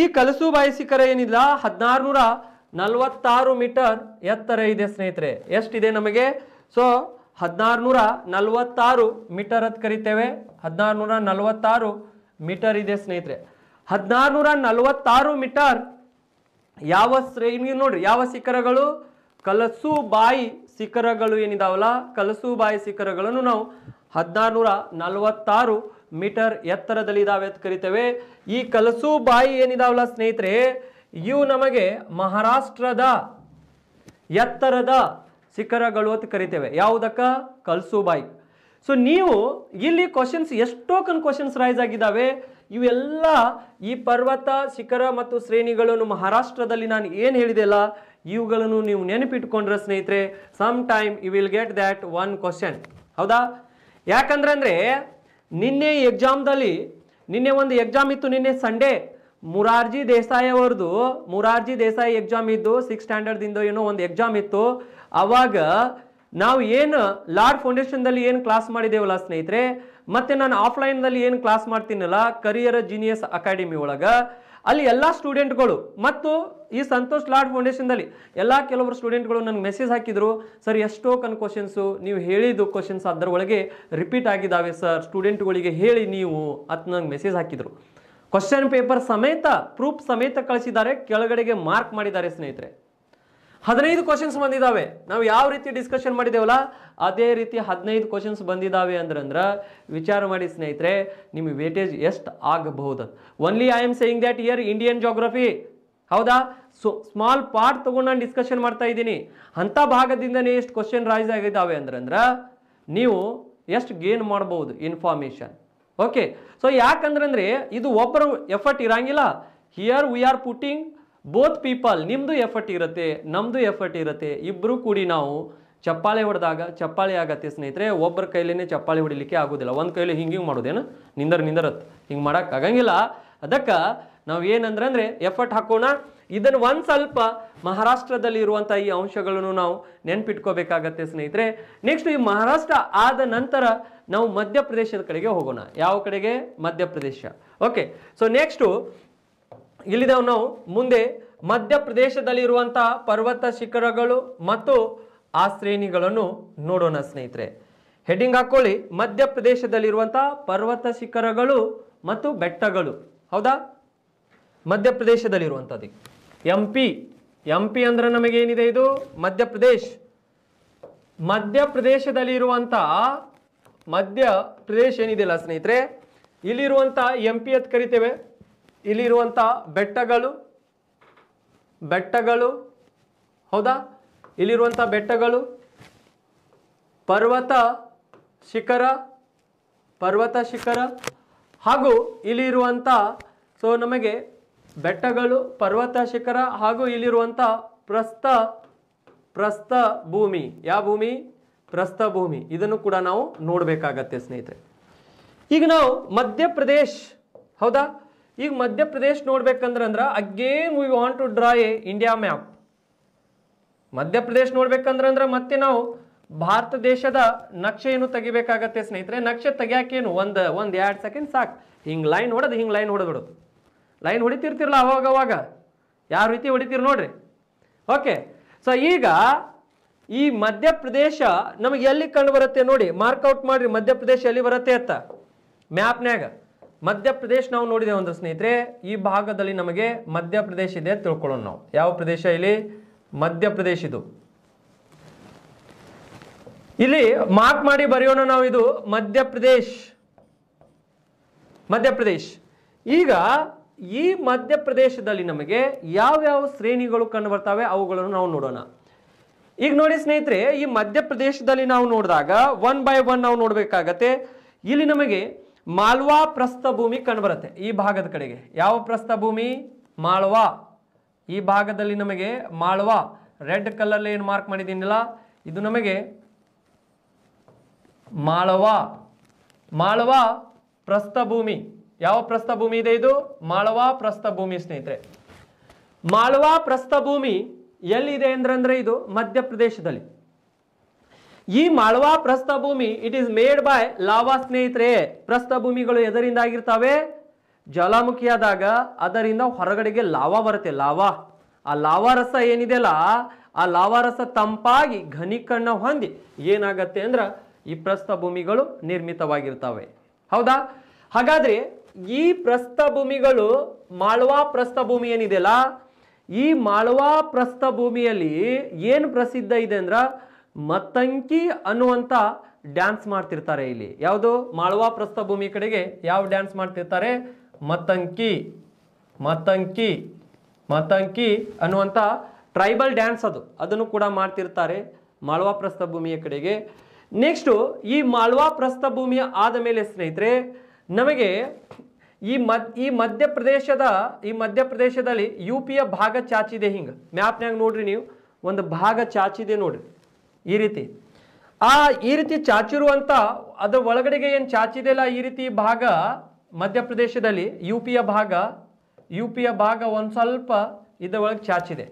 A: ಈ ಕಲಸುಬಾಯಿ ಸಿಕ್ಕರ ಏನಿಲ್ಲ ಹದಿನಾರು ನೂರ ನಲವತ್ತಾರು ಮೀಟರ್ ಎತ್ತರ ಇದೆ ಸ್ನೇಹಿತರೆ ಎಷ್ಟಿದೆ ನಮಗೆ ಸೊ ಹದಿನಾರುನೂರ ನಲವತ್ತಾರು ಮೀಟರ್ ಅಂತ ಕರಿತೇವೆ ಹದಿನಾರುನೂರ ನಲವತ್ತಾರು ಮೀಟರ್ ಇದೆ ಸ್ನೇಹಿತರೆ ಹದಿನಾರುನೂರ ನಲವತ್ತಾರು ಮೀಟರ್ ಯಾವ ಶ್ರೇಣಿ ನೋಡ್ರಿ ಯಾವ ಶಿಖರಗಳು ಕಲಸು ಬಾಯಿ ಶಿಖರಗಳು ಏನಿದಾವಲ್ಲ ಕಲಸು ಬಾಯಿ ಶಿಖರಗಳನ್ನು ನಾವು ಹದಿನಾರುನೂರ ನಲವತ್ತಾರು ಮೀಟರ್ ಎತ್ತರದಲ್ಲಿ ಇದಾವೆ ಅಂತ ಕರಿತೇವೆ ಈ ಕಲಸು ಬಾಯಿ ಏನಿದಾವಲ್ಲ ಸ್ನೇಹಿತರೆ ಇವು ನಮಗೆ ಮಹಾರಾಷ್ಟ್ರದ ಎತ್ತರದ ಶಿಖರಗಳು ಅಂತ ಕರಿತೇವೆ ಯಾವುದಕ್ಕ ಕಲ್ಸುಬಾಯಿ ಸೊ ನೀವು ಇಲ್ಲಿ ಕ್ವಶನ್ಸ್ ಕನ್ ಕ್ವಶನ್ಸ್ ರೈಸ್ ಆಗಿದ್ದಾವೆ ಇವೆಲ್ಲ ಈ ಪರ್ವತ ಶಿಖರ ಮತ್ತು ಶ್ರೇಣಿಗಳನ್ನು ಮಹಾರಾಷ್ಟ್ರದಲ್ಲಿ ನಾನು ಏನು ಹೇಳಿದೆಲ್ಲ ಇವುಗಳನ್ನು ನೀವು ನೆನಪಿಟ್ಕೊಂಡ್ರೆ ಸ್ನೇಹಿತರೆ some time you will get that one question ಹೌದಾ ಯಾಕಂದ್ರೆ ಅಂದರೆ ನಿನ್ನೆ ಎಕ್ಸಾಮ್ದಲ್ಲಿ ನಿನ್ನೆ ಒಂದು ಎಕ್ಸಾಮ್ ಇತ್ತು ನಿನ್ನೆ ಸಂಡೇ ಮುರಾರ್ಜಿ ದೇಸಾಯಿ ಅವ್ರದ್ದು ಮುರಾರ್ಜಿ ದೇಸಾಯಿ ಎಕ್ಸಾಮ್ ಇದ್ದು ಸಿಕ್ಸ್ ಸ್ಟ್ಯಾಂಡರ್ಡ್ದಿಂದ ಏನೋ ಒಂದು ಎಕ್ಸಾಮ್ ಇತ್ತು ಅವಾಗ ನಾವು ಏನು ಲಾರ್ಡ್ ಫೌಂಡೇಶನ್ದಲ್ಲಿ ಏನು ಕ್ಲಾಸ್ ಮಾಡಿದ್ದೇವಲ್ಲ ಸ್ನೇಹಿತರೆ ಮತ್ತು ನಾನು ಆಫ್ಲೈನ್ದಲ್ಲಿ ಏನು ಕ್ಲಾಸ್ ಮಾಡ್ತೀನಲ್ಲ ಕರಿಯರ್ ಜೀನಿಯಸ್ ಅಕಾಡೆಮಿ ಒಳಗೆ ಅಲ್ಲಿ ಎಲ್ಲ ಸ್ಟೂಡೆಂಟ್ಗಳು ಮತ್ತು ಈ ಸಂತೋಷ್ ಲಾರ್ಡ್ ಫೌಂಡೇಶನ್ದಲ್ಲಿ ಎಲ್ಲ ಕೆಲವರು ಸ್ಟೂಡೆಂಟ್ಗಳು ನನಗೆ ಮೆಸೇಜ್ ಹಾಕಿದ್ರು ಸರ್ ಎಷ್ಟೋ ಕನ್ ಕ್ವಶನ್ಸು ನೀವು ಹೇಳಿದ್ದು ಕ್ವಶನ್ಸ್ ಅದರೊಳಗೆ ರಿಪೀಟ್ ಆಗಿದ್ದಾವೆ ಸರ್ ಸ್ಟೂಡೆಂಟ್ಗಳಿಗೆ ಹೇಳಿ ನೀವು ಅಂತ ನಂಗೆ ಮೆಸೇಜ್ ಹಾಕಿದರು ಕ್ವಶನ್ ಪೇಪರ್ ಸಮೇತ ಪ್ರೂಫ್ ಸಮೇತ ಕಳಿಸಿದ್ದಾರೆ ಕೆಳಗಡೆಗೆ ಮಾರ್ಕ್ ಮಾಡಿದ್ದಾರೆ ಸ್ನೇಹಿತರೆ ಹದಿನೈದು ಕ್ವಶನ್ಸ್ ಬಂದಿದ್ದಾವೆ ನಾವು ಯಾವ ರೀತಿ ಡಿಸ್ಕಷನ್ ಮಾಡಿದ್ದೇವಲ್ಲ ಅದೇ ರೀತಿ ಹದಿನೈದು ಕ್ವಶನ್ಸ್ ಬಂದಿದ್ದಾವೆ ಅಂದ್ರಂದ್ರೆ ವಿಚಾರ ಮಾಡಿ ಸ್ನೇಹಿತರೆ ನಿಮಗೆ ವೇಟೇಜ್ ಎಷ್ಟು ಆಗಬಹುದು only I am saying that year Indian geography ಹೌದಾ ಸೊ ಸ್ಮಾಲ್ ಪಾರ್ಟ್ ತೊಗೊಂಡು ನಾನು ಡಿಸ್ಕಷನ್ ಮಾಡ್ತಾ ಇದ್ದೀನಿ ಅಂಥ ಭಾಗದಿಂದನೇ ಎಷ್ಟು ಕ್ವಶನ್ ರೈಸ್ ಆಗಿದ್ದಾವೆ ಅಂದ್ರಂದ್ರೆ ನೀವು ಎಷ್ಟು ಗೇನ್ ಮಾಡ್ಬೋದು ಇನ್ಫಾರ್ಮೇಷನ್ ಓಕೆ ಸೊ ಯಾಕಂದ್ರಂದ್ರೆ ಇದು ಒಬ್ಬರು ಎಫರ್ಟ್ ಇರಂಗಿಲ್ಲ here we are putting both people ನಿಮ್ಮದು ಎಫರ್ಟ್ ಇರುತ್ತೆ ನಮ್ಮದು ಎಫರ್ಟ್ ಇರುತ್ತೆ ಇಬ್ಬರೂ ಕೂಡಿ ನಾವು ಚಪ್ಪಾಳೆ ಹೊಡೆದಾಗ ಚಪ್ಪಾಳೆ ಆಗತ್ತೆ ಸ್ನೇಹಿತರೆ ಒಬ್ಬರ ಕೈಲೇ ಚಪ್ಪಾಳೆ ಹೊಡಿಲಿಕ್ಕೆ ಆಗೋದಿಲ್ಲ ಒಂದು ಕೈಲಿ ಹಿಂಗೆ ಹಿಂಗೆ ಮಾಡೋದೇನು ನಿಂದರ್ ನಿಂದರತ್ ಹಿಂಗೆ ಮಾಡೋಕ್ಕಾಗಂಗಿಲ್ಲ ಅದಕ್ಕೆ ನಾವು ಏನಂದ್ರೆ ಅಂದರೆ ಎಫರ್ಟ್ ಹಾಕೋಣ ಇದನ್ನು ಒಂದು ಸ್ವಲ್ಪ ಮಹಾರಾಷ್ಟ್ರದಲ್ಲಿ ಇರುವಂಥ ಈ ಅಂಶಗಳನ್ನು ನಾವು ನೆನ್ಪಿಟ್ಕೋಬೇಕಾಗತ್ತೆ ಸ್ನೇಹಿತರೆ ನೆಕ್ಸ್ಟ್ ಈ ಮಹಾರಾಷ್ಟ್ರ ಆದ ನಂತರ ನಾವು ಮಧ್ಯಪ್ರದೇಶದ ಕಡೆಗೆ ಹೋಗೋಣ ಯಾವ ಕಡೆಗೆ ಮಧ್ಯಪ್ರದೇಶ ಓಕೆ ಸೊ ನೆಕ್ಸ್ಟು ಇಲ್ಲಿ ನಾವು ಮುಂದೆ ಮಧ್ಯಪ್ರದೇಶದಲ್ಲಿ ಇರುವಂತಹ ಪರ್ವತ ಶಿಖರಗಳು ಮತ್ತು ಆ ಶ್ರೇಣಿಗಳನ್ನು ನೋಡೋಣ ಸ್ನೇಹಿತರೆ ಹೆಡ್ಡಿಂಗ್ ಹಾಕೊಳ್ಳಿ ಮಧ್ಯಪ್ರದೇಶದಲ್ಲಿರುವಂತಹ ಪರ್ವತ ಶಿಖರಗಳು ಮತ್ತು ಬೆಟ್ಟಗಳು ಹೌದಾ ಮಧ್ಯಪ್ರದೇಶದಲ್ಲಿರುವಂಥದ್ದು ಎಂ ಪಿ ಎಂ ಪಿ ನಮಗೆ ನಮಗೇನಿದೆ ಇದು ಮಧ್ಯಪ್ರದೇಶ ಮಧ್ಯಪ್ರದೇಶದಲ್ಲಿ ಇರುವಂತ ಮಧ್ಯ ಪ್ರದೇಶ ಏನಿದೆಯಲ್ಲ ಸ್ನೇಹಿತರೆ ಇಲ್ಲಿರುವಂಥ ಎಂ ಪಿ ಅಂತ ಕರಿತೇವೆ ಇಲ್ಲಿರುವಂಥ ಬೆಟ್ಟಗಳು ಬೆಟ್ಟಗಳು ಹೌದಾ ಇಲ್ಲಿರುವಂಥ ಬೆಟ್ಟಗಳು ಪರ್ವತ ಶಿಖರ ಪರ್ವತ ಶಿಖರ ಹಾಗೂ ಇಲ್ಲಿರುವಂಥ ಸೊ ನಮಗೆ ಬೆಟ್ಟಗಳು ಪರ್ವತ ಶಿಖರ ಹಾಗೂ ಇಲ್ಲಿರುವಂಥ ಪ್ರಸ್ಥ ಪ್ರಸ್ಥ ಭೂಮಿ ಯಾವ ಭೂಮಿ ಪ್ರಸ್ಥ ಭೂಮಿ ಇದನ್ನು ಕೂಡ ನಾವು ನೋಡಬೇಕಾಗತ್ತೆ ಸ್ನೇಹಿತರೆ ಈಗ ನಾವು ಮಧ್ಯಪ್ರದೇಶ್ ಹೌದಾ ಈಗ ಮಧ್ಯಪ್ರದೇಶ ನೋಡ್ಬೇಕಂದ್ರೆ ಅಂದ್ರೆ again we want to draw a India map Madhya Pradesh ನೋಡ್ಬೇಕಂದ್ರೆ ಅಂದ್ರೆ ಮತ್ತೆ ನಾವು ಭಾರತ ದೇಶದ ನಕ್ಷೆಯನ್ನು ತೆಗಿಬೇಕಾಗತ್ತೆ ಸ್ನೇಹಿತರೆ ನಕ್ಷೆ ತೆಗಿಯಾಕೇನು ಒಂದು ಒಂದು ಎರಡು ಸೆಕೆಂಡ್ ಸಾಕು ಹಿಂಗ್ ಲೈನ್ ಹೊಡೆದು ಹಿಂಗ್ ಲೈನ್ ಹೊಡೆದು ಲೈನ್ ಹೊಡಿತಿರ್ತಿರಲ್ಲ ಅವಾಗ ಅವಾಗ ಯಾವ ರೀತಿ ಹೊಡಿತೀರಿ ನೋಡ್ರಿ ಓಕೆ ಸೊ ಈಗ ಈ ಮಧ್ಯಪ್ರದೇಶ ನಮಗೆ ಎಲ್ಲಿ ಕಂಡು ಬರುತ್ತೆ ನೋಡಿ ಮಾರ್ಕ್ಔಟ್ ಮಾಡ್ರಿ ಮಧ್ಯಪ್ರದೇಶ ಎಲ್ಲಿ ಬರುತ್ತೆ ಅತ್ತ ಮ್ಯಾಪ್ನ್ಯಾಗ ಮಧ್ಯಪ್ರದೇಶ ನಾವು ನೋಡಿದೆ ಒಂದು ಸ್ನೇಹಿತರೆ ಈ ಭಾಗದಲ್ಲಿ ನಮಗೆ ಮಧ್ಯಪ್ರದೇಶ ಇದೆ ತಿಳ್ಕೊಳ್ಳೋಣ ನಾವು ಯಾವ ಪ್ರದೇಶ ಇಲ್ಲಿ ಮಧ್ಯಪ್ರದೇಶ ಇದು ಇಲ್ಲಿ ಮಾರ್ಕ್ ಮಾಡಿ ಬರೆಯೋಣ ನಾವು ಇದು ಮಧ್ಯಪ್ರದೇಶ ಮಧ್ಯಪ್ರದೇಶ ಈಗ ಈ ಮಧ್ಯಪ್ರದೇಶದಲ್ಲಿ ನಮಗೆ ಯಾವ್ಯಾವ ಶ್ರೇಣಿಗಳು ಕಂಡು ಬರ್ತವೆ ಅವುಗಳನ್ನು ನಾವು ನೋಡೋಣ ಈಗ ನೋಡಿ ಸ್ನೇಹಿತರೆ ಈ ಮಧ್ಯಪ್ರದೇಶದಲ್ಲಿ ನಾವು ನೋಡಿದಾಗ ಒನ್ ಬೈ ಒನ್ ನಾವು ನೋಡಬೇಕಾಗತ್ತೆ ಇಲ್ಲಿ ನಮಗೆ ಮಾಲ್ವಾ ಪ್ರಸ್ಥ ಭೂಮಿ ಕಂಡುಬರುತ್ತೆ ಈ ಭಾಗದ ಕಡೆಗೆ ಯಾವ ಪ್ರಸ್ಥ ಭೂಮಿ ಮಾಳ್ವಾ ಈ ಭಾಗದಲ್ಲಿ ನಮಗೆ ಮಾಳ್ವಾ ರೆಡ್ ಕಲರ್ ಏನು ಮಾರ್ಕ್ ಮಾಡಿದ್ದೀನಿಲ್ಲ ಇದು ನಮಗೆ ಮಾಳ್ವಾ ಪ್ರಸ್ಥ ಭೂಮಿ ಯಾವ ಪ್ರಸ್ಥ ಭೂಮಿ ಇದೆ ಇದು ಮಾಳವಾ ಪ್ರಸ್ಥ ಭೂಮಿ ಸ್ನೇಹಿತರೆ ಮಾಳವಾ ಪ್ರಸ್ಥ ಭೂಮಿ ಎಲ್ಲಿದೆ ಅಂದ್ರೆ ಇದು ಮಧ್ಯಪ್ರದೇಶದಲ್ಲಿ ಈ ಮಾಳವಾ ಪ್ರಸ್ಥ ಭೂಮಿ it is made by lava ಸ್ನೇಹಿತರೆ ಪ್ರಸ್ಥ ಭೂಮಿಗಳು ಎದರಿಂದಾಗಿರ್ತವೆ ಜ್ವಾಲಾಮುಖಿಯಾದಾಗ ಅದರಿಂದ ಹೊರಗಡೆಗೆ ಲಾವಾ ಬರುತ್ತೆ ಲಾವಾ ಆ ಲಾವಾ ರಸ ಏನಿದೆಯಲ್ಲ ಆ ಲಾವಾ ರಸ ತಂಪಾಗಿ ಘನಿಕಣ್ಣ ಹೊಂದಿ ಏನಾಗತ್ತೆ ಅಂದ್ರೆ ಈ ಪ್ರಸ್ಥ ಭೂಮಿಗಳು ನಿರ್ಮಿತವಾಗಿರ್ತವೆ ಹೌದಾ ಹಾಗಾದ್ರೆ ಈ ಪ್ರಸ್ಥಭೂಮಿಗಳು ಮಾಳ್ವಾ ಪ್ರಸ್ಥಭೂಮಿ ಏನಿದೆಯಲ್ಲ ಈ ಮಾಳ್ವಾ ಪ್ರಸ್ಥಭೂಮಿಯಲ್ಲಿ ಏನು ಪ್ರಸಿದ್ಧ ಇದೆ ಅಂದ್ರ ಮತ್ತಂಕಿ ಅನ್ನುವಂಥ ಡ್ಯಾನ್ಸ್ ಮಾಡ್ತಿರ್ತಾರೆ ಇಲ್ಲಿ ಯಾವುದು ಮಾಳ್ವಾ ಪ್ರಸ್ಥಭೂಮಿ ಕಡೆಗೆ ಯಾವ ಡ್ಯಾನ್ಸ್ ಮಾಡ್ತಿರ್ತಾರೆ ಮತ್ತಂಕಿ ಮತ್ತಂಕಿ ಮತ್ತಂಕಿ ಅನ್ನುವಂಥ ಟ್ರೈಬಲ್ ಡ್ಯಾನ್ಸ್ ಅದು ಅದನ್ನು ಕೂಡ ಮಾಡ್ತಿರ್ತಾರೆ ಮಾಳ್ವಾ ಪ್ರಸ್ಥಭೂಮಿಯ ಕಡೆಗೆ ನೆಕ್ಸ್ಟು ಈ ಮಾಳ್ವಾ ಪ್ರಸ್ಥಭೂಮಿಯ ಆದ ಮೇಲೆ ಸ್ನೇಹಿತರೆ ನಮಗೆ ಈ ಮದ್ ಈ ಮಧ್ಯಪ್ರದೇಶದ ಈ ಮಧ್ಯಪ್ರದೇಶದಲ್ಲಿ ಯು ಪಿಯ ಭಾಗ ಚಾಚಿದೆ ಹಿಂಗೆ ಮ್ಯಾಪ್ನಾಗ ನೋಡ್ರಿ ನೀವು ಒಂದು ಭಾಗ ಚಾಚಿದೆ ನೋಡ್ರಿ ಈ ರೀತಿ ಆ ಈ ರೀತಿ ಚಾಚಿರುವಂಥ ಅದರ ಒಳಗಡೆಗೆ ಏನು ಅಲ್ಲ ಈ ರೀತಿ ಭಾಗ ಮಧ್ಯಪ್ರದೇಶದಲ್ಲಿ ಯು ಪಿಯ ಭಾಗ ಯು ಪಿಯ ಭಾಗ ಒಂದು ಸ್ವಲ್ಪ ಇದರ ಒಳಗೆ ಚಾಚಿದೆ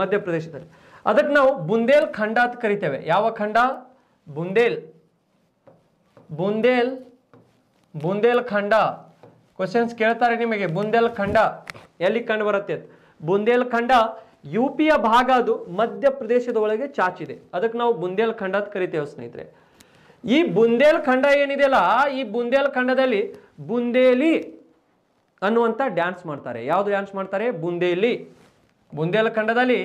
A: ಮಧ್ಯಪ್ರದೇಶದಲ್ಲಿ ಅದಕ್ಕೆ ನಾವು ಬುಂದೇಲ್ ಖಂಡ ಅಂತ ಕರಿತೇವೆ ಯಾವ ಖಂಡ ಬುಂದೇಲ್ ಬುಂದೇಲ್ ಬುಂದೇಲ್ ಖಂಡ ಕ್ವಶನ್ಸ್ ಕೇಳ್ತಾರೆ ನಿಮಗೆ ಖಂಡ ಎಲ್ಲಿ ಕಂಡು ಬರುತ್ತೆ ಖಂಡ ಯು ಪಿಯ ಭಾಗ ಅದು ಮಧ್ಯಪ್ರದೇಶದ ಒಳಗೆ ಚಾಚಿದೆ ಅದಕ್ಕೆ ನಾವು ಬುಂದೇಲ್ಖಂಡ ಅಂತ ಕರಿತೇವೆ ಸ್ನೇಹಿತರೆ ಈ ಬುಂದೇಲ್ಖಂಡ ಏನಿದೆಯಲ್ಲ ಈ ಖಂಡದಲ್ಲಿ ಬುಂದೇಲಿ ಅನ್ನುವಂಥ ಡ್ಯಾನ್ಸ್ ಮಾಡ್ತಾರೆ ಯಾವುದು ಡ್ಯಾನ್ಸ್ ಮಾಡ್ತಾರೆ ಬುಂದೇಲಿ ಖಂಡದಲ್ಲಿ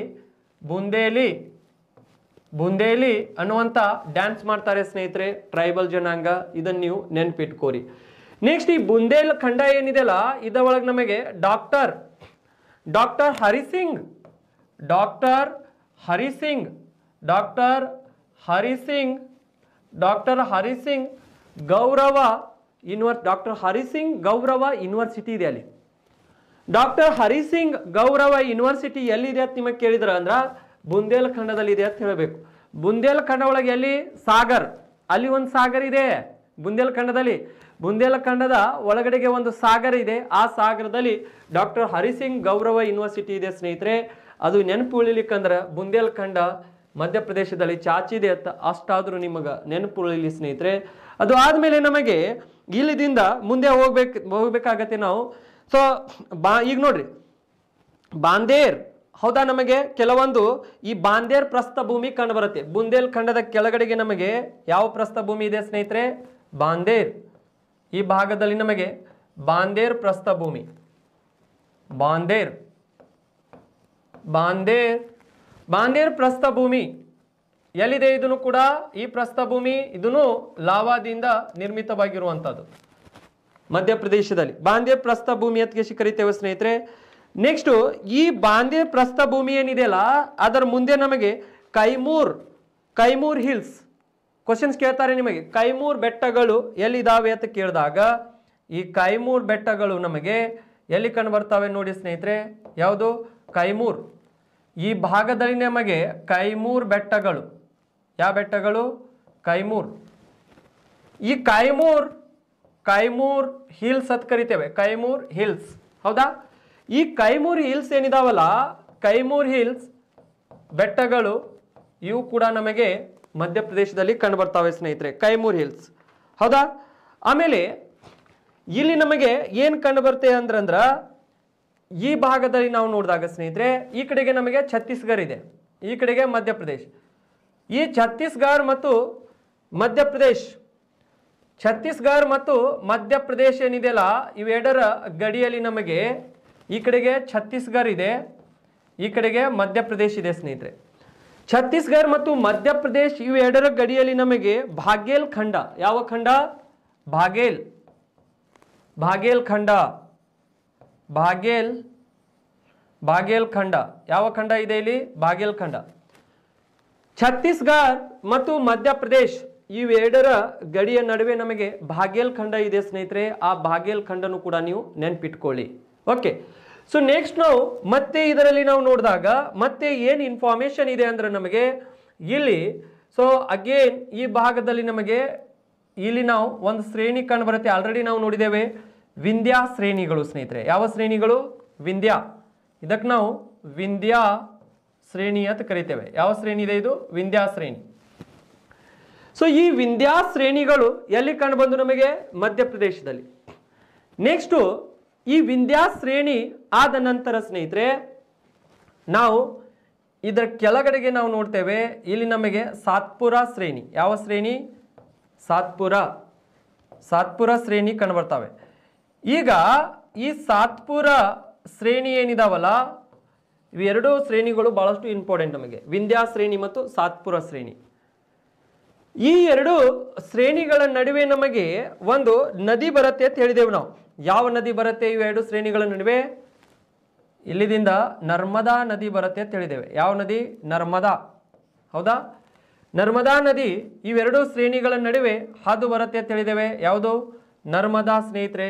A: ಬುಂದೇಲಿ ಬುಂದೇಲಿ ಅನ್ನುವಂಥ ಡ್ಯಾನ್ಸ್ ಮಾಡ್ತಾರೆ ಸ್ನೇಹಿತರೆ ಟ್ರೈಬಲ್ ಜನಾಂಗ ಇದನ್ನು ನೀವು ನೆನಪಿಟ್ಕೋರಿ ನೆಕ್ಸ್ಟ್ ಈ ಬುಂದೇಲ್ ಖಂಡ ಏನಿದೆಯಲ್ಲ ಇದ ಒಳಗೆ ನಮಗೆ doctor doctor Hari Singh doctor Hari Singh doctor Hari Singh doctor Hari Singh Gour university doctor Hari Singh ಗೌರವ ಯೂನಿವರ್ಸಿಟಿ ಇದೆ ಅಲ್ಲಿ ಡಾಕ್ಟರ್ ಹರಿಸಿಂಗ್ ಗೌರವ ಯೂನಿವರ್ಸಿಟಿ ಎಲ್ಲಿದೆ ಅಂತ ನಿಮಗೆ ಕೇಳಿದ್ರ ಅಂದ್ರೆ ಬುಂದೇಲ್ ಖಂಡದಲ್ಲಿ ಇದೆ ಅಂತ ಹೇಳಬೇಕು ಬುಂದೇಲ್ ಖಂಡ ಒಳಗೆ ಎಲ್ಲಿ ಸಾಗರ್ ಅಲ್ಲಿ ಒಂದು ಸಾಗರ್ ಇದೆ ಬುಂದೇಲ್ ಖಂಡದಲ್ಲಿ ಬುಂದೇಲಖಂಡದ ಒಳಗಡೆಗೆ ಒಂದು ಸಾಗರ ಇದೆ ಆ ಸಾಗರದಲ್ಲಿ ಡಾಕ್ಟರ್ ಹರಿಸಿಂಗ್ ಗೌರವ ಯೂನಿವರ್ಸಿಟಿ ಇದೆ ಸ್ನೇಹಿತರೆ ಅದು ನೆನಪು ಉಳಿಲಿಕ್ಕಂದ್ರೆ ಬುಂದೇಲಖಂಡ ಮಧ್ಯಪ್ರದೇಶದಲ್ಲಿ ಚಾಚಿದೆ ಅಂತ ಅಷ್ಟಾದರೂ ನಿಮಗೆ ನೆನಪು ಉಳಿಲಿ ಸ್ನೇಹಿತರೆ ಅದು ಆದಮೇಲೆ ನಮಗೆ ಇಲ್ಲಿದಿಂದ ಮುಂದೆ ಹೋಗ್ಬೇಕು ಹೋಗ್ಬೇಕಾಗತ್ತೆ ನಾವು ಸೊ ಬಾ ಈಗ ನೋಡ್ರಿ ಬಾಂದೇರ್ ಹೌದಾ ನಮಗೆ ಕೆಲವೊಂದು ಈ ಬಾಂದೇರ್ ಪ್ರಸ್ಥ ಭೂಮಿ ಕಂಡು ಬರುತ್ತೆ ಬುಂದೇಲ್ ಖಂಡದ ಕೆಳಗಡೆಗೆ ನಮಗೆ ಯಾವ ಪ್ರಸ್ಥ ಭೂಮಿ ಇದೆ ಸ್ನೇಹಿತರೆ ಬಾಂದೇರ್ ಈ ಭಾಗದಲ್ಲಿ ನಮಗೆ ಬಾಂದೇರ್ ಪ್ರಸ್ಥಭೂಮಿ ಬಾಂದೇರ್ ಬಾಂದೇರ್ ಬಾಂದೇರ್ ಪ್ರಸ್ಥಭೂಮಿ ಎಲ್ಲಿದೆ ಇದನ್ನು ಕೂಡ ಈ ಪ್ರಸ್ಥಭೂಮಿ ಇದನ್ನು ಲಾವಾದಿಂದ ನಿರ್ಮಿತವಾಗಿರುವಂಥದ್ದು ಮಧ್ಯಪ್ರದೇಶದಲ್ಲಿ ಬಾಂದೇರ್ ಪ್ರಸ್ಥಭೂಮಿ ಅದಕ್ಕೆ ಕರಿತೇವೆ ಸ್ನೇಹಿತರೆ ನೆಕ್ಸ್ಟು ಈ ಬಾಂದೇರ್ ಪ್ರಸ್ಥಭೂಮಿ ಏನಿದೆಯಲ್ಲ ಅದರ ಮುಂದೆ ನಮಗೆ ಕೈಮೂರ್ ಕೈಮೂರ್ ಹಿಲ್ಸ್ ಕ್ವಶನ್ಸ್ ಕೇಳ್ತಾರೆ ನಿಮಗೆ ಕೈಮೂರ್ ಬೆಟ್ಟಗಳು ಎಲ್ಲಿದ್ದಾವೆ ಅಂತ ಕೇಳಿದಾಗ ಈ ಕೈಮೂರ್ ಬೆಟ್ಟಗಳು ನಮಗೆ ಎಲ್ಲಿ ಕಂಡು ಬರ್ತವೆ ನೋಡಿ ಸ್ನೇಹಿತರೆ ಯಾವುದು ಕೈಮೂರ್ ಈ ಭಾಗದಲ್ಲಿ ನಮಗೆ ಕೈಮೂರ್ ಬೆಟ್ಟಗಳು ಯಾವ ಬೆಟ್ಟಗಳು ಕೈಮೂರ್ ಈ ಕೈಮೂರ್ ಕೈಮೂರ್ ಹಿಲ್ಸ್ ಅಂತ ಕರಿತೇವೆ ಕೈಮೂರ್ ಹಿಲ್ಸ್ ಹೌದಾ ಈ ಕೈಮೂರ್ ಹಿಲ್ಸ್ ಏನಿದಾವಲ್ಲ ಕೈಮೂರ್ ಹಿಲ್ಸ್ ಬೆಟ್ಟಗಳು ಇವು ಕೂಡ ನಮಗೆ ಮಧ್ಯಪ್ರದೇಶದಲ್ಲಿ ಕಂಡು ಬರ್ತಾವೆ ಸ್ನೇಹಿತರೆ ಕೈಮೂರ್ ಹಿಲ್ಸ್ ಹೌದಾ ಆಮೇಲೆ ಇಲ್ಲಿ ನಮಗೆ ಏನು ಕಂಡು ಬರುತ್ತೆ ಅಂದ್ರಂದ್ರ ಈ ಭಾಗದಲ್ಲಿ ನಾವು ನೋಡಿದಾಗ ಸ್ನೇಹಿತರೆ ಈ ಕಡೆಗೆ ನಮಗೆ ಛತ್ತೀಸ್ಗಢ ಇದೆ ಈ ಕಡೆಗೆ ಮಧ್ಯಪ್ರದೇಶ ಈ ಛತ್ತೀಸ್ಗಢ ಮತ್ತು ಮಧ್ಯಪ್ರದೇಶ ಛತ್ತೀಸ್ಗಢ ಮತ್ತು ಮಧ್ಯಪ್ರದೇಶ ಏನಿದೆಯಲ್ಲ ಇವೆರಡರ ಗಡಿಯಲ್ಲಿ ನಮಗೆ ಈ ಕಡೆಗೆ ಛತ್ತೀಸ್ಗಢ ಇದೆ ಈ ಕಡೆಗೆ ಮಧ್ಯಪ್ರದೇಶ ಇದೆ ಸ್ನೇಹಿತರೆ ಛತ್ತೀಸ್ಗಢ ಮತ್ತು ಇವು ಎರಡರ ಗಡಿಯಲ್ಲಿ ನಮಗೆ ಭಾಗೇಲ್ ಖಂಡ ಯಾವ ಖಂಡ ಭಾಗೇಲ್ ಭಾಗೇಲ್ ಖಂಡ ಭಾಗೇಲ್ ಭಾಗೇಲ್ ಖಂಡ ಯಾವ ಖಂಡ ಇದೆ ಇಲ್ಲಿ ಭಾಗೇಲ್ ಖಂಡ ಛತ್ತೀಸ್ಗಢ ಮತ್ತು ಮಧ್ಯಪ್ರದೇಶ್ ಇವೆರಡರ ಗಡಿಯ ನಡುವೆ ನಮಗೆ ಭಾಗೇಲ್ ಖಂಡ ಇದೆ ಸ್ನೇಹಿತರೆ ಆ ಭಾಗೇಲ್ ಖಂಡನು ಕೂಡ ನೀವು ನೆನ್ಪಿಟ್ಕೊಳ್ಳಿ ಓಕೆ ಸೊ ನೆಕ್ಸ್ಟ್ ನಾವು ಮತ್ತೆ ಇದರಲ್ಲಿ ನಾವು ನೋಡಿದಾಗ ಮತ್ತೆ ಏನು ಇನ್ಫಾರ್ಮೇಶನ್ ಇದೆ ಅಂದರೆ ನಮಗೆ ಇಲ್ಲಿ ಸೊ ಅಗೇನ್ ಈ ಭಾಗದಲ್ಲಿ ನಮಗೆ ಇಲ್ಲಿ ನಾವು ಒಂದು ಶ್ರೇಣಿ ಕಂಡು ಬರುತ್ತೆ ಆಲ್ರೆಡಿ ನಾವು ನೋಡಿದ್ದೇವೆ ವಿಂದ್ಯಾ ಶ್ರೇಣಿಗಳು ಸ್ನೇಹಿತರೆ ಯಾವ ಶ್ರೇಣಿಗಳು ವಿಂದ್ಯಾ ಇದಕ್ಕೆ ನಾವು ವಿಂದ್ಯಾ ಶ್ರೇಣಿ ಅಂತ ಕರಿತೇವೆ ಯಾವ ಶ್ರೇಣಿ ಇದೆ ಇದು ವಿಂಧ್ಯಾ ಶ್ರೇಣಿ ಸೊ ಈ ವಿಂಧ್ಯಾ ಶ್ರೇಣಿಗಳು ಎಲ್ಲಿ ಕಂಡು ಬಂದು ನಮಗೆ ಮಧ್ಯಪ್ರದೇಶದಲ್ಲಿ ನೆಕ್ಸ್ಟು ಈ ವಿಂದ್ಯಾ ಶ್ರೇಣಿ ಆದ ನಂತರ ಸ್ನೇಹಿತರೆ ನಾವು ಇದರ ಕೆಳಗಡೆಗೆ ನಾವು ನೋಡ್ತೇವೆ ಇಲ್ಲಿ ನಮಗೆ ಸಾತ್ಪುರ ಶ್ರೇಣಿ ಯಾವ ಶ್ರೇಣಿ ಸಾತ್ಪುರ ಸಾತ್ಪುರ ಶ್ರೇಣಿ ಕಂಡುಬರ್ತವೆ ಈಗ ಈ ಸಾತ್ಪುರ ಶ್ರೇಣಿ ಏನಿದಾವಲ್ಲ ಇವೆರಡು ಶ್ರೇಣಿಗಳು ಬಹಳಷ್ಟು ಇಂಪಾರ್ಟೆಂಟ್ ನಮಗೆ ವಿಂದ್ಯಾ ಶ್ರೇಣಿ ಮತ್ತು ಸಾತ್ಪುರ ಶ್ರೇಣಿ ಈ ಎರಡು ಶ್ರೇಣಿಗಳ ನಡುವೆ ನಮಗೆ ಒಂದು ನದಿ ಬರುತ್ತೆ ಅಂತ ಹೇಳಿದೆವು ನಾವು ಯಾವ ನದಿ ಬರುತ್ತೆ ಇವೆರಡು ಶ್ರೇಣಿಗಳ ನಡುವೆ ಇಲ್ಲಿದಿಂದ ನರ್ಮದಾ ನದಿ ಬರುತ್ತೆ ಅಂತ ಹೇಳಿದ್ದೇವೆ ಯಾವ ನದಿ ನರ್ಮದಾ ಹೌದಾ ನರ್ಮದಾ ನದಿ ಇವೆರಡು ಶ್ರೇಣಿಗಳ ನಡುವೆ ಹಾದು ಬರುತ್ತೆ ಅಂತ ಹೇಳಿದ್ದೇವೆ ಯಾವುದು ನರ್ಮದಾ ಸ್ನೇಹಿತರೆ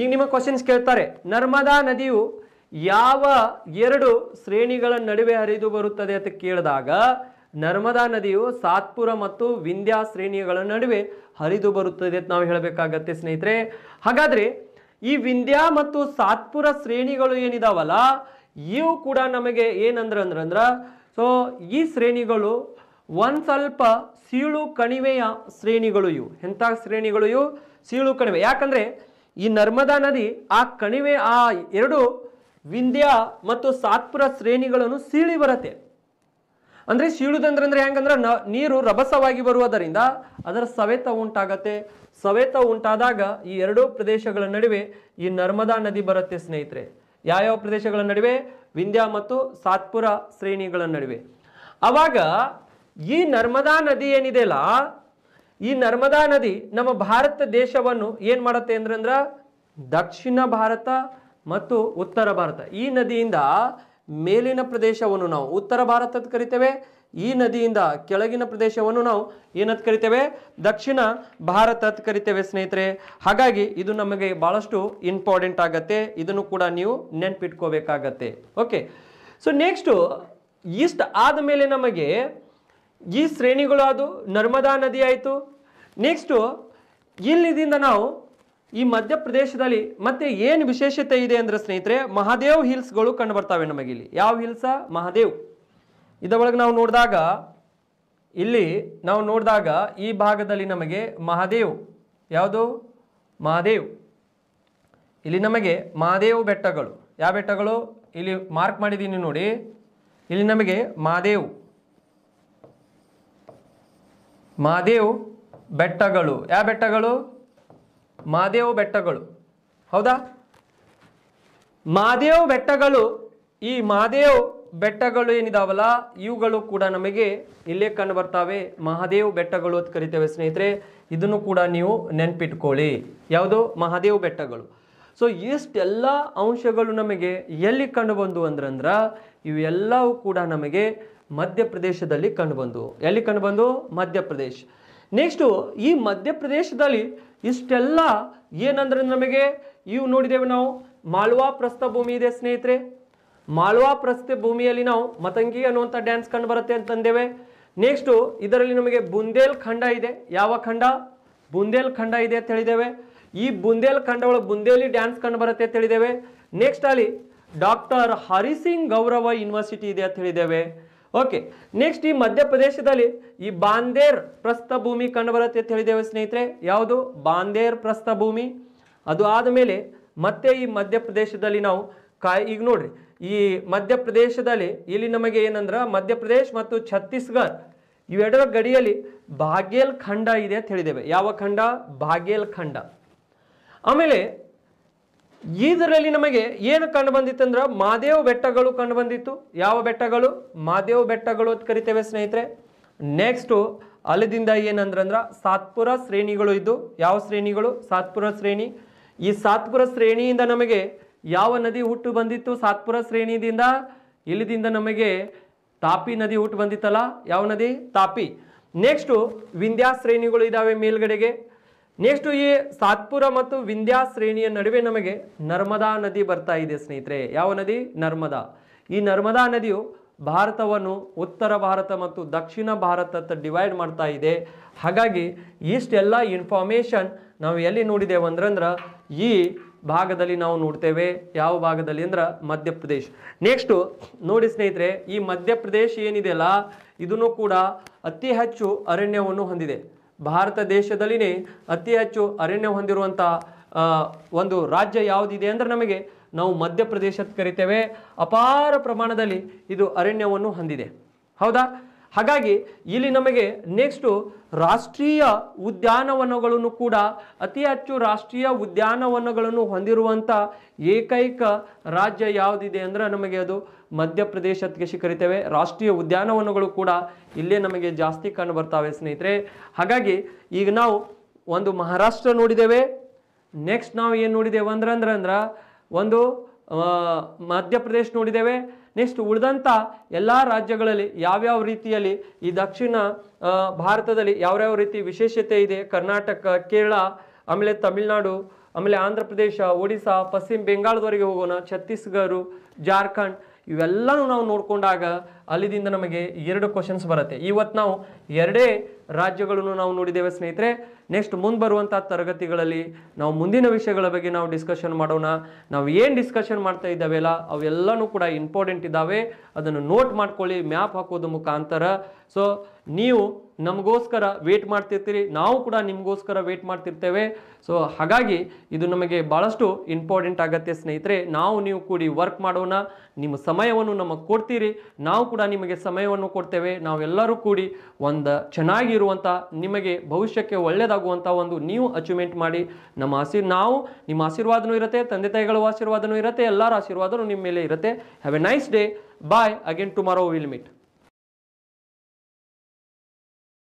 A: ಈಗ ನಿಮ್ಮ ಕ್ವಶನ್ಸ್ ಕೇಳ್ತಾರೆ ನರ್ಮದಾ ನದಿಯು ಯಾವ ಎರಡು ಶ್ರೇಣಿಗಳ ನಡುವೆ ಹರಿದು ಬರುತ್ತದೆ ಅಂತ ಕೇಳಿದಾಗ ನರ್ಮದಾ ನದಿಯು ಸಾತ್ಪುರ ಮತ್ತು ವಿಂಧ್ಯ ಶ್ರೇಣಿಗಳ ನಡುವೆ ಹರಿದು ಬರುತ್ತದೆ ಅಂತ ನಾವು ಹೇಳಬೇಕಾಗತ್ತೆ ಸ್ನೇಹಿತರೆ ಹಾಗಾದರೆ ಈ ವಿಂಧ್ಯ ಮತ್ತು ಸಾತ್ಪುರ ಶ್ರೇಣಿಗಳು ಏನಿದಾವಲ್ಲ ಇವು ಕೂಡ ನಮಗೆ ಏನಂದ್ರೆ ಅಂದ್ರಂದ್ರ ಸೊ ಈ ಶ್ರೇಣಿಗಳು ಒಂದು ಸ್ವಲ್ಪ ಸೀಳು ಕಣಿವೆಯ ಶ್ರೇಣಿಗಳು ಇವು ಎಂಥ ಶ್ರೇಣಿಗಳು ಇವು ಸೀಳು ಕಣಿವೆ ಯಾಕಂದರೆ ಈ ನರ್ಮದಾ ನದಿ ಆ ಕಣಿವೆ ಆ ಎರಡು ವಿಂಧ್ಯ ಮತ್ತು ಸಾತ್ಪುರ ಶ್ರೇಣಿಗಳನ್ನು ಸೀಳಿ ಬರತ್ತೆ ಅಂದರೆ ಸೀಳುದಂದ್ರೆ ಹೆಂಗಂದ್ರೆ ನ ನೀರು ರಭಸವಾಗಿ ಬರುವುದರಿಂದ ಅದರ ಸವೆತ ಉಂಟಾಗತ್ತೆ ಸವೆತ ಉಂಟಾದಾಗ ಈ ಎರಡೂ ಪ್ರದೇಶಗಳ ನಡುವೆ ಈ ನರ್ಮದಾ ನದಿ ಬರುತ್ತೆ ಸ್ನೇಹಿತರೆ ಯಾವ್ಯಾವ ಪ್ರದೇಶಗಳ ನಡುವೆ ವಿಂಧ್ಯ ಮತ್ತು ಸಾತ್ಪುರ ಶ್ರೇಣಿಗಳ ನಡುವೆ ಅವಾಗ ಈ ನರ್ಮದಾ ನದಿ ಏನಿದೆಯಲ್ಲ ಈ ನರ್ಮದಾ ನದಿ ನಮ್ಮ ಭಾರತ ದೇಶವನ್ನು ಏನು ಮಾಡುತ್ತೆ ಅಂದ್ರೆ ದಕ್ಷಿಣ ಭಾರತ ಮತ್ತು ಉತ್ತರ ಭಾರತ ಈ ನದಿಯಿಂದ ಮೇಲಿನ ಪ್ರದೇಶವನ್ನು ನಾವು ಉತ್ತರ ಭಾರತದ ಕರಿತೇವೆ ಈ ನದಿಯಿಂದ ಕೆಳಗಿನ ಪ್ರದೇಶವನ್ನು ನಾವು ಏನಂತ ಕರಿತೇವೆ ದಕ್ಷಿಣ ಭಾರತದ ಕರಿತೇವೆ ಸ್ನೇಹಿತರೆ ಹಾಗಾಗಿ ಇದು ನಮಗೆ ಭಾಳಷ್ಟು ಇಂಪಾರ್ಟೆಂಟ್ ಆಗತ್ತೆ ಇದನ್ನು ಕೂಡ ನೀವು ನೆನ್ಪಿಟ್ಕೋಬೇಕಾಗತ್ತೆ ಓಕೆ ಸೊ ನೆಕ್ಸ್ಟು ಈಸ್ಟ್ ಆದಮೇಲೆ ನಮಗೆ ಈ ಶ್ರೇಣಿಗಳು ಅದು ನರ್ಮದಾ ನದಿ ಆಯಿತು ನೆಕ್ಸ್ಟು ಇಲ್ಲಿದಿಂದ ನಾವು ಈ ಮಧ್ಯಪ್ರದೇಶದಲ್ಲಿ ಮತ್ತೆ ಏನು ವಿಶೇಷತೆ ಇದೆ ಅಂದರೆ ಸ್ನೇಹಿತರೆ ಮಹಾದೇವ್ ಹಿಲ್ಸ್ಗಳು ಕಂಡು ಬರ್ತವೆ ನಮಗೆ ಇಲ್ಲಿ ಯಾವ ಹಿಲ್ಸ ಮಹಾದೇವ್ ಇದರೊಳಗೆ ನಾವು ನೋಡಿದಾಗ ಇಲ್ಲಿ ನಾವು ನೋಡಿದಾಗ ಈ ಭಾಗದಲ್ಲಿ ನಮಗೆ ಮಹಾದೇವ್ ಯಾವುದು ಮಹಾದೇವ್ ಇಲ್ಲಿ ನಮಗೆ ಮಹಾದೇವ್ ಬೆಟ್ಟಗಳು ಯಾವ ಬೆಟ್ಟಗಳು ಇಲ್ಲಿ ಮಾರ್ಕ್ ಮಾಡಿದ್ದೀನಿ ನೋಡಿ ಇಲ್ಲಿ ನಮಗೆ ಮಹಾದೇವ್ ಮಹಾದೇವ್ ಬೆಟ್ಟಗಳು ಯಾವ ಬೆಟ್ಟಗಳು ಮಾದೇವ ಬೆಟ್ಟಗಳು ಹೌದಾ ಮಾದೇವ ಬೆಟ್ಟಗಳು ಈ ಮಾದೇವ ಬೆಟ್ಟಗಳು ಏನಿದಾವಲ್ಲ ಇವುಗಳು ಕೂಡ ನಮಗೆ ಇಲ್ಲೇ ಕಂಡು ಬರ್ತಾವೆ ಮಹಾದೇವ್ ಬೆಟ್ಟಗಳು ಅಂತ ಕರಿತೇವೆ ಸ್ನೇಹಿತರೆ ಇದನ್ನು ಕೂಡ ನೀವು ನೆನ್ಪಿಟ್ಕೊಳ್ಳಿ ಯಾವುದು ಮಹಾದೇವ್ ಬೆಟ್ಟಗಳು ಸೊ ಇಷ್ಟೆಲ್ಲ ಅಂಶಗಳು ನಮಗೆ ಎಲ್ಲಿ ಕಂಡು ಬಂದು ಅಂದ್ರಂದ್ರ ಇವೆಲ್ಲವೂ ಕೂಡ ನಮಗೆ ಮಧ್ಯಪ್ರದೇಶದಲ್ಲಿ ಕಂಡು ಬಂದು ಎಲ್ಲಿ ಕಂಡು ಬಂದು ಮಧ್ಯಪ್ರದೇಶ ನೆಕ್ಸ್ಟು ಈ ಮಧ್ಯಪ್ರದೇಶದಲ್ಲಿ ಇಷ್ಟೆಲ್ಲ ಏನಂದ್ರೆ ನಮಗೆ ಇವು ನೋಡಿದ್ದೇವೆ ನಾವು ಮಾಳ್ವಾ ಪ್ರಸ್ಥ ಭೂಮಿ ಇದೆ ಸ್ನೇಹಿತರೆ ಮಾಳ್ವಾ ಪ್ರಸ್ಥ ಭೂಮಿಯಲ್ಲಿ ನಾವು ಮತಂಗಿ ಅನ್ನುವಂಥ ಡ್ಯಾನ್ಸ್ ಕಂಡು ಬರುತ್ತೆ ಅಂತಂದೇವೆ ನೆಕ್ಸ್ಟು ಇದರಲ್ಲಿ ನಮಗೆ ಬುಂದೇಲ್ ಖಂಡ ಇದೆ ಯಾವ ಖಂಡ ಬುಂದೇಲ್ ಖಂಡ ಇದೆ ಅಂತ ಹೇಳಿದ್ದೇವೆ ಈ ಬುಂದೇಲ್ ಖಂಡ ಒಳಗೆ ಬುಂದೇಲಿ ಡ್ಯಾನ್ಸ್ ಕಂಡು ಬರುತ್ತೆ ಅಂತ ಹೇಳಿದ್ದೇವೆ ನೆಕ್ಸ್ಟ್ ಅಲ್ಲಿ ಡಾಕ್ಟರ್ ಹರಿಸಿಂಗ್ ಗೌರವ ಯೂನಿವರ್ಸಿಟಿ ಇದೆ ಅಂತ ಹೇಳಿದ್ದೇವೆ ಓಕೆ ನೆಕ್ಸ್ಟ್ ಈ ಮಧ್ಯಪ್ರದೇಶದಲ್ಲಿ ಈ ಬಾಂದೇರ್ ಪ್ರಸ್ಥ ಭೂಮಿ ಕಂಡುಬರುತ್ತೆ ಅಂತ ಹೇಳಿದ್ದೇವೆ ಸ್ನೇಹಿತರೆ ಯಾವುದು ಬಾಂದೇರ್ ಪ್ರಸ್ಥ ಭೂಮಿ ಅದು ಆದಮೇಲೆ ಮತ್ತೆ ಈ ಮಧ್ಯಪ್ರದೇಶದಲ್ಲಿ ನಾವು ಕಾಯ್ ಈಗ ನೋಡ್ರಿ ಈ ಮಧ್ಯಪ್ರದೇಶದಲ್ಲಿ ಇಲ್ಲಿ ನಮಗೆ ಏನಂದ್ರೆ ಮಧ್ಯಪ್ರದೇಶ ಮತ್ತು ಛತ್ತೀಸ್ಗಢ ಇವೆರಡರ ಗಡಿಯಲ್ಲಿ ಬಾಗೇಲ್ ಖಂಡ ಇದೆ ಅಂತ ಹೇಳಿದ್ದೇವೆ ಯಾವ ಖಂಡ ಭಾಗೇಲ್ ಖಂಡ ಆಮೇಲೆ ಇದರಲ್ಲಿ ನಮಗೆ ಏನು ಕಂಡು ಅಂದ್ರೆ ಮಾದೇವ್ ಬೆಟ್ಟಗಳು ಕಂಡು ಬಂದಿತ್ತು ಯಾವ ಬೆಟ್ಟಗಳು ಮಾದೇವ್ ಬೆಟ್ಟಗಳು ಅಂತ ಕರಿತೇವೆ ಸ್ನೇಹಿತರೆ ನೆಕ್ಸ್ಟು ಅಲ್ಲಿದಿಂದ ಏನಂದ್ರಂದ್ರೆ ಸಾತ್ಪುರ ಶ್ರೇಣಿಗಳು ಇದ್ದು ಯಾವ ಶ್ರೇಣಿಗಳು ಸಾತ್ಪುರ ಶ್ರೇಣಿ ಈ ಸಾತ್ಪುರ ಶ್ರೇಣಿಯಿಂದ ನಮಗೆ ಯಾವ ನದಿ ಹುಟ್ಟು ಬಂದಿತ್ತು ಸಾತ್ಪುರ ಶ್ರೇಣಿಯಿಂದ ಇಲ್ಲಿದಿಂದ ನಮಗೆ ತಾಪಿ ನದಿ ಹುಟ್ಟು ಬಂದಿತ್ತಲ್ಲ ಯಾವ ನದಿ ತಾಪಿ ನೆಕ್ಸ್ಟು ವಿಂಧ್ಯಾ ಶ್ರೇಣಿಗಳು ಇದ್ದಾವೆ ಮೇಲ್ಗಡೆಗೆ ನೆಕ್ಸ್ಟ್ ಈ ಸಾತ್ಪುರ ಮತ್ತು ವಿಂಧ್ಯಾ ಶ್ರೇಣಿಯ ನಡುವೆ ನಮಗೆ ನರ್ಮದಾ ನದಿ ಬರ್ತಾ ಇದೆ ಸ್ನೇಹಿತರೆ ಯಾವ ನದಿ ನರ್ಮದಾ ಈ ನರ್ಮದಾ ನದಿಯು ಭಾರತವನ್ನು ಉತ್ತರ ಭಾರತ ಮತ್ತು ದಕ್ಷಿಣ ಭಾರತ ಡಿವೈಡ್ ಮಾಡ್ತಾ ಇದೆ ಹಾಗಾಗಿ ಇಷ್ಟೆಲ್ಲ ಇನ್ಫಾರ್ಮೇಷನ್ ನಾವು ಎಲ್ಲಿ ನೋಡಿದ್ದೇವೆ ಅಂದ್ರೆ ಈ ಭಾಗದಲ್ಲಿ ನಾವು ನೋಡ್ತೇವೆ ಯಾವ ಭಾಗದಲ್ಲಿ ಅಂದ್ರೆ ಮಧ್ಯಪ್ರದೇಶ್ ನೆಕ್ಸ್ಟು ನೋಡಿ ಸ್ನೇಹಿತರೆ ಈ ಮಧ್ಯಪ್ರದೇಶ್ ಏನಿದೆಯಲ್ಲ ಇದನ್ನು ಕೂಡ ಅತಿ ಹೆಚ್ಚು ಅರಣ್ಯವನ್ನು ಹೊಂದಿದೆ ಭಾರತ ದೇಶದಲ್ಲಿನೇ ಅತಿ ಹೆಚ್ಚು ಅರಣ್ಯ ಹೊಂದಿರುವಂಥ ಒಂದು ರಾಜ್ಯ ಯಾವುದಿದೆ ಅಂದರೆ ನಮಗೆ ನಾವು ಮಧ್ಯಪ್ರದೇಶ ಕರಿತೇವೆ ಅಪಾರ ಪ್ರಮಾಣದಲ್ಲಿ ಇದು ಅರಣ್ಯವನ್ನು ಹೊಂದಿದೆ ಹೌದಾ ಹಾಗಾಗಿ ಇಲ್ಲಿ ನಮಗೆ ನೆಕ್ಸ್ಟು ರಾಷ್ಟ್ರೀಯ ಉದ್ಯಾನವನಗಳನ್ನು ಕೂಡ ಅತಿ ಹೆಚ್ಚು ರಾಷ್ಟ್ರೀಯ ಉದ್ಯಾನವನಗಳನ್ನು ಹೊಂದಿರುವಂಥ ಏಕೈಕ ರಾಜ್ಯ ಯಾವುದಿದೆ ಅಂದರೆ ನಮಗೆ ಅದು ಮಧ್ಯಪ್ರದೇಶಕ್ಕೆ ಕರಿತೇವೆ ರಾಷ್ಟ್ರೀಯ ಉದ್ಯಾನವನಗಳು ಕೂಡ ಇಲ್ಲೇ ನಮಗೆ ಜಾಸ್ತಿ ಕಂಡು ಬರ್ತಾವೆ ಸ್ನೇಹಿತರೆ ಹಾಗಾಗಿ ಈಗ ನಾವು ಒಂದು ಮಹಾರಾಷ್ಟ್ರ ನೋಡಿದ್ದೇವೆ ನೆಕ್ಸ್ಟ್ ನಾವು ಏನು ನೋಡಿದ್ದೇವೆ ಅಂದ್ರೆ ಅಂದ್ರೆ ಅಂದ್ರೆ ಒಂದು ಮಧ್ಯಪ್ರದೇಶ ನೋಡಿದ್ದೇವೆ ನೆಕ್ಸ್ಟ್ ಉಳಿದಂಥ ಎಲ್ಲ ರಾಜ್ಯಗಳಲ್ಲಿ ಯಾವ್ಯಾವ ರೀತಿಯಲ್ಲಿ ಈ ದಕ್ಷಿಣ ಭಾರತದಲ್ಲಿ ಯಾವ್ಯಾವ ರೀತಿ ವಿಶೇಷತೆ ಇದೆ ಕರ್ನಾಟಕ ಕೇರಳ ಆಮೇಲೆ ತಮಿಳುನಾಡು ಆಮೇಲೆ ಆಂಧ್ರ ಪ್ರದೇಶ ಒಡಿಸ್ಸಾ ಪಶ್ಚಿಮ ಬೆಂಗಾಳದವರೆಗೆ ಹೋಗೋಣ ಛತ್ತೀಸ್ಗಢ ಜಾರ್ಖಂಡ್ ಇವೆಲ್ಲನೂ ನಾವು ನೋಡಿಕೊಂಡಾಗ ಅಲ್ಲಿದಿಂದ ನಮಗೆ ಎರಡು ಕ್ವಶನ್ಸ್ ಬರುತ್ತೆ ಇವತ್ತು ನಾವು ಎರಡೇ ರಾಜ್ಯಗಳನ್ನು ನಾವು ನೋಡಿದ್ದೇವೆ ಸ್ನೇಹಿತರೆ ನೆಕ್ಸ್ಟ್ ಮುಂದೆ ಬರುವಂಥ ತರಗತಿಗಳಲ್ಲಿ ನಾವು ಮುಂದಿನ ವಿಷಯಗಳ ಬಗ್ಗೆ ನಾವು ಡಿಸ್ಕಷನ್ ಮಾಡೋಣ ನಾವು ಏನು ಡಿಸ್ಕಷನ್ ಮಾಡ್ತಾ ಇದ್ದಾವೆಲ್ಲ ಅವೆಲ್ಲನೂ ಕೂಡ ಇಂಪಾರ್ಟೆಂಟ್ ಇದ್ದಾವೆ ಅದನ್ನು ನೋಟ್ ಮಾಡ್ಕೊಳ್ಳಿ ಮ್ಯಾಪ್ ಹಾಕೋದು ಮುಖಾಂತರ ಸೊ ನೀವು ನಮಗೋಸ್ಕರ ವೇಟ್ ಮಾಡ್ತಿರ್ತೀರಿ ನಾವು ಕೂಡ ನಿಮಗೋಸ್ಕರ ವೇಟ್ ಮಾಡ್ತಿರ್ತೇವೆ ಸೊ ಹಾಗಾಗಿ ಇದು ನಮಗೆ ಭಾಳಷ್ಟು ಇಂಪಾರ್ಟೆಂಟ್ ಆಗುತ್ತೆ ಸ್ನೇಹಿತರೆ ನಾವು ನೀವು ಕೂಡಿ ವರ್ಕ್ ಮಾಡೋಣ ನಿಮ್ಮ ಸಮಯವನ್ನು ನಮಗೆ ಕೊಡ್ತೀರಿ ನಾವು ಕೂಡ ನಿಮಗೆ ಸಮಯವನ್ನು ಕೊಡ್ತೇವೆ ನಾವೆಲ್ಲರೂ ಕೂಡಿ ಒಂದು ಚೆನ್ನಾಗಿರುವಂಥ ನಿಮಗೆ ಭವಿಷ್ಯಕ್ಕೆ ಒಳ್ಳೆಯದಾಗುವಂಥ ಒಂದು ನೀವು ಅಚೀವ್ಮೆಂಟ್ ಮಾಡಿ ನಮ್ಮ ಆಸಿ ನಾವು ನಿಮ್ಮ ಆಶೀರ್ವಾದನೂ ಇರುತ್ತೆ ತಂದೆ ತಾಯಿಗಳ ಆಶೀರ್ವಾದನೂ ಇರುತ್ತೆ ಎಲ್ಲರ ಆಶೀರ್ವಾದನೂ ನಿಮ್ಮ ಮೇಲೆ ಇರುತ್ತೆ have a nice day bye again tomorrow will meet